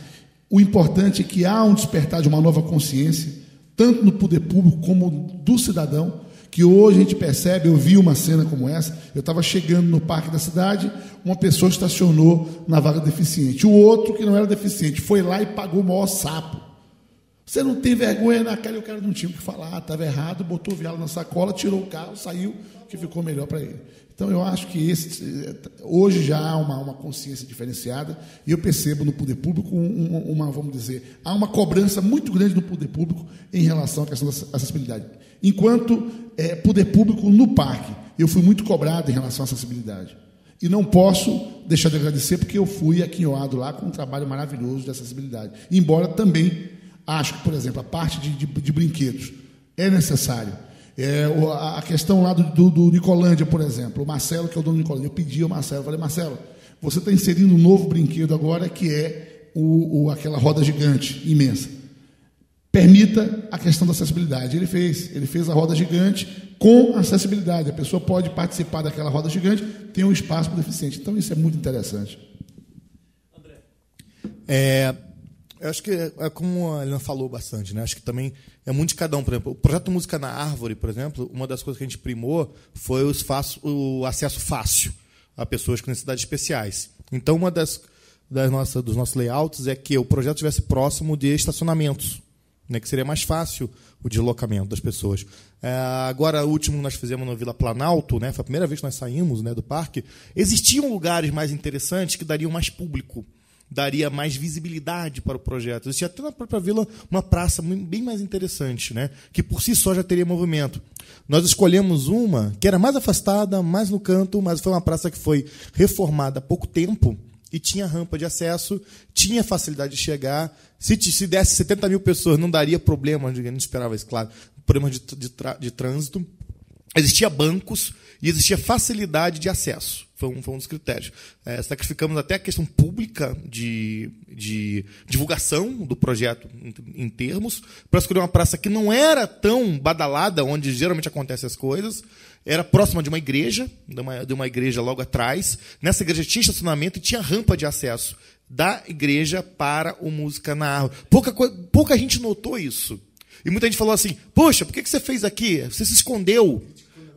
O importante é que há um despertar de uma nova consciência, tanto no poder público como do cidadão, que hoje a gente percebe, eu vi uma cena como essa, eu estava chegando no parque da cidade, uma pessoa estacionou na vaga deficiente, o outro que não era deficiente foi lá e pagou o maior sapo. Você não tem vergonha naquela, né? o cara não tinha o que falar, estava errado, botou o viado na sacola, tirou o carro, saiu, que ficou melhor para ele. Então eu acho que esse, hoje já há uma, uma consciência diferenciada e eu percebo no poder público uma, uma, vamos dizer, há uma cobrança muito grande no poder público em relação à questão da acessibilidade. Enquanto é, poder público no parque. Eu fui muito cobrado em relação à acessibilidade. E não posso deixar de agradecer, porque eu fui aquinhoado lá com um trabalho maravilhoso de acessibilidade. Embora também acho que, por exemplo, a parte de, de, de brinquedos é necessário. É, a questão lá do, do, do, Nicolândia, por exemplo, o Marcelo, que é o dono do Nicolândia, eu pedi ao Marcelo, falei, Marcelo, você está inserindo um novo brinquedo agora, que é o, o, aquela roda gigante imensa permita a questão da acessibilidade. Ele fez, ele fez a roda gigante com acessibilidade. A pessoa pode participar daquela roda gigante, tem um espaço para o deficiente. Então isso é muito interessante. André. É, eu acho que é como a Helena falou bastante, né? Acho que também é muito de cada um. Por exemplo, o projeto Música na Árvore, por exemplo, uma das coisas que a gente primou foi o, espaço, o acesso fácil a pessoas com necessidades especiais. Então, uma das, das nossas, dos nossos layouts é que o projeto estivesse próximo de estacionamentos né, que seria mais fácil o deslocamento das pessoas. É, agora, o último nós fizemos na Vila Planalto, né, foi a primeira vez que nós saímos né, do parque. Existiam lugares mais interessantes que dariam mais público, daria mais visibilidade para o projeto. Existia até na própria vila uma praça bem mais interessante, né, que por si só já teria movimento. Nós escolhemos uma que era mais afastada, mais no canto, mas foi uma praça que foi reformada há pouco tempo e tinha rampa de acesso, tinha facilidade de chegar. Se, se desse 70 mil pessoas, não daria problema, não esperava isso, claro, problema de, de, de trânsito. Existia bancos e existia facilidade de acesso. Foi um, foi um dos critérios. É, sacrificamos até a questão pública de, de divulgação do projeto em, em termos, para escolher uma praça que não era tão badalada, onde geralmente acontecem as coisas, era próxima de uma igreja, de uma, de uma igreja logo atrás. Nessa igreja tinha estacionamento e tinha rampa de acesso da igreja para o Música na Árvore. Pouca, pouca gente notou isso. E muita gente falou assim: Poxa, por que, que você fez aqui? Você se escondeu.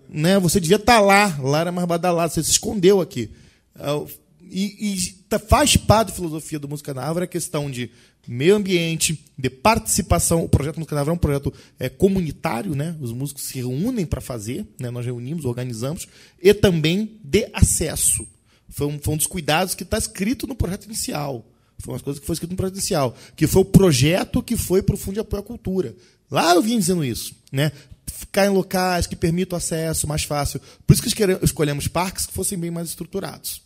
Né? Você devia estar tá lá. Lá era mais badalado. Você se escondeu aqui. Ah, e, e tá, faz parte da filosofia do Música na Árvore a questão de meio ambiente, de participação. O projeto Música na é um projeto é, comunitário, né? Os músicos se reúnem para fazer, né? nós reunimos, organizamos, e também de acesso. Foi um, foi um dos cuidados que está escrito no projeto inicial. Foi uma coisa que foi escrito no projeto inicial, que foi o projeto que foi para o Fundo de Apoio à Cultura. Lá eu vinha dizendo isso, né? Ficar em locais que permitam acesso mais fácil. Por isso que escolhemos parques que fossem bem mais estruturados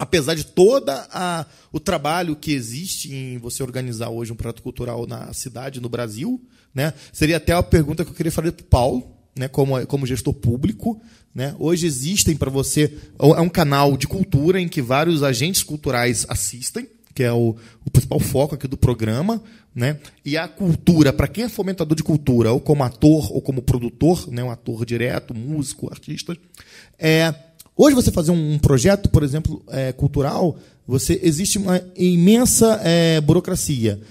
apesar de toda a, o trabalho que existe em você organizar hoje um projeto cultural na cidade, no Brasil, né? Seria até a pergunta que eu queria fazer para o Paulo, né? Como, como gestor público, né? Hoje existem para você é um canal de cultura em que vários agentes culturais assistem, que é o, o principal foco aqui do programa, né? E a cultura, para quem é fomentador de cultura, ou como ator ou como produtor, né? Um ator direto, músico, artista, é Hoje, você fazer um projeto, por exemplo, é, cultural, você existe uma imensa é, burocracia.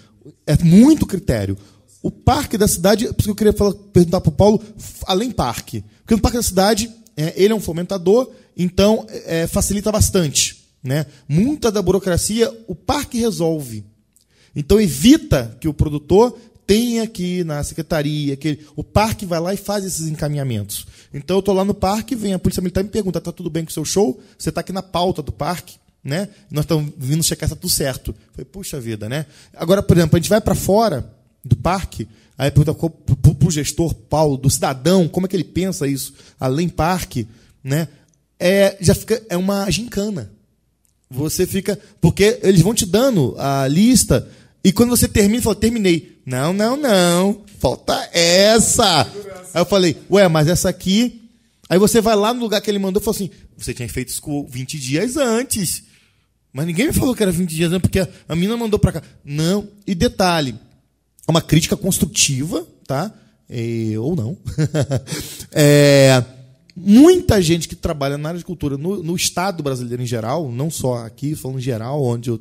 É muito critério. O parque da cidade, por isso que eu queria falar, perguntar para o Paulo, além parque. Porque no parque da cidade, é, ele é um fomentador, então é, facilita bastante. Né? Muita da burocracia, o parque resolve. Então evita que o produtor tenha que na secretaria, que ele, o parque vai lá e faz esses encaminhamentos. Então eu estou lá no parque, vem a polícia militar me pergunta: está tudo bem com o seu show? Você está aqui na pauta do parque? Né? Nós estamos vindo checar se está tudo certo. Eu falei, puxa vida, né? Agora, por exemplo, a gente vai para fora do parque, aí pergunta para o gestor Paulo, do cidadão, como é que ele pensa isso, além parque, né? É, já fica, é uma gincana. Você fica. Porque eles vão te dando a lista, e quando você termina, fala, terminei. Não, não, não. Falta essa. Aí eu falei, ué, mas essa aqui. Aí você vai lá no lugar que ele mandou e fala assim: você tinha feito isso 20 dias antes. Mas ninguém me falou que era 20 dias antes, porque a mina mandou pra cá. Não. E detalhe: é uma crítica construtiva, tá? E, é, ou não. *laughs* é, muita gente que trabalha na área de cultura, no, no Estado brasileiro em geral, não só aqui, falando em geral, onde eu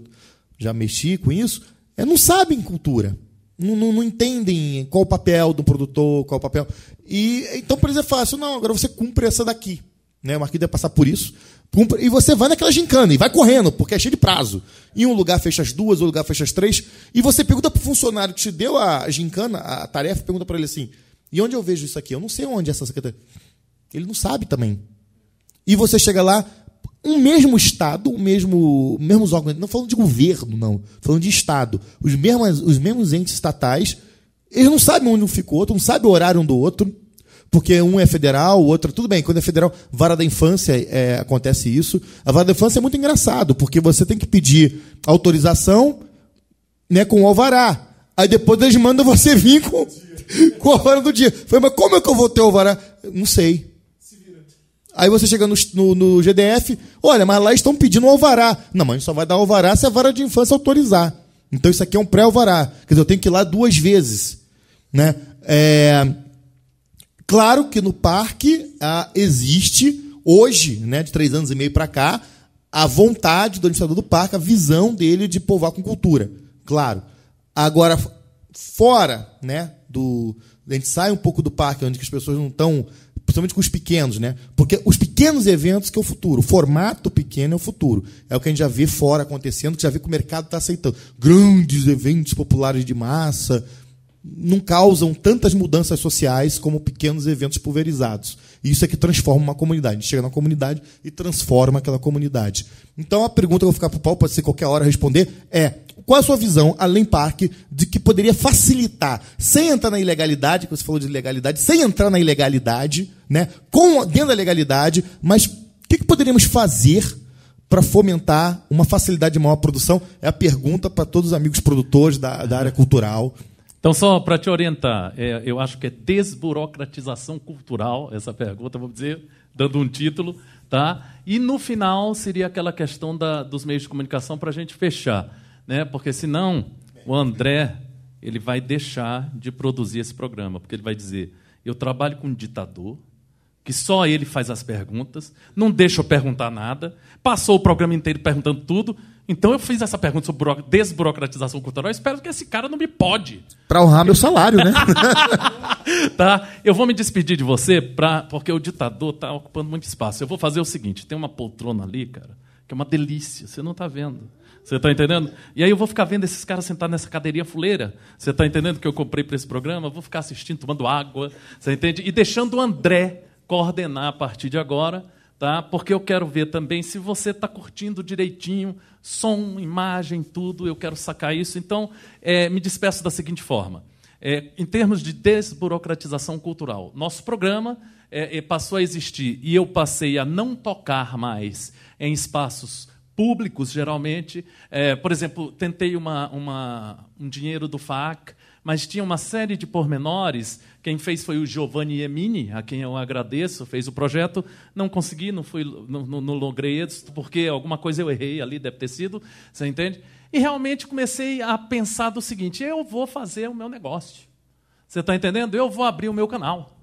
já mexi com isso, é, não em cultura não, não, não, entendem qual o papel do produtor, qual o papel. E então para eles é fácil, não, agora você cumpre essa daqui, né? O Marquinhos deve passar por isso. Cumpre, e você vai naquela gincana e vai correndo, porque é cheio de prazo. Em um lugar fecha as duas, outro lugar fecha as três, e você pergunta pro funcionário que te deu a gincana, a tarefa, pergunta para ele assim: "E onde eu vejo isso aqui? Eu não sei onde é essa secretaria". Ele não sabe também. E você chega lá, um mesmo Estado, o mesmo, mesmos órgãos, não falando de governo, não, falando de Estado, os mesmos, os mesmos entes estatais, eles não sabem onde um fica o outro, não sabem o horário um do outro, porque um é federal, o outro. Tudo bem, quando é federal, vara da infância é, acontece isso. A vara da infância é muito engraçado, porque você tem que pedir autorização né, com o alvará. Aí depois eles mandam você vir com, *laughs* com o alvará do dia. foi, mas como é que eu vou ter o alvará? Não sei. Aí você chega no, no, no GDF, olha, mas lá estão pedindo um alvará. Não, mas a gente só vai dar alvará se a vara de infância autorizar. Então isso aqui é um pré-alvará. Quer dizer, eu tenho que ir lá duas vezes. Né? É... Claro que no parque ah, existe, hoje, né, de três anos e meio para cá, a vontade do administrador do parque, a visão dele de povoar com cultura. Claro. Agora, fora né, do. A gente sai um pouco do parque, onde as pessoas não estão principalmente com os pequenos, né? Porque os pequenos eventos que é o futuro, o formato pequeno é o futuro. É o que a gente já vê fora acontecendo, que já vê que o mercado está aceitando. Grandes eventos populares de massa não causam tantas mudanças sociais como pequenos eventos pulverizados. E isso é que transforma uma comunidade. A gente chega na comunidade e transforma aquela comunidade. Então a pergunta que eu vou ficar para o Paulo, pode ser qualquer hora responder, é qual a sua visão, além parque, de que poderia facilitar, sem entrar na ilegalidade, que você falou de ilegalidade, sem entrar na ilegalidade, né, com, dentro da legalidade, mas o que, que poderíamos fazer para fomentar uma facilidade maior à produção? É a pergunta para todos os amigos produtores da, da área cultural. Então, só para te orientar, é, eu acho que é desburocratização cultural, essa pergunta, vou dizer, dando um título, tá? E no final seria aquela questão da, dos meios de comunicação para a gente fechar né? Porque senão o André ele vai deixar de produzir esse programa, porque ele vai dizer: eu trabalho com um ditador que só ele faz as perguntas, não deixa eu perguntar nada, passou o programa inteiro perguntando tudo. Então eu fiz essa pergunta sobre desburocratização cultural. Eu espero que esse cara não me pode. Para honrar meu salário, né? *laughs* tá? Eu vou me despedir de você, pra, porque o ditador está ocupando muito espaço. Eu vou fazer o seguinte: tem uma poltrona ali, cara, que é uma delícia. Você não está vendo. Você está entendendo? E aí eu vou ficar vendo esses caras sentados nessa cadeirinha fuleira. Você está entendendo que eu comprei para esse programa? Vou ficar assistindo, tomando água. Você entende? E deixando o André coordenar a partir de agora, tá? Porque eu quero ver também se você está curtindo direitinho, som, imagem, tudo. Eu quero sacar isso. Então, é, me despeço da seguinte forma. É, em termos de desburocratização cultural, nosso programa é, é passou a existir e eu passei a não tocar mais em espaços públicos, geralmente. É, por exemplo, tentei uma, uma, um dinheiro do FAC, mas tinha uma série de pormenores. Quem fez foi o Giovanni Emini, a quem eu agradeço, fez o projeto. Não consegui, não, fui, não, não, não logrei êxito, porque alguma coisa eu errei ali, deve ter sido, você entende? E realmente comecei a pensar do seguinte: eu vou fazer o meu negócio. Você está entendendo? Eu vou abrir o meu canal.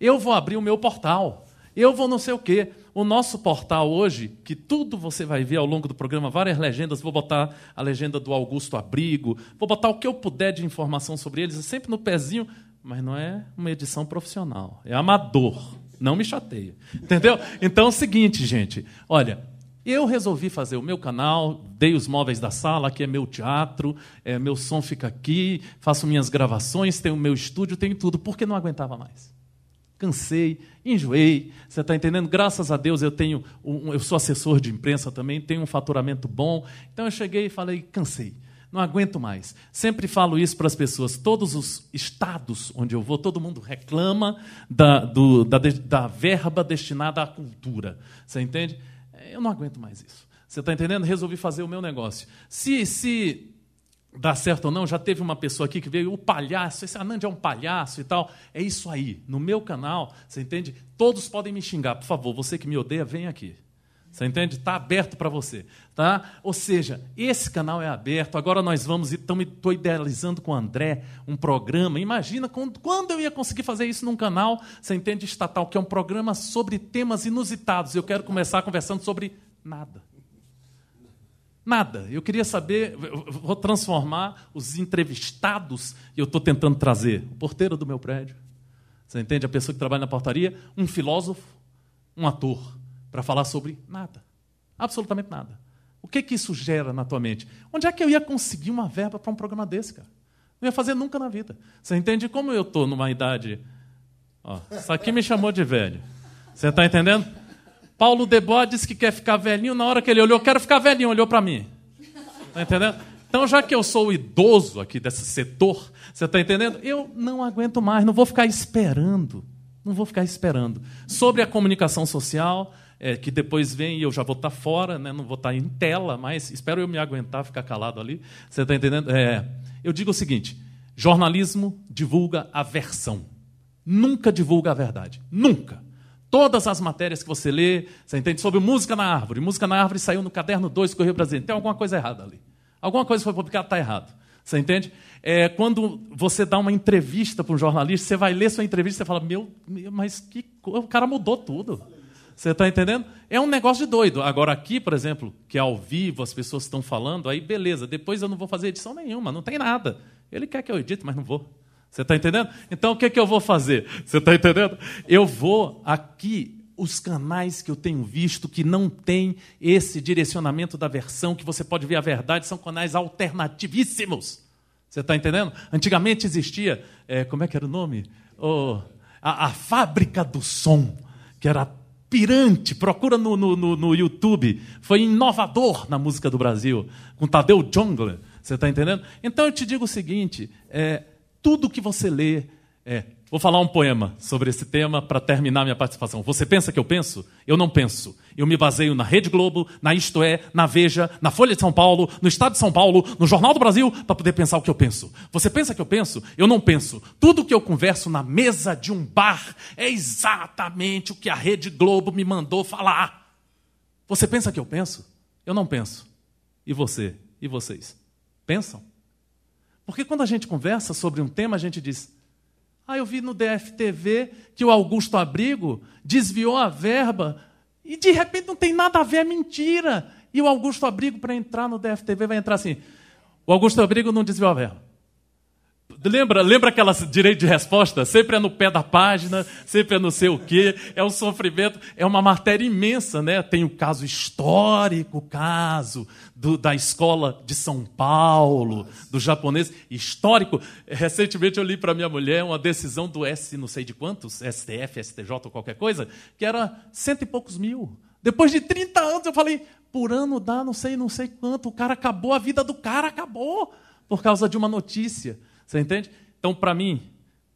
Eu vou abrir o meu portal. Eu vou não sei o quê o nosso portal hoje, que tudo você vai ver ao longo do programa, várias legendas, vou botar a legenda do Augusto Abrigo, vou botar o que eu puder de informação sobre eles, sempre no pezinho, mas não é uma edição profissional, é amador. Não me chateia. Entendeu? Então é o seguinte, gente. Olha, eu resolvi fazer o meu canal, dei os móveis da sala, aqui é meu teatro, é, meu som fica aqui, faço minhas gravações, tenho o meu estúdio, tenho tudo, porque não aguentava mais cansei, enjoei. Você está entendendo? Graças a Deus eu tenho, um, eu sou assessor de imprensa também, tenho um faturamento bom. Então eu cheguei e falei, cansei, não aguento mais. Sempre falo isso para as pessoas. Todos os estados onde eu vou, todo mundo reclama da, do, da, da verba destinada à cultura. Você entende? É, eu não aguento mais isso. Você está entendendo? Resolvi fazer o meu negócio. Se, se dá certo ou não, já teve uma pessoa aqui que veio, o palhaço, esse Anand é um palhaço e tal. É isso aí. No meu canal, você entende? Todos podem me xingar. Por favor, você que me odeia, vem aqui. Você entende? Está aberto para você. tá? Ou seja, esse canal é aberto. Agora nós vamos, estou idealizando com o André um programa. Imagina quando, quando eu ia conseguir fazer isso num canal, você entende, estatal, que é um programa sobre temas inusitados. Eu quero começar conversando sobre nada. Nada. Eu queria saber, eu vou transformar os entrevistados eu estou tentando trazer. O porteiro do meu prédio, você entende? A pessoa que trabalha na portaria, um filósofo, um ator, para falar sobre nada. Absolutamente nada. O que que isso gera na tua mente? Onde é que eu ia conseguir uma verba para um programa desse, cara? Não ia fazer nunca na vida. Você entende como eu estou numa idade. Ó, isso aqui me chamou de velho. Você está entendendo? Paulo Debó disse que quer ficar velhinho, na hora que ele olhou, quero ficar velhinho, olhou para mim. Tá entendendo? Então, já que eu sou o idoso aqui desse setor, você está entendendo? Eu não aguento mais, não vou ficar esperando. Não vou ficar esperando. Sobre a comunicação social, é, que depois vem e eu já vou estar tá fora, né? não vou estar tá em tela, mas espero eu me aguentar, ficar calado ali. Você está entendendo? É, eu digo o seguinte: jornalismo divulga a versão, nunca divulga a verdade. Nunca todas as matérias que você lê, você entende? Sobre música na árvore. Música na árvore saiu no caderno 2 do Correio Brasileiro. Tem alguma coisa errada ali. Alguma coisa foi publicada, está errado. Você entende? É, quando você dá uma entrevista para um jornalista, você vai ler sua entrevista e fala: Meu, mas que co... o cara mudou tudo. Você está entendendo? É um negócio de doido. Agora, aqui, por exemplo, que é ao vivo as pessoas estão falando, aí beleza, depois eu não vou fazer edição nenhuma, não tem nada. Ele quer que eu edite, mas não vou. Você está entendendo? Então o que, é que eu vou fazer? Você está entendendo? Eu vou aqui os canais que eu tenho visto que não tem esse direcionamento da versão, que você pode ver a verdade, são canais alternativíssimos. Você está entendendo? Antigamente existia, é, como é que era o nome? Oh, a, a, Fábrica do Som, que era pirante, procura no, no, no, no YouTube, foi inovador na música do Brasil, com Tadeu Jongler. Você está entendendo? Então eu te digo o seguinte: é, tudo que você lê é. Vou falar um poema sobre esse tema para terminar minha participação. Você pensa que eu penso? Eu não penso. Eu me baseio na Rede Globo, na Isto É, na Veja, na Folha de São Paulo, no Estado de São Paulo, no Jornal do Brasil, para poder pensar o que eu penso. Você pensa que eu penso? Eu não penso. Tudo que eu converso na mesa de um bar é exatamente o que a Rede Globo me mandou falar. Você pensa que eu penso? Eu não penso. E você? E vocês? Pensam? Porque quando a gente conversa sobre um tema, a gente diz: Ah, eu vi no DFTV que o Augusto Abrigo desviou a verba e de repente não tem nada a ver, é mentira. E o Augusto Abrigo, para entrar no DFTV, vai entrar assim: O Augusto Abrigo não desviou a verba. Lembra, lembra aquela direito de resposta? Sempre é no pé da página, sempre é não sei o quê, é um sofrimento, é uma matéria imensa, né? Tem o caso histórico, o caso do, da escola de São Paulo, do japonês, histórico. Recentemente eu li para minha mulher uma decisão do S, não sei de quantos, STF, STJ ou qualquer coisa, que era cento e poucos mil. Depois de 30 anos eu falei, por ano dá não sei, não sei quanto, o cara acabou, a vida do cara acabou por causa de uma notícia. Você entende? Então, para mim,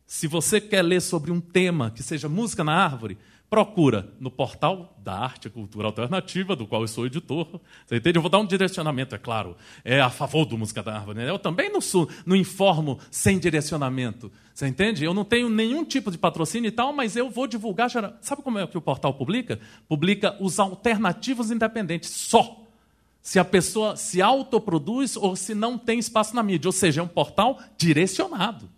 se você quer ler sobre um tema que seja música na árvore, procura no portal da Arte e Cultura Alternativa, do qual eu sou editor. Você entende? Eu vou dar um direcionamento, é claro. É a favor do Música da Árvore. Né? Eu também não, sou, não informo sem direcionamento. Você entende? Eu não tenho nenhum tipo de patrocínio e tal, mas eu vou divulgar. Sabe como é que o portal publica? Publica os alternativos independentes só se a pessoa se autoproduz ou se não tem espaço na mídia. Ou seja, é um portal direcionado.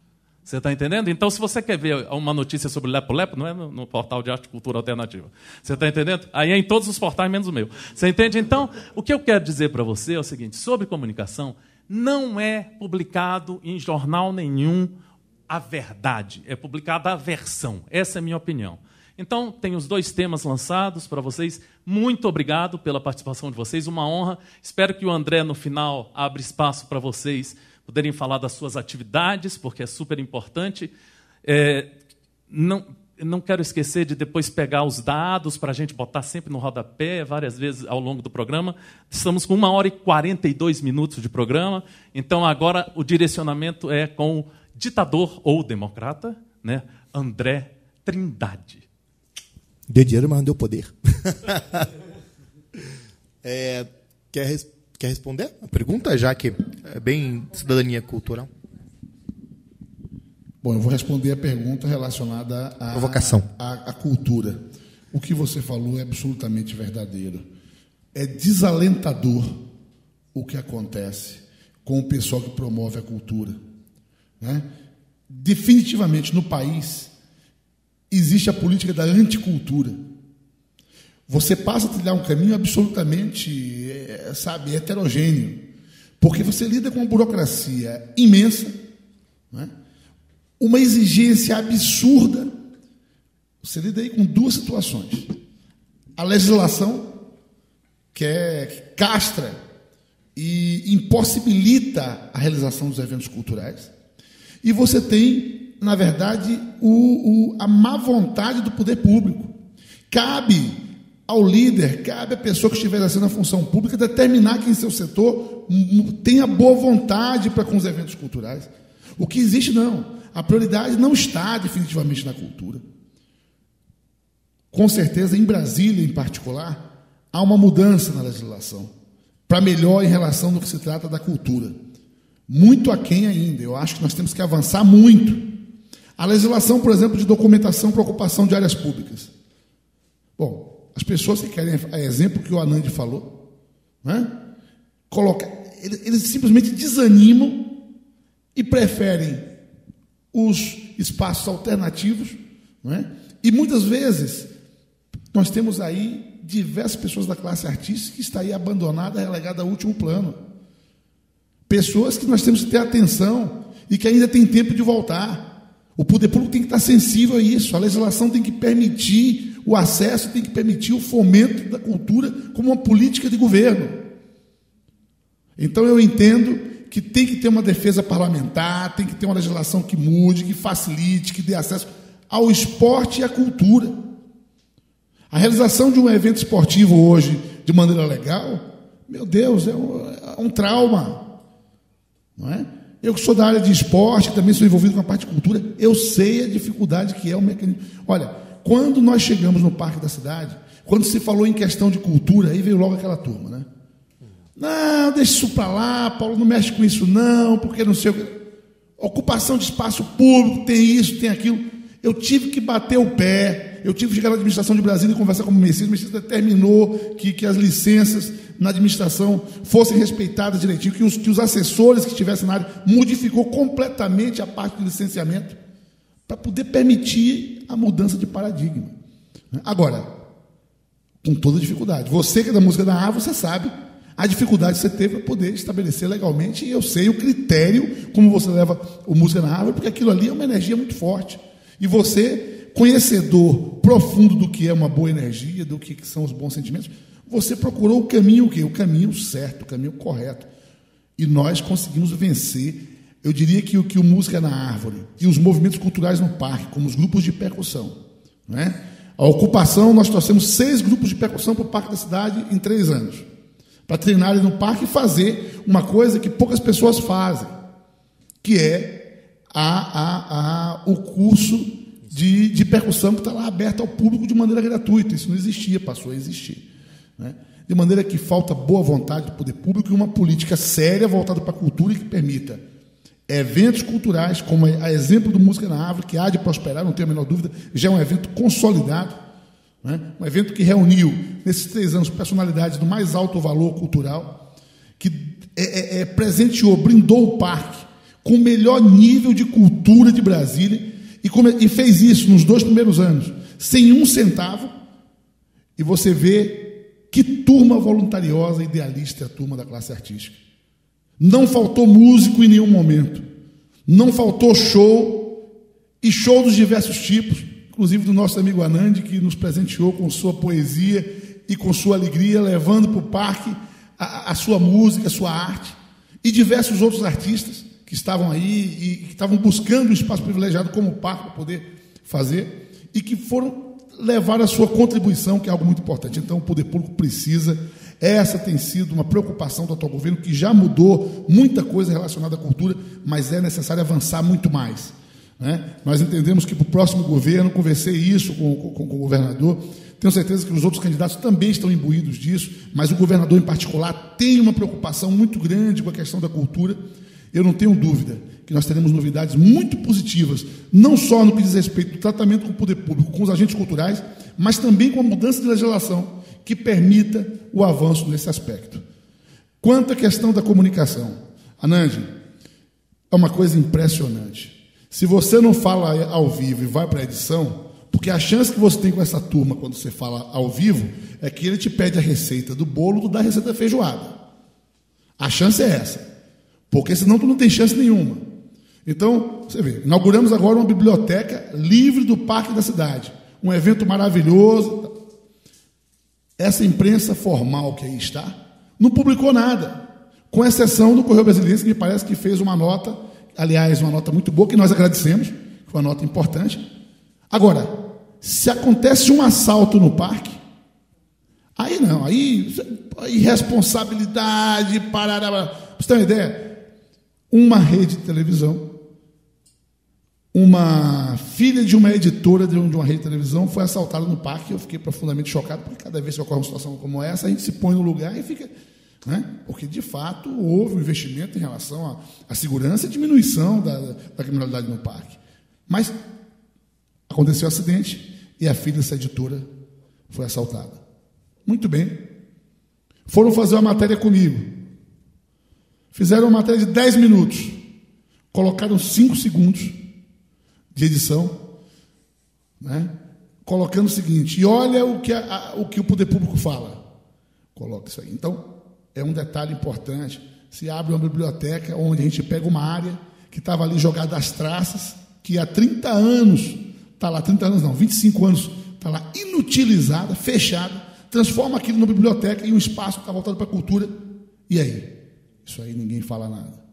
Você está entendendo? Então, se você quer ver uma notícia sobre lepo-lepo, não é no, no, portal de arte e cultura alternativa. Você está entendendo? Aí é em todos os portais, menos o meu. Você entende? Então, o que eu quero dizer para você é o seguinte: sobre comunicação, não é publicado em jornal nenhum a verdade, é publicada a versão. Essa é a minha opinião. Então, tem os dois temas lançados para vocês. Muito obrigado pela participação de vocês, uma honra. Espero que o André, no final, abra espaço para vocês poderem falar das suas atividades, porque é super importante. É, não, não quero esquecer de depois pegar os dados para a gente botar sempre no rodapé, várias vezes ao longo do programa. Estamos com uma hora e 42 minutos de programa, então agora o direcionamento é com o ditador ou democrata, né? André Trindade. Deu dinheiro, mas não deu poder. *laughs* é, quer, res quer responder a pergunta, já que é bem cidadania cultural? Bom, eu vou responder a pergunta relacionada à provocação, à, à cultura. O que você falou é absolutamente verdadeiro. É desalentador o que acontece com o pessoal que promove a cultura, né? Definitivamente no país existe a política da anticultura. Você passa a trilhar um caminho absolutamente, eh, sabe, heterogêneo, porque você lida com uma burocracia imensa, né? uma exigência absurda. Você lida aí com duas situações. A legislação, que, é, que castra e impossibilita a realização dos eventos culturais, e você tem na verdade, o, o, a má vontade do poder público. Cabe ao líder, cabe à pessoa que estiver exercendo a função pública determinar que em seu setor tenha boa vontade para com os eventos culturais. O que existe não. A prioridade não está definitivamente na cultura. Com certeza, em Brasília, em particular, há uma mudança na legislação para melhor em relação no que se trata da cultura. Muito aquém ainda. Eu acho que nós temos que avançar muito a legislação, por exemplo, de documentação para ocupação de áreas públicas. Bom, as pessoas que querem, a é exemplo que o Anand falou, né? Coloca, eles, eles simplesmente desanimam e preferem os espaços alternativos. Né? E muitas vezes nós temos aí diversas pessoas da classe artística que está aí abandonada, relegada ao último plano. Pessoas que nós temos que ter atenção e que ainda tem tempo de voltar. O poder público tem que estar sensível a isso. A legislação tem que permitir o acesso, tem que permitir o fomento da cultura como uma política de governo. Então eu entendo que tem que ter uma defesa parlamentar, tem que ter uma legislação que mude, que facilite, que dê acesso ao esporte e à cultura. A realização de um evento esportivo hoje de maneira legal, meu Deus, é um, é um trauma. Não é? Eu que sou da área de esporte, também sou envolvido com a parte de cultura, eu sei a dificuldade que é o mecanismo. Olha, quando nós chegamos no Parque da Cidade, quando se falou em questão de cultura, aí veio logo aquela turma, né? Não, deixa isso para lá, Paulo não mexe com isso não, porque não sei o que. Ocupação de espaço público, tem isso, tem aquilo. Eu tive que bater o pé, eu tive que chegar na administração de Brasília e conversar com o Messias. O Messias determinou que, que as licenças na administração fossem respeitadas direitinho, que os, que os assessores que estivessem na área modificou completamente a parte do licenciamento para poder permitir a mudança de paradigma. Agora, com toda dificuldade. Você que é da música da árvore, você sabe a dificuldade que você teve para poder estabelecer legalmente, e eu sei o critério como você leva o música na árvore, porque aquilo ali é uma energia muito forte. E você conhecedor profundo do que é uma boa energia, do que são os bons sentimentos, você procurou o caminho o quê? O caminho certo, o caminho correto. E nós conseguimos vencer, eu diria que o que o música na árvore e os movimentos culturais no parque, como os grupos de percussão, né? A ocupação, nós trouxemos seis grupos de percussão para o Parque da Cidade em três anos. Para treinarem no parque e fazer uma coisa que poucas pessoas fazem, que é a, a, a, o curso de, de percussão que está lá aberta ao público de maneira gratuita. Isso não existia, passou a existir. Né? De maneira que falta boa vontade do poder público e uma política séria voltada para a cultura e que permita eventos culturais, como é a exemplo do Música na Árvore, que há de prosperar, não tenho a menor dúvida, já é um evento consolidado, né? um evento que reuniu, nesses três anos, personalidades do mais alto valor cultural, que é, é, é, presenteou, brindou o parque com o melhor nível de cultura de Brasília e, come, e fez isso nos dois primeiros anos, sem um centavo, e você vê que turma voluntariosa, idealista é a turma da classe artística. Não faltou músico em nenhum momento, não faltou show, e show dos diversos tipos, inclusive do nosso amigo Anand, que nos presenteou com sua poesia e com sua alegria, levando para o parque a, a, sua música, a sua arte, e diversos outros artistas que estavam aí e que estavam buscando um espaço privilegiado como parque para poder fazer e que foram levar a sua contribuição, que é algo muito importante. Então, o poder público precisa. Essa tem sido uma preocupação do atual governo, que já mudou muita coisa relacionada à cultura, mas é necessário avançar muito mais. Né? Nós entendemos que para o próximo governo, conversei isso com, com, com o governador, tenho certeza que os outros candidatos também estão imbuídos disso, mas o governador, em particular, tem uma preocupação muito grande com a questão da cultura eu não tenho dúvida que nós teremos novidades muito positivas, não só no que diz respeito ao tratamento com o poder público, com os agentes culturais, mas também com a mudança de legislação que permita o avanço nesse aspecto. Quanto à questão da comunicação, Anandi, é uma coisa impressionante. Se você não fala ao vivo e vai para a edição, porque a chance que você tem com essa turma quando você fala ao vivo é que ele te pede a receita do bolo ou da receita feijoada. A chance é essa porque senão tu não tem chance nenhuma. Então, você vê, inauguramos agora uma biblioteca livre do Parque da Cidade, um evento maravilhoso. Essa imprensa formal que aí está não publicou nada, com exceção do Correio Brasileiro, que me parece que fez uma nota, aliás, uma nota muito boa, que nós agradecemos, foi uma nota importante. Agora, se acontece um assalto no parque, aí não, aí irresponsabilidade, parará. Para. Você tem uma ideia? uma rede de televisão, uma filha de uma editora de uma rede de televisão foi assaltada no parque. Eu fiquei profundamente chocado, porque cada vez que ocorre uma situação como essa, a gente se põe no lugar e fica. Né? Porque, de fato, houve um investimento em relação à, segurança e diminuição da, da criminalidade no parque. Mas aconteceu o um acidente e a filha dessa editora foi assaltada. Muito bem. Foram fazer uma matéria comigo. Fizeram uma matéria de 10 minutos. Colocaram 5 segundos de edição, né? colocando o seguinte: e olha o que, a, a, o que o poder público fala. Coloca isso aí. Então, é um detalhe importante. Se abre uma biblioteca onde a gente pega uma área que estava ali jogada às traças, que há 30 anos, está lá, 30 anos não, 25 anos, está lá inutilizada, fechada, transforma aquilo numa biblioteca e um espaço que está voltado para a cultura. E aí? Isso aí ninguém fala nada.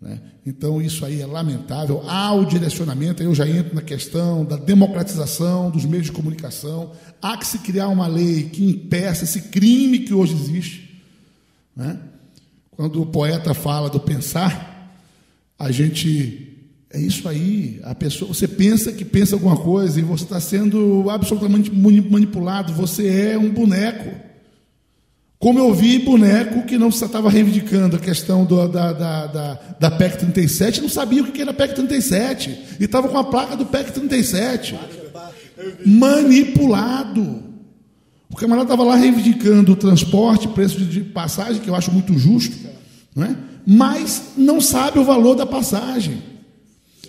Né? Então, isso aí é lamentável. Há o direcionamento, aí eu já entro na questão da democratização dos meios de comunicação. Há que se criar uma lei que impeça esse crime que hoje existe. Né? Quando o poeta fala do pensar, a gente. É isso aí. A pessoa, você pensa que pensa alguma coisa e você está sendo absolutamente manipulado. Você é um boneco. Como eu vi boneco que não estava reivindicando a questão do, da, da, da, da, PEC 37, não sabia o que era PEC 37, e estava com a placa do PEC 37. Manipulado. O camarada estava lá reivindicando o transporte, preço de passagem, que eu acho muito justo, não é? mas não sabe o valor da passagem.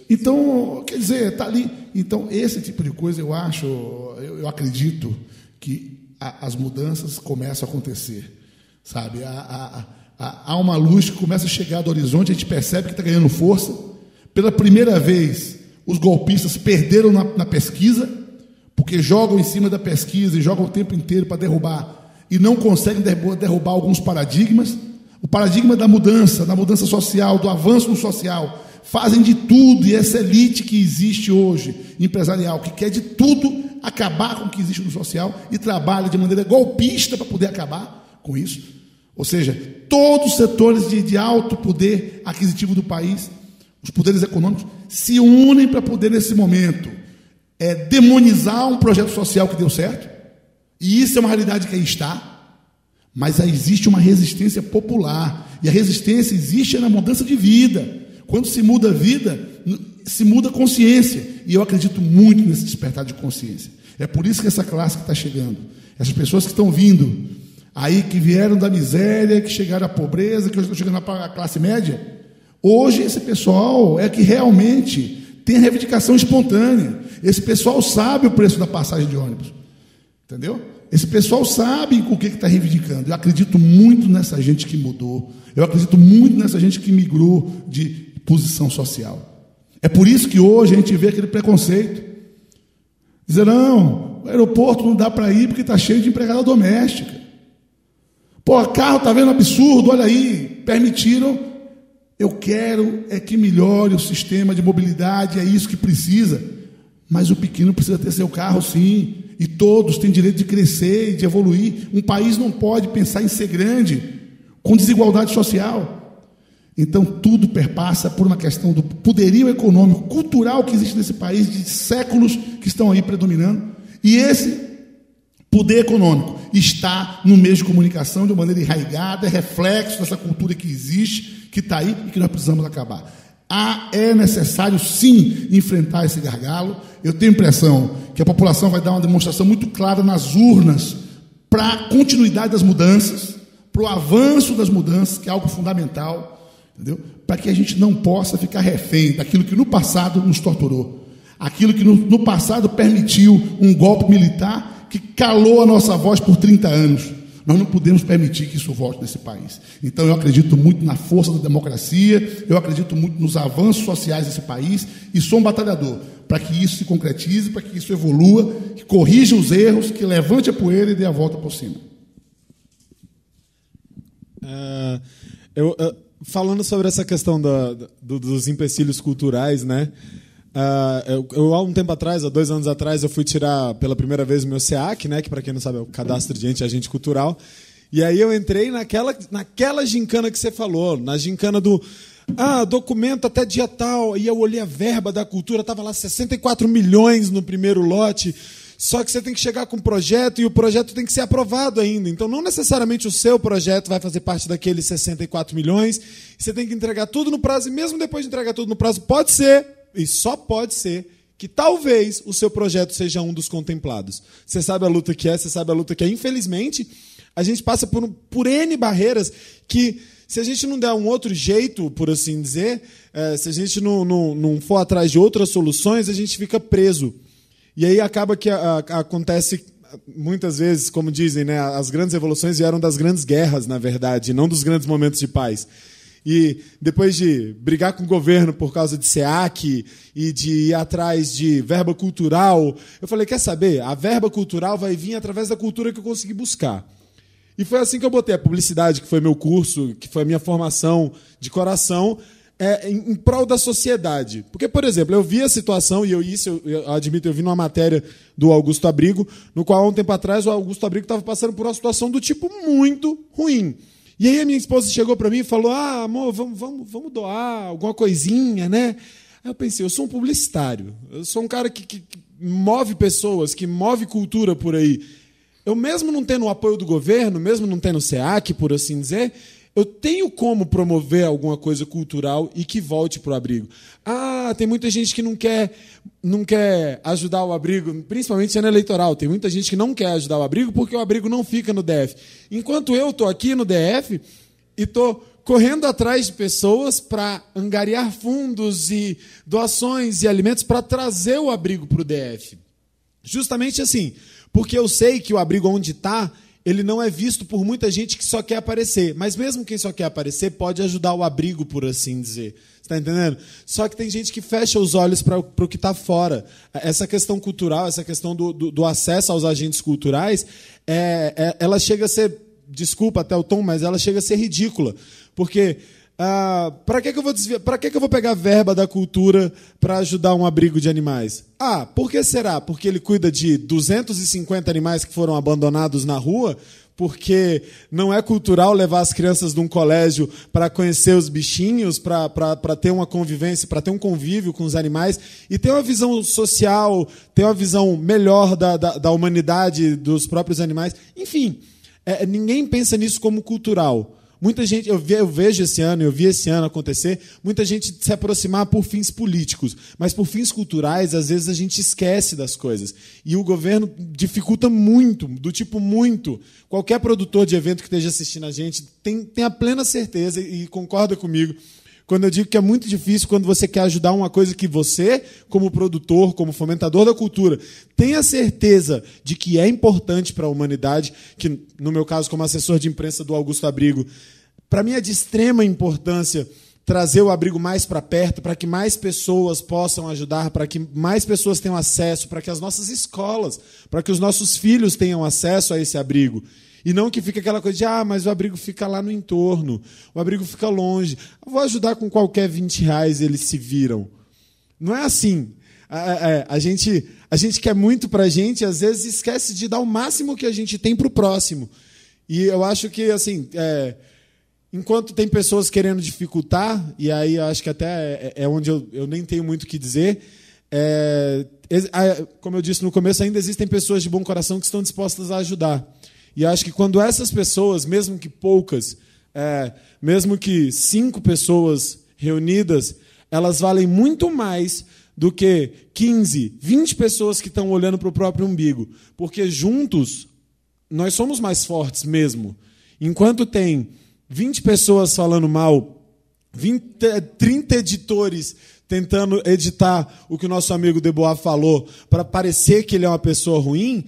Então, quer dizer, está ali. Então, esse tipo de coisa eu acho, eu, eu acredito que a, as mudanças começam a acontecer, sabe? Há, uma luz que começa a chegar do horizonte, a gente percebe que está ganhando força. Pela primeira vez, os golpistas perderam na, na pesquisa, porque jogam em cima da pesquisa e jogam o tempo inteiro para derrubar e não conseguem derrubar, derrubar alguns paradigmas. O paradigma da mudança, da mudança social, do avanço no social, fazem de tudo, e essa elite que existe hoje, empresarial, que quer de tudo acabar com o que existe no social e trabalha de maneira golpista para poder acabar com isso. Ou seja, todos os setores de, de alto poder aquisitivo do país, os poderes econômicos, se unem para poder, nesse momento, é, demonizar um projeto social que deu certo. E isso é uma realidade que aí está. Mas aí existe uma resistência popular. E a resistência existe na mudança de vida. Quando se muda a vida, se muda a consciência. E eu acredito muito nesse despertar de consciência. É por isso que essa classe que está chegando, essas pessoas que estão vindo, aí que vieram da miséria, que chegaram à pobreza, que hoje estão chegando à classe média, hoje esse pessoal é que realmente tem reivindicação espontânea. Esse pessoal sabe o preço da passagem de ônibus. Entendeu? Esse pessoal sabe o que está reivindicando. Eu acredito muito nessa gente que mudou. Eu acredito muito nessa gente que migrou de posição social. É por isso que hoje a gente vê aquele preconceito. Dizer, não, o aeroporto não dá para ir porque está cheio de empregada doméstica. Pô, carro está vendo absurdo, olha aí, permitiram. Eu quero é que melhore o sistema de mobilidade, é isso que precisa. Mas o pequeno precisa ter seu carro, sim. E todos têm direito de crescer e de evoluir. Um país não pode pensar em ser grande com desigualdade social. Então tudo perpassa por uma questão do poderio econômico, cultural que existe nesse país, de séculos que estão aí predominando. E esse poder econômico está no meio de comunicação de uma maneira enraigada, é reflexo dessa cultura que existe, que está aí e que nós precisamos acabar. Ah, é necessário sim enfrentar esse gargalo. Eu tenho a impressão que a população vai dar uma demonstração muito clara nas urnas para a continuidade das mudanças, para o avanço das mudanças, que é algo fundamental entendeu? Para que a gente não possa ficar refém daquilo que no passado nos torturou, aquilo que no, no passado permitiu um golpe militar que calou a nossa voz por 30 anos. Nós não podemos permitir que isso volte nesse país. Então, eu acredito muito na força da democracia, eu acredito muito nos avanços sociais desse país e sou um batalhador para que isso se concretize, para que isso evolua, que corrija os erros, que levante a poeira e dê a volta por cima. Uh, eu, eu falando sobre essa questão da, do, dos empecilhos culturais, né? Uh, eu, eu, há um tempo atrás, há dois anos atrás, eu fui tirar pela primeira vez o meu SEAC, né? Que para quem não sabe é o cadastro de agente cultural. E aí eu entrei naquela, naquela gincana que você falou, na gincana do ah, documento até dia tal. E eu olhei a verba da cultura, tava lá 64 milhões no primeiro lote. Só que você tem que chegar com um projeto e o projeto tem que ser aprovado ainda. Então, não necessariamente o seu projeto vai fazer parte daqueles 64 milhões. Você tem que entregar tudo no prazo e, mesmo depois de entregar tudo no prazo, pode ser, e só pode ser, que talvez o seu projeto seja um dos contemplados. Você sabe a luta que é, você sabe a luta que é. Infelizmente, a gente passa por, por N barreiras que, se a gente não der um outro jeito, por assim dizer, eh, se a gente não, não, não for atrás de outras soluções, a gente fica preso. E aí acaba que a, a, acontece muitas vezes, como dizem, né, as grandes revoluções vieram das grandes guerras, na verdade, não dos grandes momentos de paz. E depois de brigar com o governo por causa de SEAC e de ir atrás de verba cultural, eu falei: quer saber? A verba cultural vai vir através da cultura que eu consegui buscar. E foi assim que eu botei a publicidade, que foi meu curso, que foi a minha formação de coração, é, em, em, prol da sociedade. Porque, por exemplo, eu vi a situação, e eu, isso eu, eu admito, eu vi numa matéria do Augusto Abrigo, no qual há um tempo atrás o Augusto Abrigo estava passando por uma situação do tipo muito ruim. E aí a minha esposa chegou para mim e falou: Ah, amor, vamos, vamos, vamos doar alguma coisinha, né? Aí eu pensei, eu sou um publicitário, eu sou um cara que, que, que move pessoas, que move cultura por aí. Eu mesmo não tendo o apoio do governo, mesmo não tendo o SEAC, por assim dizer, eu tenho como promover alguma coisa cultural e que volte para o abrigo. Ah, tem muita gente que não quer, não quer ajudar o abrigo, principalmente ano eleitoral. Tem muita gente que não quer ajudar o abrigo porque o abrigo não fica no DF. Enquanto eu estou aqui no DF e estou correndo atrás de pessoas para angariar fundos e doações e alimentos para trazer o abrigo para o DF. Justamente assim, porque eu sei que o abrigo onde está ele não é visto por muita gente que só quer aparecer. Mas mesmo quem só quer aparecer pode ajudar o abrigo, por assim dizer. Está entendendo? Só que tem gente que fecha os olhos para o que está fora. Essa questão cultural, essa questão do, do, do acesso aos agentes culturais, é, é, ela chega a ser desculpa até o tom, mas ela chega a ser ridícula. Porque ah, para que, que eu vou desviar? Para que, que eu vou pegar verba da cultura para ajudar um abrigo de animais? Ah, por que será? Porque ele cuida de 250 animais que foram abandonados na rua? Porque não é cultural levar as crianças de um colégio para conhecer os bichinhos, para ter uma convivência, para ter um convívio com os animais e ter uma visão social, ter uma visão melhor da, da, da humanidade, dos próprios animais. Enfim, é, ninguém pensa nisso como cultural Muita gente, eu, vejo esse ano, eu vi esse ano acontecer, muita gente se aproximar por fins políticos, mas por fins culturais, às vezes a gente esquece das coisas. E o governo dificulta muito, do tipo muito. Qualquer produtor de evento que esteja assistindo a gente tem, tem a plena certeza, e concorda comigo, quando eu digo que é muito difícil quando você quer ajudar uma coisa que você, como produtor, como fomentador da cultura, tenha certeza de que é importante para a humanidade, que no meu caso, como assessor de imprensa do Augusto Abrigo, para mim é de extrema importância trazer o abrigo mais para perto, para que mais pessoas possam ajudar, para que mais pessoas tenham acesso, para que as nossas escolas, para que os nossos filhos tenham acesso a esse abrigo. E não que fica aquela coisa de, ah, mas o abrigo fica lá no entorno, o abrigo fica longe. Eu vou ajudar com qualquer 20 reais, eles se viram. Não é assim. A, é, é, é, a gente, a gente quer muito para a gente, às vezes esquece de dar o máximo que a gente tem para o próximo. E eu acho que, assim, é, enquanto tem pessoas querendo dificultar, e aí eu acho que até é, é onde eu, eu nem tenho muito o que dizer, é, como eu disse no começo, ainda existem pessoas de bom coração que estão dispostas a ajudar. E acho que quando essas pessoas, mesmo que poucas, é, mesmo que cinco pessoas reunidas, elas valem muito mais do que 15, 20 pessoas que estão olhando para o próprio umbigo. Porque juntos, nós somos mais fortes mesmo. Enquanto tem 20 pessoas falando mal, 20, 30 é, editores tentando editar o que o nosso amigo Debois falou para parecer que ele é uma pessoa ruim,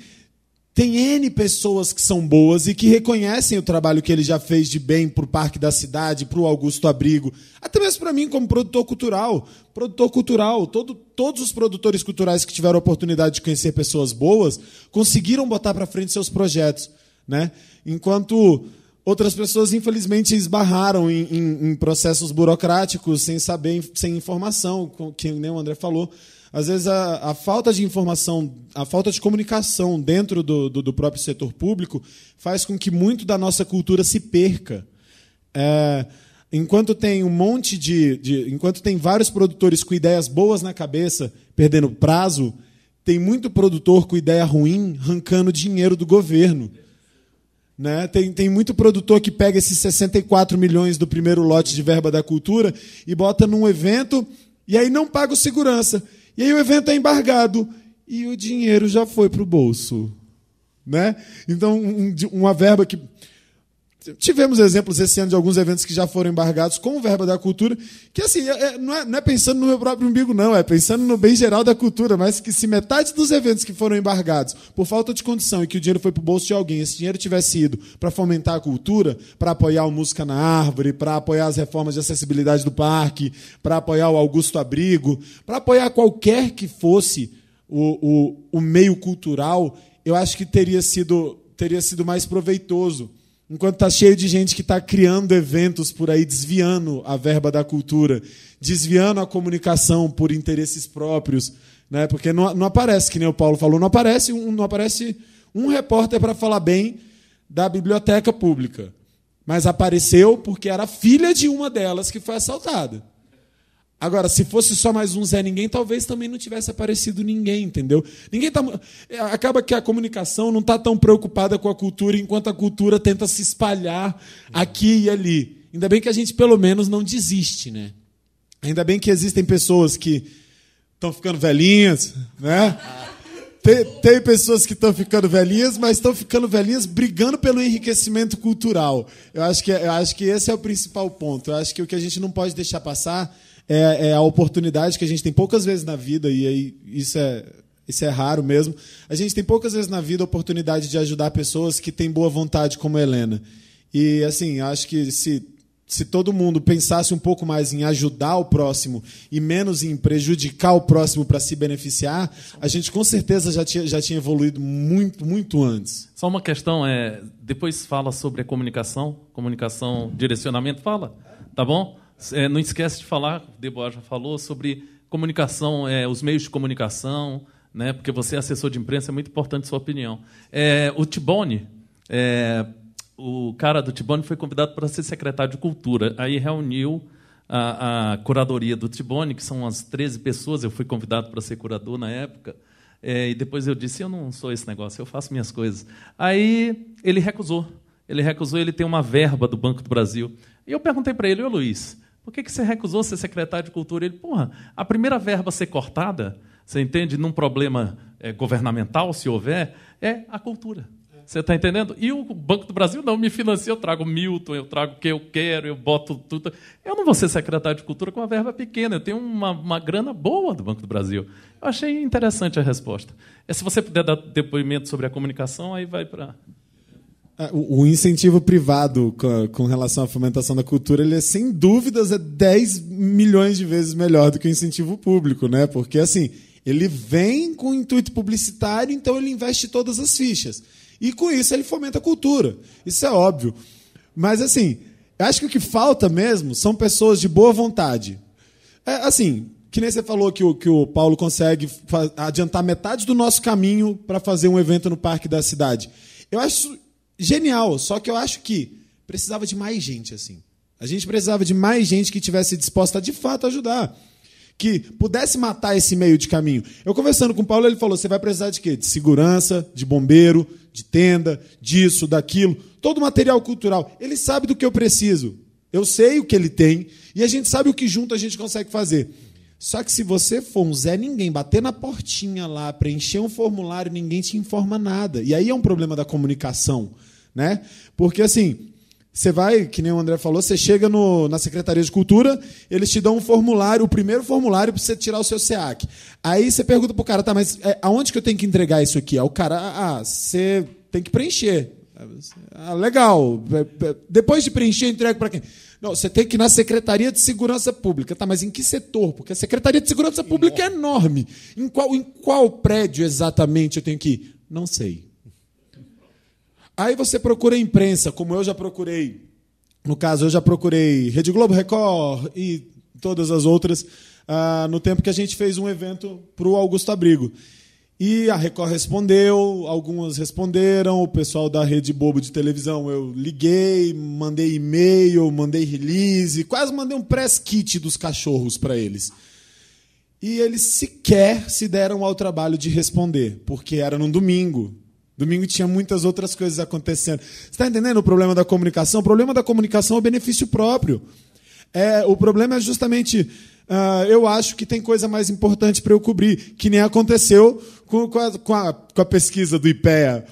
tem N pessoas que são boas e que reconhecem o trabalho que ele já fez de bem para o Parque da Cidade, para o Augusto Abrigo, até mesmo para mim como produtor cultural. Produtor cultural, todo, todos os produtores culturais que tiveram a oportunidade de conhecer pessoas boas conseguiram botar para frente seus projetos. Né? Enquanto outras pessoas, infelizmente, esbarraram em, em, em processos burocráticos sem saber, sem informação, que nem o André falou. Às vezes, a, a, falta de informação, a falta de comunicação dentro do, do, do, próprio setor público faz com que muito da nossa cultura se perca. É, enquanto tem um monte de, de. Enquanto tem vários produtores com ideias boas na cabeça, perdendo prazo, tem muito produtor com ideia ruim arrancando dinheiro do governo. Né? Tem, tem muito produtor que pega esses 64 milhões do primeiro lote de verba da cultura e bota num evento e aí não paga o segurança. E aí o evento é embargado e o dinheiro já foi para o bolso. Né? Então, um, uma verba que Tivemos exemplos esse ano de alguns eventos que já foram embargados com o verba da cultura, que assim, é, é, não, é, não, é, pensando no meu próprio umbigo, não, é pensando no bem geral da cultura, mas que se metade dos eventos que foram embargados por falta de condição e que o dinheiro foi para o bolso de alguém, esse dinheiro tivesse ido para fomentar a cultura, para apoiar o Música na Árvore, para apoiar as reformas de acessibilidade do parque, para apoiar o Augusto Abrigo, para apoiar qualquer que fosse o, o, o meio cultural, eu acho que teria sido, teria sido mais proveitoso. Enquanto está cheio de gente que está criando eventos por aí, desviando a verba da cultura, desviando a comunicação por interesses próprios, né? porque não, não aparece, que nem o Paulo falou, não aparece um, não aparece um repórter para falar bem da biblioteca pública. Mas apareceu porque era filha de uma delas que foi assaltada. Agora, se fosse só mais um Zé Ninguém, talvez também não tivesse aparecido ninguém, entendeu? Ninguém tá. É, acaba que a comunicação não está tão preocupada com a cultura, enquanto a cultura tenta se espalhar aqui e ali. Ainda bem que a gente, pelo menos, não desiste, né? Ainda bem que existem pessoas que estão ficando velhinhas, né? Tem, tem pessoas que estão ficando velhinhas, mas estão ficando velhinhas brigando pelo enriquecimento cultural. Eu acho, que, é, eu acho que esse é o principal ponto. Eu acho que o que a gente não pode deixar passar é, é a oportunidade que a gente tem poucas vezes na vida, e aí isso é, isso é raro mesmo. A gente tem poucas vezes na vida a oportunidade de ajudar pessoas que têm boa vontade, como a Helena. E, assim, acho que se se todo mundo pensasse um pouco mais em ajudar o próximo e menos em prejudicar o próximo para se beneficiar, a gente com certeza já tinha, já tinha evoluído muito, muito antes. Só uma questão é, depois fala sobre a comunicação, comunicação, direcionamento, fala, tá bom? É, não esquece de falar, Deboa já falou, sobre comunicação, é, os meios de comunicação, né? porque você é assessor de imprensa, é muito importante sua opinião. É, o Tibone, é, o cara do Tibone foi convidado para ser secretário de Cultura, aí reuniu a, a curadoria do Tibone, que são umas 13 pessoas, eu fui convidado para ser curador na época, é, e depois eu disse, eu não sou esse negócio, eu faço minhas coisas. Aí ele recusou, ele recusou, ele tem uma verba do Banco do Brasil. E eu perguntei para ele, ô Luiz, por que, que você recusou ser secretário de cultura? Ele, porra, a primeira verba a ser cortada, você entende, num problema é, governamental, se houver, é a cultura. Você está entendendo? E o Banco do Brasil não me financia, eu trago Milton, eu trago o que eu quero, eu boto tudo. Eu não vou ser secretário de cultura com uma verba pequena, eu tenho uma, uma grana boa do Banco do Brasil. Eu achei interessante a resposta. É, se você puder dar depoimento sobre a comunicação, aí vai para. É, o incentivo privado com relação à fomentação da cultura, ele é, sem dúvidas, é 10 milhões de vezes melhor do que o incentivo público, né? Porque, assim, ele vem com intuito publicitário, então ele investe todas as fichas. E, com isso, ele fomenta a cultura. Isso é óbvio. Mas, assim, acho que o que falta mesmo são pessoas de boa vontade. É, assim, que nem você falou que o, que o Paulo consegue adiantar metade do nosso caminho para fazer um evento no Parque da Cidade. Eu acho genial, só que eu acho que precisava de mais gente assim. A gente precisava de mais gente que tivesse disposta a, de fato a ajudar, que pudesse matar esse meio de caminho. Eu conversando com o Paulo, ele falou: "Você vai precisar de quê? De segurança, de bombeiro, de tenda, disso, daquilo, todo material cultural. Ele sabe do que eu preciso. Eu sei o que ele tem e a gente sabe o que junto a gente consegue fazer. Só que se você for um Zé Ninguém, bater na portinha lá, preencher um formulário, ninguém te informa nada. E aí é um problema da comunicação né? Porque assim, você vai, que nem o André falou, você chega no, na Secretaria de Cultura, eles te dão um formulário, o primeiro formulário para você tirar o seu SEAC. Aí você pergunta pro cara, tá, mas é, aonde que eu tenho que entregar isso aqui? Aí o cara, ah, ah você tem que preencher. Ah, legal. É, é, depois de preencher, entrega para quem? Não, você tem que ir na Secretaria de Segurança Pública. Tá, mas em que setor? Porque a Secretaria de Segurança Pública é enorme. Em qual, em qual prédio exatamente eu tenho que ir? Não sei. Aí você procura a imprensa, como eu já procurei. No caso, eu já procurei Rede Globo, Record e todas as outras, uh, no tempo que a gente fez um evento para o Augusto Abrigo. E a Record respondeu, algumas responderam, o pessoal da Rede Bobo de televisão eu liguei, mandei e-mail, mandei release, quase mandei um press kit dos cachorros para eles. E eles sequer se deram ao trabalho de responder, porque era num domingo, Domingo tinha muitas outras coisas acontecendo. Você está entendendo o problema da comunicação? O problema da comunicação é o benefício próprio. É, o problema é justamente, uh, eu acho que tem coisa mais importante para eu cobrir, que nem aconteceu com, com, a, com, a, com a pesquisa do IPEA.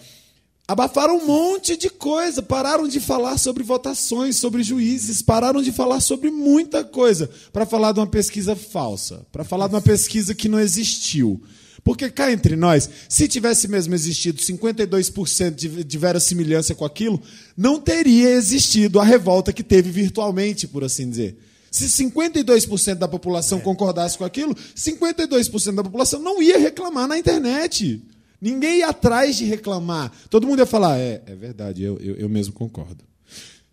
Abafaram um monte de coisa, pararam de falar sobre votações, sobre juízes, pararam de falar sobre muita coisa para falar de uma pesquisa falsa, para falar de uma pesquisa que não existiu. Porque cá entre nós, se tivesse mesmo existido 52% de, de verossimilhança com aquilo, não teria existido a revolta que teve virtualmente, por assim dizer. Se 52% da população é. concordasse com aquilo, 52% da população não ia reclamar na internet. Ninguém ia atrás de reclamar. Todo mundo ia falar: é, é verdade, eu, eu, eu mesmo concordo.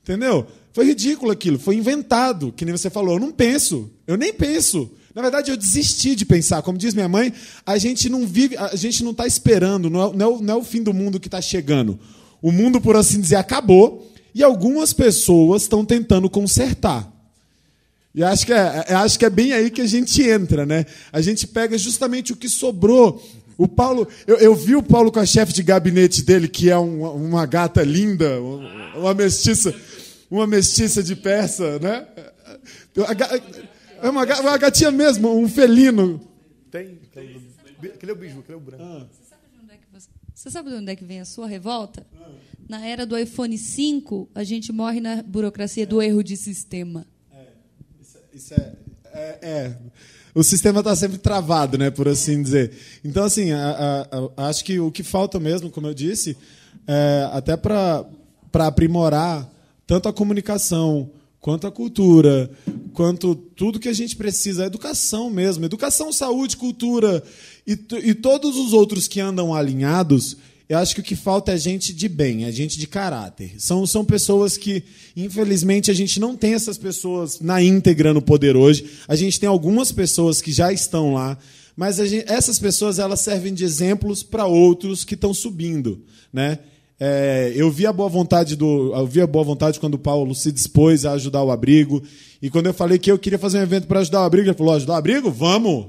Entendeu? Foi ridículo aquilo, foi inventado, que nem você falou. Eu não penso, eu nem penso. Na verdade, eu desisti de pensar. Como diz minha mãe, a gente não vive, a gente não está esperando, não é, não, é o, não é, o, fim do mundo que está chegando. O mundo, por assim dizer, acabou e algumas pessoas estão tentando consertar. E acho que, é, é, é, acho que é bem aí que a gente entra, né? A gente pega justamente o que sobrou o Paulo, eu, eu, vi o Paulo com a chefe de gabinete dele, que é uma, uma gata linda, uma, mestiça, uma mestiça de persa, né? A, é uma, uma gatinha mesmo, um felino. Tem, tem. Aquele é o biju, aquele é o branco. Ah. É você sabe de onde é que vem a sua revolta? Ah. Na era do iPhone 5, a gente morre na burocracia é. do erro de sistema. É. Isso, é, isso é, é, é, O sistema está sempre travado, né, por assim dizer. Então, assim, a, a, a, acho que o que falta mesmo, como eu disse, é até para aprimorar tanto a comunicação quanto a cultura, quanto tudo que a gente precisa, a educação mesmo, educação, saúde, cultura e, e todos os outros que andam alinhados, eu acho que o que falta é gente de bem, é gente de caráter. São, são pessoas que, infelizmente, a gente não tem essas pessoas na íntegra no poder hoje. A gente tem algumas pessoas que já estão lá, mas gente, essas pessoas elas servem de exemplos para outros que estão subindo, né? É, eu vi a boa vontade do, eu vi a boa vontade quando o Paulo se dispôs a ajudar o abrigo. E quando eu falei que eu queria fazer um evento para ajudar o abrigo, ele falou: ajudar o abrigo? Vamos!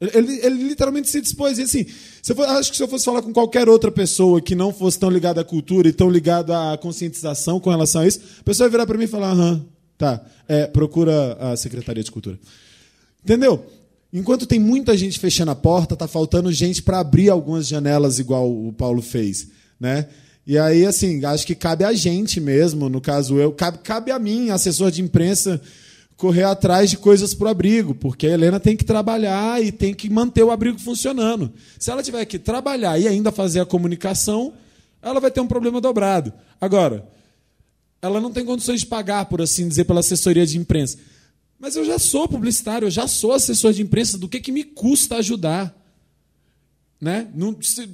Ele, ele, literalmente se dispôs. E assim, se for, acho que se eu fosse falar com qualquer outra pessoa que não fosse tão ligada à cultura e tão ligada à conscientização com relação a isso, a pessoa ia virar para mim e falar: aham, tá, é, procura a Secretaria de Cultura. Entendeu? Enquanto tem muita gente fechando a porta, tá faltando gente para abrir algumas janelas, igual o Paulo fez né? E aí, assim, acho que cabe a gente mesmo, no caso eu, cabe, cabe a mim, assessor de imprensa, correr atrás de coisas para o abrigo, porque a Helena tem que trabalhar e tem que manter o abrigo funcionando. Se ela tiver que trabalhar e ainda fazer a comunicação, ela vai ter um problema dobrado. Agora, ela não tem condições de pagar, por assim dizer, pela assessoria de imprensa. Mas eu já sou publicitário, eu já sou assessor de imprensa, do que, que me custa ajudar? Né? Não, se,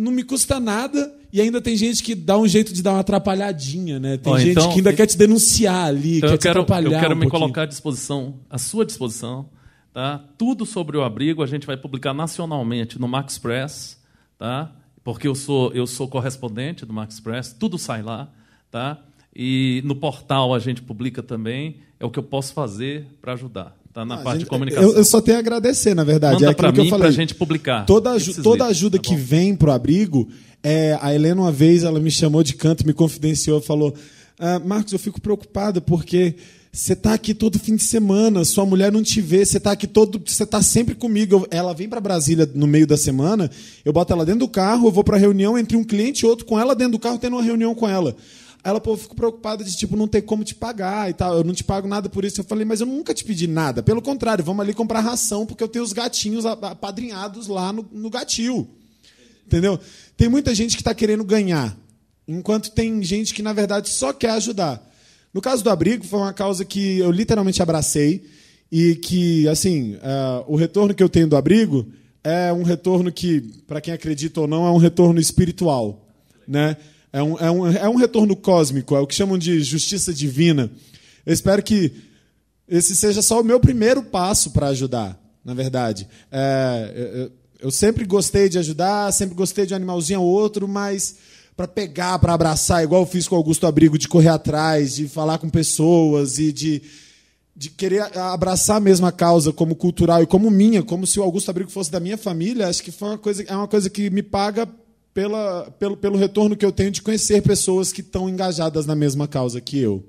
não me custa nada. E ainda tem gente que dá um jeito de dar uma atrapalhadinha, né? Tem Ó, gente então, que ainda quer te denunciar ali, então quer eu te quero, atrapalhar. Eu quero um me pouquinho. colocar à disposição, à sua disposição. Tá? Tudo sobre o abrigo a gente vai publicar nacionalmente no Max Press, tá? porque eu sou, eu sou correspondente do Max Press, tudo sai lá. Tá? E no portal a gente publica também. É o que eu posso fazer para ajudar. Tá na ah, parte gente, de comunicação. Eu, eu, só tenho a agradecer, na verdade. Manda é para mim, para a gente publicar. Toda, aju toda ajuda tá que vem para o abrigo, é, a Helena uma vez ela me chamou de canto, me confidenciou, falou: ah, Marcos, eu fico preocupada porque você está aqui todo fim de semana, sua mulher não te vê, você está aqui todo, você tá sempre comigo. Eu, ela vem para Brasília no meio da semana, eu boto ela dentro do carro, eu vou para reunião entre um cliente e outro com ela dentro do carro tendo uma reunião com ela ela, pô, eu fico preocupada de, tipo, não ter como te pagar e tal. Eu não te pago nada por isso. Eu falei, mas eu nunca te pedi nada. Pelo contrário, vamos ali comprar ração, porque eu tenho os gatinhos apadrinhados lá no, no gatil. Entendeu? Tem muita gente que está querendo ganhar, enquanto tem gente que, na verdade, só quer ajudar. No caso do abrigo, foi uma causa que eu literalmente abracei e que, assim, uh, o retorno que eu tenho do abrigo é um retorno que, para quem acredita ou não, é um retorno espiritual. Né? É um, é, um, é um retorno cósmico, é o que chamam de justiça divina. Eu espero que esse seja só o meu primeiro passo para ajudar, na verdade. É, eu, sempre gostei de ajudar, sempre gostei de um animalzinho ou outro, mas para pegar, para abraçar, igual eu fiz com o Augusto Abrigo, de correr atrás, de falar com pessoas e de, de querer abraçar a mesma causa como cultural e como minha, como se o Augusto Abrigo fosse da minha família, acho que foi uma coisa, é uma coisa que me paga pela, pelo, pelo retorno que eu tenho de conhecer pessoas que estão engajadas na mesma causa que eu.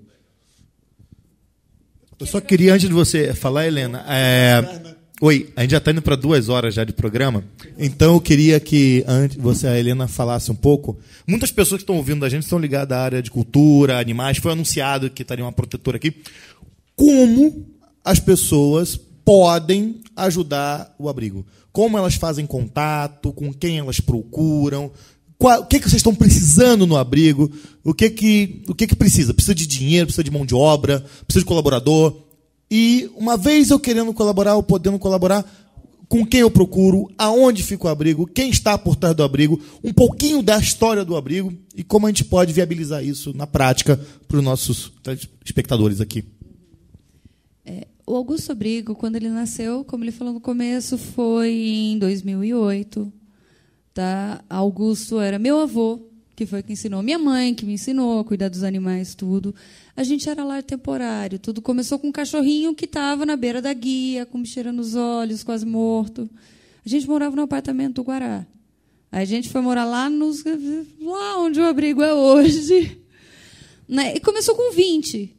Eu só queria, antes de você falar, Helena. É... Oi, a gente já está indo para duas horas já de programa. Então eu queria que antes você, a Helena, falasse um pouco. Muitas pessoas que estão ouvindo a gente estão ligadas à área de cultura, animais. Foi anunciado que estaria uma protetora aqui. Como as pessoas podem ajudar o abrigo? como elas fazem contato, com quem elas procuram, qual, o que, que vocês estão precisando no abrigo, o que que, o que, que precisa? Precisa de dinheiro, precisa de mão de obra, precisa de colaborador. E uma vez eu querendo colaborar ou podendo colaborar, com quem eu procuro, aonde fica o abrigo, quem está por trás do abrigo, um pouquinho da história do abrigo e como a gente pode viabilizar isso na prática para os nossos espectadores aqui. O Augusto Abrigo, quando ele nasceu, como ele falou no começo, foi em 2008. Tá? Augusto era meu avô, que foi que ensinou minha mãe, que me ensinou a cuidar dos animais, tudo. A gente era lá temporário. Tudo começou com um cachorrinho que estava na beira da guia, com bicheira nos olhos, quase morto. A gente morava no apartamento do Guará. A gente foi morar lá nos lá onde o abrigo é hoje. *laughs* Né? E começou com 20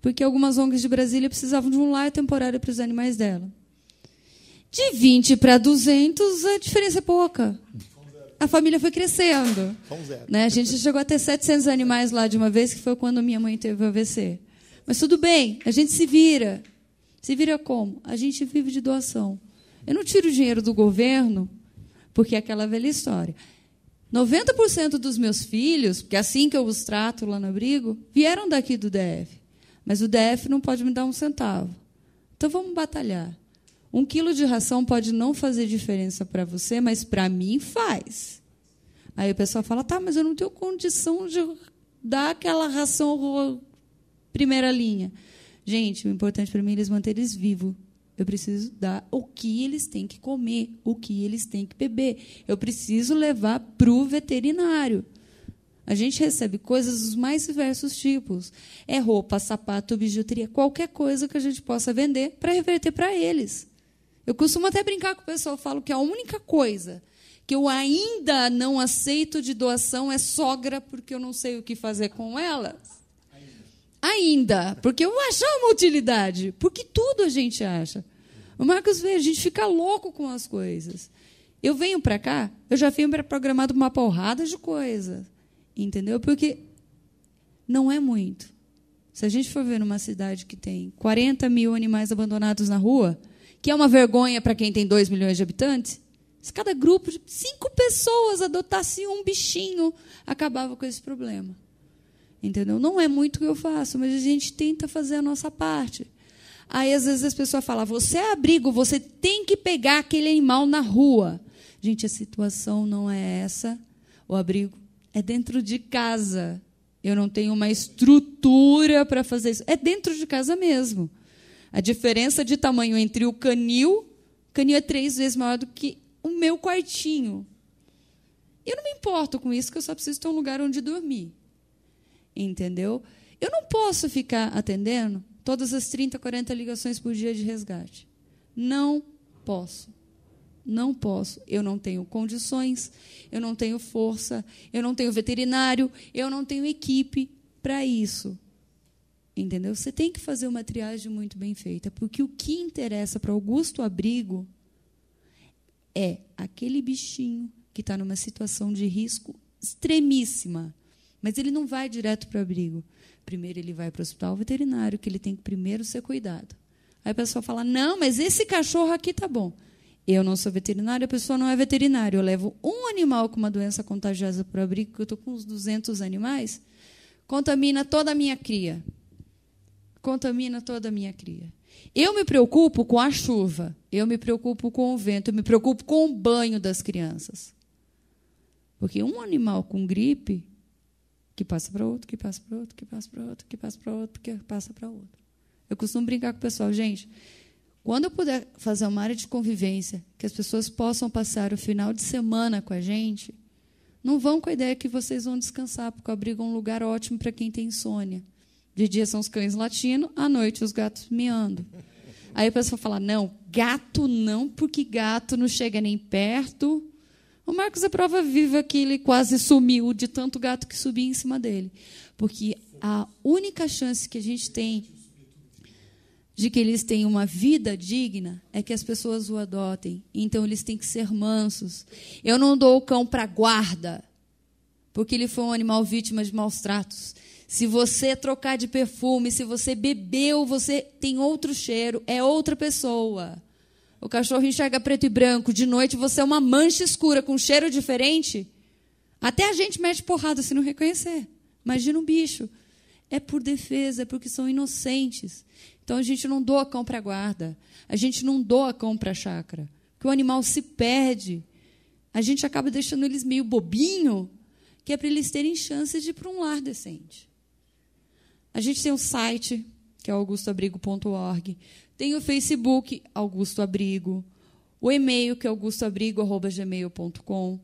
porque algumas ONGs de Brasília precisavam de um lar temporário para os animais dela. De 20 para 200, a diferença é pouca. A família foi crescendo. Né? A gente chegou a ter 700 animais lá de uma vez, que foi quando minha mãe teve o AVC. Mas tudo bem, a gente se vira. Se vira como? A gente vive de doação. Eu não tiro dinheiro do governo, porque é aquela velha história. 90% dos meus filhos, porque é assim que eu os trato lá no abrigo, vieram daqui do DF. Mas o DF não pode me dar um centavo. Então vamos batalhar. Um quilo de ração pode não fazer diferença para você, mas para mim faz. Aí o pessoal fala: tá, mas eu não tenho condição de dar aquela ração primeira linha. Gente, o importante para mim é eles eles vivos. Eu preciso dar o que eles têm que comer, o que eles têm que beber. Eu preciso levar para o veterinário. A gente recebe coisas dos mais diversos tipos. É roupa, sapato, bijuteria, qualquer coisa que a gente possa vender para reverter para eles. Eu costumo até brincar com o pessoal, falo que a única coisa que eu ainda não aceito de doação é sogra, porque eu não sei o que fazer com elas. Ainda, ainda porque eu vou achar uma utilidade, porque tudo a gente acha. O Marcos vê, a gente fica louco com as coisas. Eu venho para cá, eu já fui programado uma porrada de coisas. Entendeu? Porque não é muito. Se a gente for ver numa cidade que tem 40 mil animais abandonados na rua, que é uma vergonha para quem tem 2 milhões de habitantes, se cada grupo de cinco pessoas adotasse um bichinho, acabava com esse problema. Entendeu? Não é muito o que eu faço, mas a gente tenta fazer a nossa parte. Aí, às vezes, as pessoas falam: você é abrigo, você tem que pegar aquele animal na rua. Gente, a situação não é essa. O abrigo é dentro de casa. Eu não tenho uma estrutura para fazer isso. É dentro de casa mesmo. A diferença de tamanho entre o canil, canil é três vezes maior do que o meu quartinho. Eu não me importo com isso, que eu só preciso ter um lugar onde dormir. Entendeu? Eu não posso ficar atendendo todas as 30, 40 ligações por dia de resgate. Não posso não posso, eu não tenho condições, eu não tenho força, eu não tenho veterinário, eu não tenho equipe para isso. Entendeu? Você tem que fazer uma triagem muito bem feita, porque o que interessa para Augusto Abrigo é aquele bichinho que está numa situação de risco extremíssima. Mas ele não vai direto para o abrigo. Primeiro ele vai para o hospital veterinário, que ele tem que primeiro ser cuidado. Aí a pessoa fala: não, mas esse cachorro aqui tá bom. Eu não sou veterinário, a pessoa não é veterinário. Eu levo um animal com uma doença contagiosa para o abrigo, eu estou com uns 200 animais, contamina toda a minha cria. Contamina toda a minha cria. Eu me preocupo com a chuva, eu me preocupo com o vento, eu me preocupo com o banho das crianças. Porque um animal com gripe, que passa para outro, que passa para outro, que passa para outro, que passa para outro, que passa para outro. Eu costumo brincar com o pessoal, gente. Quando eu puder fazer uma área de convivência, que as pessoas possam passar o final de semana com a gente, não vão com a ideia que vocês vão descansar, porque o abrigo é um lugar ótimo para quem tem insônia. De dia são os cães latindo, à noite os gatos miando. Aí a pessoa fala: não, gato não, porque gato não chega nem perto. O Marcos é prova viva que ele quase sumiu de tanto gato que subia em cima dele. Porque a única chance que a gente tem de que eles têm uma vida digna é que as pessoas o adotem. Então eles têm que ser mansos. Eu não dou o cão para guarda, porque ele foi um animal vítima de maus tratos. Se você trocar de perfume, se você bebeu, você tem outro cheiro, é outra pessoa. O cachorro enxerga preto e branco. De noite você é uma mancha escura com um cheiro diferente. Até a gente mete porrada se não reconhecer. Imagina um bicho. É por defesa, é porque são inocentes. Então a gente não doa cão para guarda, a gente não doa cão para chácara, porque o animal se perde. A gente acaba deixando eles meio bobinho, que é para eles terem chances de ir para um lar decente. A gente tem um site, que é augustoabrigo.org, tem o Facebook Augusto Abrigo, o e-mail que é augustoabrigo@gmail.com.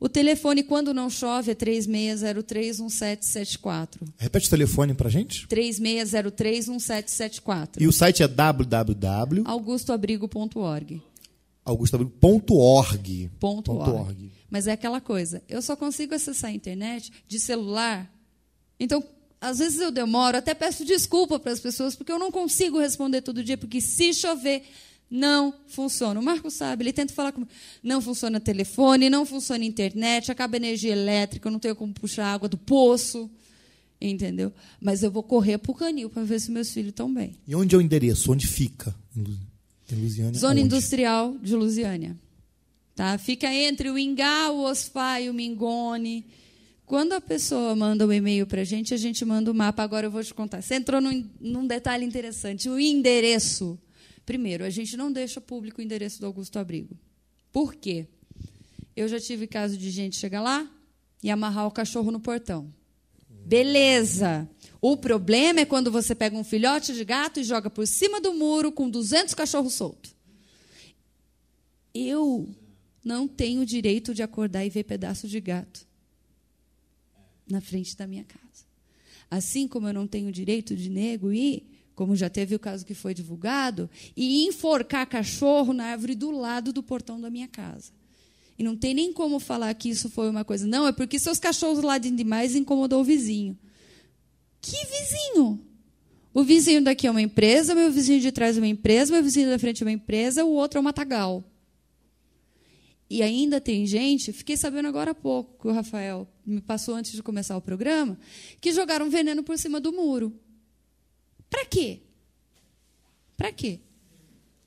O telefone, quando não chove, é 36031774. Repete o telefone para gente. 36031774. E o site é www. augustoabrigo.org. augustoabrigo.org. .org. Mas é aquela coisa, eu só consigo acessar a internet de celular. Então, às vezes eu demoro, até peço desculpa para as pessoas, porque eu não consigo responder todo dia, porque se chover, não funciona. O Marco sabe, ele tenta falar comigo. Não funciona telefone, não funciona internet, acaba energia elétrica, eu não tenho como puxar água do poço. Entendeu? Mas eu vou correr para o canil para ver se meus filhos estão bem. E onde é o endereço? Onde fica? Em Zona onde? Industrial de Lusiânia. Tá? Fica entre o Ingá, o Osfá e o Mingone. Quando a pessoa manda um e-mail para a gente, a gente manda o um mapa. Agora eu vou te contar. Você entrou num, num detalhe interessante. O endereço Primeiro, a gente não deixa público o endereço do Augusto Abrigo. Por quê? Eu já tive caso de gente chegar lá e amarrar o cachorro no portão. Beleza! O problema é quando você pega um filhote de gato e joga por cima do muro com 200 cachorros soltos. Eu não tenho direito de acordar e ver pedaço de gato na frente da minha casa. Assim como eu não tenho direito de nego ir como já teve o caso que foi divulgado, e enforcar cachorro na árvore do lado do portão da minha casa. E não tem nem como falar que isso foi uma coisa. Não, é porque seus cachorros ladem demais incomodou o vizinho. Que vizinho? O vizinho daqui é uma empresa, meu vizinho de trás é uma empresa, meu vizinho da frente é uma empresa, o outro é um matagal. E ainda tem gente, fiquei sabendo agora há pouco, que o Rafael me passou antes de começar o programa, que jogaram veneno por cima do muro. Para quê? Para quê?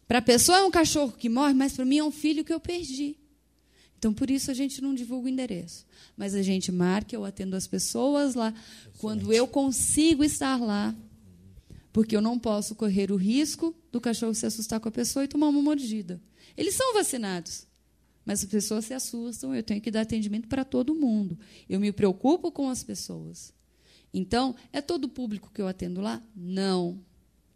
Para a pessoa é um cachorro que morre, mas para mim é um filho que eu perdi. Então, por isso a gente não divulga o endereço. Mas a gente marca, eu atendo as pessoas lá, quando eu consigo estar lá. Porque eu não posso correr o risco do cachorro se assustar com a pessoa e tomar uma mordida. Eles são vacinados, mas as pessoas se assustam. Eu tenho que dar atendimento para todo mundo. Eu me preocupo com as pessoas. Então, é todo o público que eu atendo lá? Não.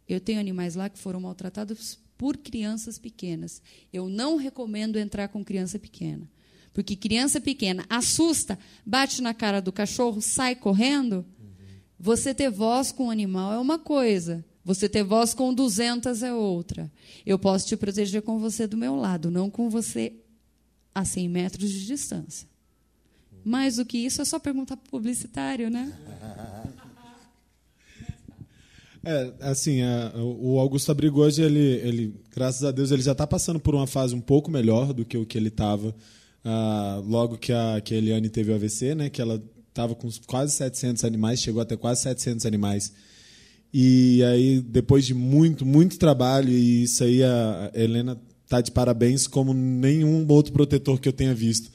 Eu tenho animais lá que foram maltratados por crianças pequenas. Eu não recomendo entrar com criança pequena. Porque criança pequena assusta, bate na cara do cachorro, sai correndo. Você ter voz com um animal é uma coisa. Você ter voz com 200 é outra. Eu posso te proteger com você do meu lado, não com você a 100 metros de distância. Mais do que isso, é só perguntar para o publicitário, né? É, assim, a, é, o Augusto Abrigoji, ele, ele, graças a Deus, ele já está passando por uma fase um pouco melhor do que o que ele estava ah, logo que a, que a Eliane teve o AVC, né? Que ela estava com quase 700 animais, chegou até quase 700 animais. E aí, depois de muito, muito trabalho, e isso aí a Helena tá de parabéns como nenhum outro protetor que eu tenha visto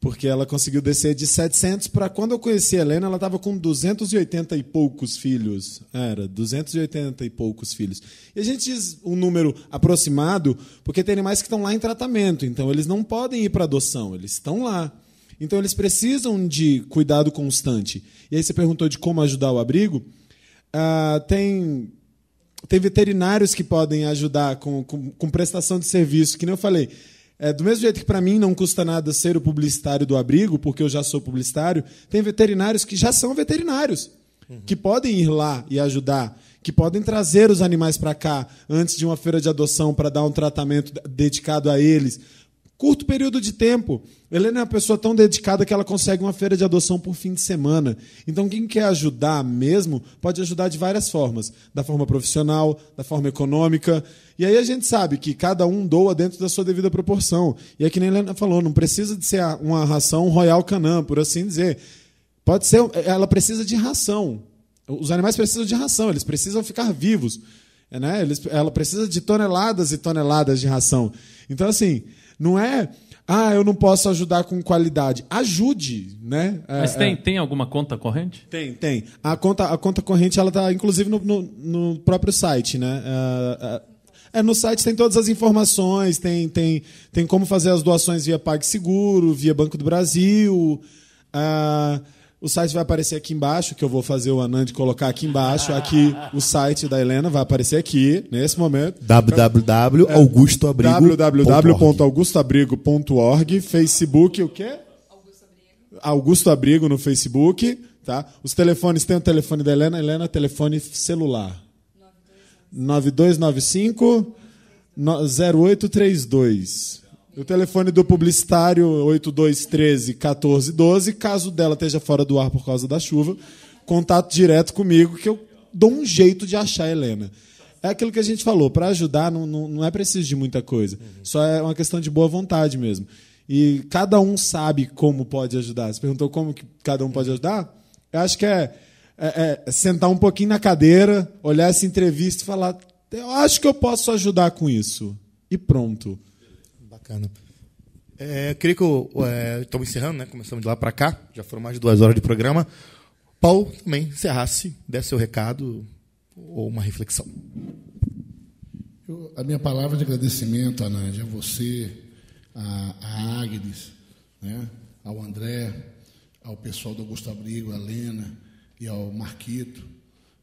porque ela conseguiu descer de 700 para quando eu conheci a Helena, ela estava com 280 e poucos filhos. Era, 280 e poucos filhos. E a gente diz um número aproximado, porque tem animais que estão lá em tratamento, então eles não podem ir para adoção, eles estão lá. Então eles precisam de cuidado constante. E aí você perguntou de como ajudar o abrigo. Ah, tem tem veterinários que podem ajudar com, com, com prestação de serviço, que nem eu falei. É, do mesmo jeito que para mim não custa nada ser o publicitário do abrigo, porque eu já sou publicitário, tem veterinários que já são veterinários, uhum. que podem ir lá e ajudar, que podem trazer os animais para cá antes de uma feira de adoção para dar um tratamento dedicado a eles curto período de tempo. Helena é uma pessoa tão dedicada que ela consegue uma feira de adoção por fim de semana. Então, quem quer ajudar mesmo, pode ajudar de várias formas: da forma profissional, da forma econômica. E aí a gente sabe que cada um doa dentro da sua devida proporção. E é que nem a Helena falou: não precisa de ser uma ração Royal Canã, por assim dizer. Pode ser, ela precisa de ração. Os animais precisam de ração, eles precisam ficar vivos. Né? Eles, ela precisa de toneladas e toneladas de ração. Então, assim, não é, ah, eu não posso ajudar com qualidade. Ajude, né? É, Mas tem, é... tem alguma conta corrente? Tem, tem. A conta, a conta corrente, ela está inclusive no, no, no próprio site, né? É, é, é, no site tem todas as informações, tem, tem, tem como fazer as doações via PagSeguro, via Banco do Brasil. Uh, o site vai aparecer aqui embaixo, que eu vou fazer o Anand colocar aqui embaixo. Aqui o site da Helena vai aparecer aqui, nesse momento. www.augustoabrigo.org Facebook, o quê? Augusto Abrigo. Augusto Abrigo no Facebook, tá? Os telefones, tem o telefone da Helena. Helena, telefone celular. 9295 0832. O telefone do publicitário 8213 1412, caso dela esteja fora do ar por causa da chuva, contato direto comigo que eu dou um jeito de achar a Helena. É aquilo que a gente falou, para ajudar não, não, não, é preciso de muita coisa, uhum. só é uma questão de boa vontade mesmo. E cada um sabe como pode ajudar. Você perguntou como que cada um pode ajudar? Eu acho que é, é, é sentar um pouquinho na cadeira, olhar essa entrevista e falar: eu acho que eu posso ajudar com isso. E pronto. Bacana. É, queria que eu. É, estamos encerrando, né? Começamos de lá para cá, já foram mais de duas horas de programa. Paulo também encerrasse, desse seu recado ou uma reflexão. Eu, a minha palavra de agradecimento, Anand, a é você, a, a Agnes, né? ao André, ao pessoal do Augusto Abrigo, a Lena e ao Marquito.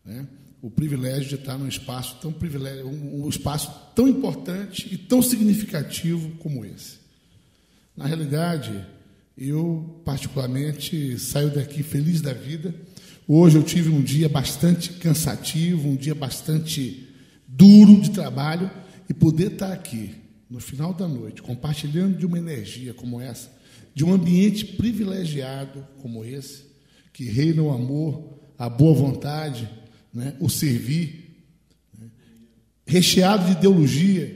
Né? o privilégio de estar num espaço tão privilégio, um, espaço tão importante e tão significativo como esse. Na realidade, eu particularmente saio daqui feliz da vida. Hoje eu tive um dia bastante cansativo, um dia bastante duro de trabalho e poder estar aqui no final da noite compartilhando de uma energia como essa, de um ambiente privilegiado como esse, que reina o amor, a boa vontade, né, o servir, né, recheado de ideologia,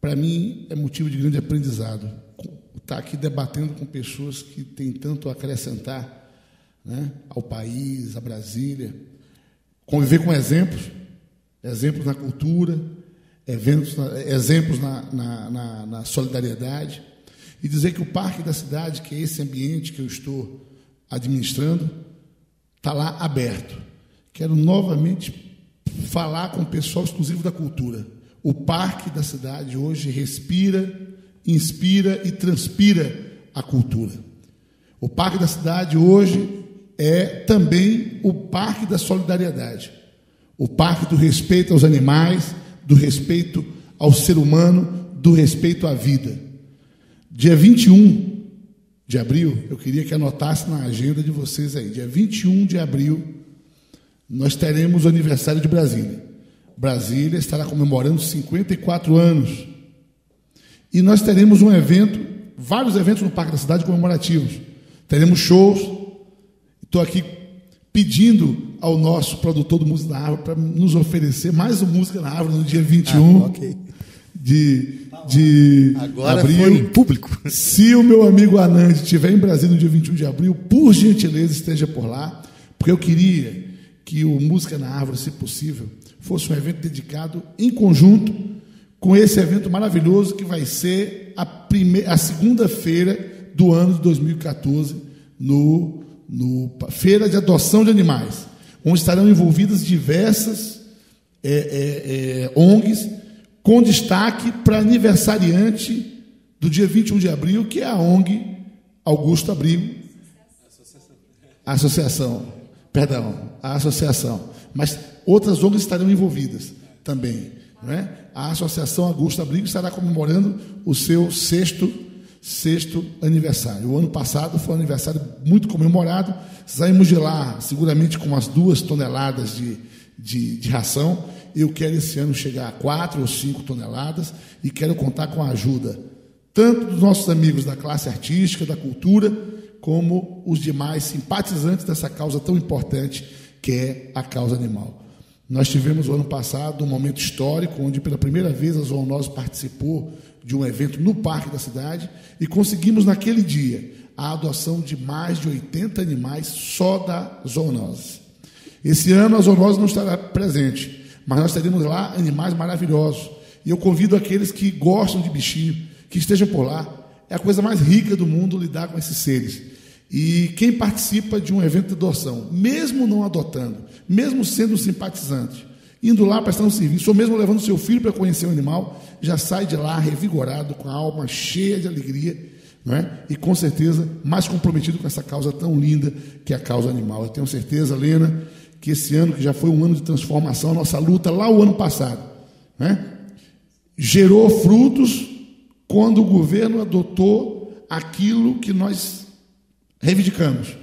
para mim é motivo de grande aprendizado. Estar tá aqui debatendo com pessoas que têm tanto a acrescentar né, ao país, à Brasília, conviver com exemplos, exemplos na cultura, eventos, exemplos na, na, na, na, solidariedade, e dizer que o Parque da Cidade, que é esse ambiente que eu estou administrando, Está lá aberto. Quero novamente falar com o pessoal exclusivo da cultura. O parque da cidade hoje respira, inspira e transpira a cultura. O parque da cidade hoje é também o parque da solidariedade, o parque do respeito aos animais, do respeito ao ser humano, do respeito à vida. Dia 21 de abril, eu queria que anotasse na agenda de vocês aí. Dia 21 de abril, nós teremos o aniversário de Brasília. Brasília estará comemorando 54 anos. E nós teremos um evento, vários eventos no Parque da Cidade comemorativos. Teremos shows. Estou aqui pedindo ao nosso produtor do Música na Árvore para nos oferecer mais um Música na Árvore no dia 21. Ah, ok de, tá de Agora abril. Foi em público. *laughs* Se o meu amigo Anand estiver em Brasília no dia 21 de abril, por gentileza esteja por lá, porque eu queria que o Música na Árvore, se possível, fosse um evento dedicado em conjunto com esse evento maravilhoso que vai ser a, primeira, a segunda-feira do ano de 2014 no, no Feira de Adoção de Animais, onde estarão envolvidas diversas é, é, é, ONGs com destaque para aniversariante do dia 21 de abril, que é a ONG Augusto Abril. A associação. Perdão, a associação. Mas outras ONGs estarão envolvidas também. Né? A Associação Augusto Abril estará comemorando o seu sexto sexto aniversário. O ano passado foi um aniversário muito comemorado. Saímos de lá, seguramente com umas duas toneladas de, de, de ração eu quero esse ano chegar a 4 ou 5 toneladas e quero contar com a ajuda tanto dos nossos amigos da classe artística, da cultura, como os demais simpatizantes dessa causa tão importante que é a causa animal. Nós tivemos o ano passado um momento histórico onde pela primeira vez a Zoonose participou de um evento no parque da cidade e conseguimos naquele dia a adoção de mais de 80 animais só da zoonose. Esse ano a zoonose não estará presente, mas nós teremos lá animais maravilhosos. E eu convido aqueles que gostam de bichinho, que estejam por lá. É a coisa mais rica do mundo lidar com esses seres. E quem participa de um evento de adoção, mesmo não adotando, mesmo sendo simpatizante, indo lá prestando serviço, ou mesmo levando seu filho para conhecer o um animal, já sai de lá revigorado, com a alma cheia de alegria, não é? e com certeza mais comprometido com essa causa tão linda que é a causa animal. Eu tenho certeza, Lena, que esse ano, que já foi um ano de transformação, a nossa luta lá o ano passado, né? gerou frutos quando o governo adotou aquilo que nós reivindicamos.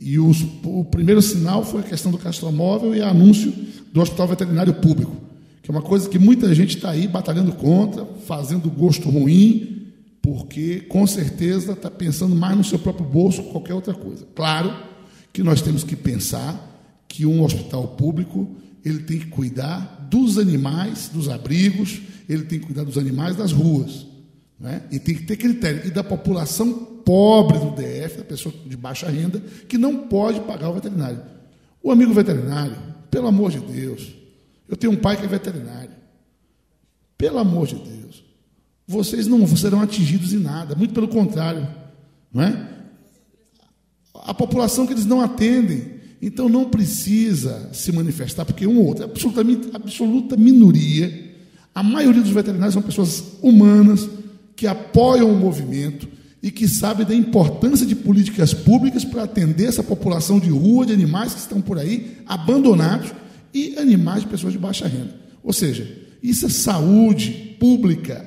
E os, o primeiro sinal foi a questão do móvel e o anúncio do Hospital Veterinário Público, que é uma coisa que muita gente está aí batalhando contra, fazendo gosto ruim, porque com certeza está pensando mais no seu próprio bolso que qualquer outra coisa. Claro que nós temos que pensar que um hospital público ele tem que cuidar dos animais, dos abrigos, ele tem que cuidar dos animais das ruas. Né? E tem que ter critério. E da população pobre do DF, da pessoa de baixa renda, que não pode pagar o veterinário. O amigo veterinário, pelo amor de Deus, eu tenho um pai que é veterinário. Pelo amor de Deus, vocês não serão atingidos em nada, muito pelo contrário. Não é? A população que eles não atendem, então não precisa se manifestar, porque um ou outro, é absolutamente, absoluta minoria, a maioria dos veterinários são pessoas humanas que apoiam o movimento e que sabem da importância de políticas públicas para atender essa população de rua, de animais que estão por aí abandonados e animais de pessoas de baixa renda. Ou seja, isso é saúde pública,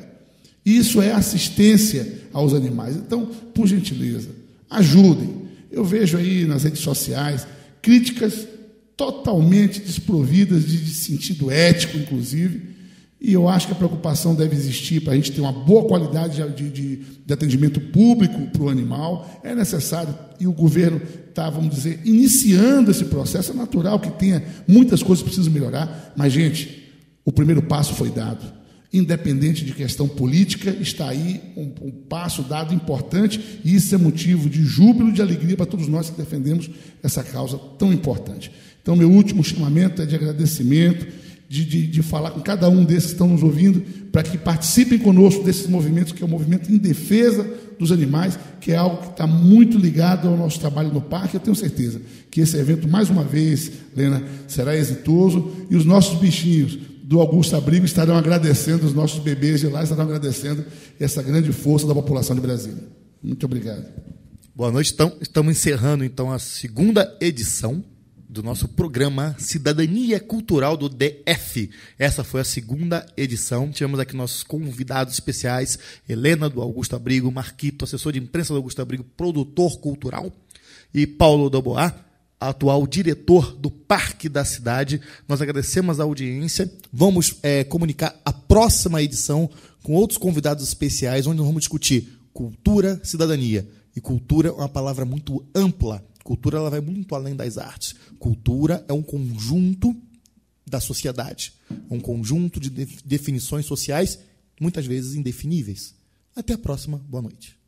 isso é assistência aos animais. Então, por gentileza, ajudem. Eu vejo aí nas redes sociais críticas totalmente desprovidas de, de sentido ético, inclusive. E eu acho que a preocupação deve existir para a gente ter uma boa qualidade de, de, de atendimento público para o animal. É necessário, e o governo está, vamos dizer, iniciando esse processo. É natural que tenha muitas coisas que precisam melhorar, mas, gente, o primeiro passo foi dado independente de questão política, está aí um, um, passo dado importante e isso é motivo de júbilo e de alegria para todos nós que defendemos essa causa tão importante. Então, meu último chamamento é de agradecimento, de, de, de falar com cada um desses que estão nos ouvindo, para que participem conosco desses movimentos, que é o um movimento em defesa dos animais, que é algo que está muito ligado ao nosso trabalho no parque. Eu tenho certeza que esse evento, mais uma vez, Lena, será exitoso e os nossos bichinhos do Augusto Abrigo estarão agradecendo, os nossos bebês de lá estarão agradecendo essa grande força da população de Brasília. Muito obrigado. Boa noite. Então, estamos encerrando então a segunda edição do nosso programa Cidadania Cultural do DF. Essa foi a segunda edição. Tivemos aqui nossos convidados especiais, Helena do Augusto Abrigo, Marquito, assessor de imprensa do Augusto Abrigo, produtor cultural, e Paulo Doboá, atual diretor do Parque da Cidade. Nós agradecemos a audiência. Vamos é, comunicar a próxima edição com outros convidados especiais, onde nós vamos discutir cultura, cidadania. E cultura é uma palavra muito ampla. Cultura ela vai muito além das artes. Cultura é um conjunto da sociedade, é um conjunto de definições sociais, muitas vezes indefiníveis. Até a próxima. Boa noite.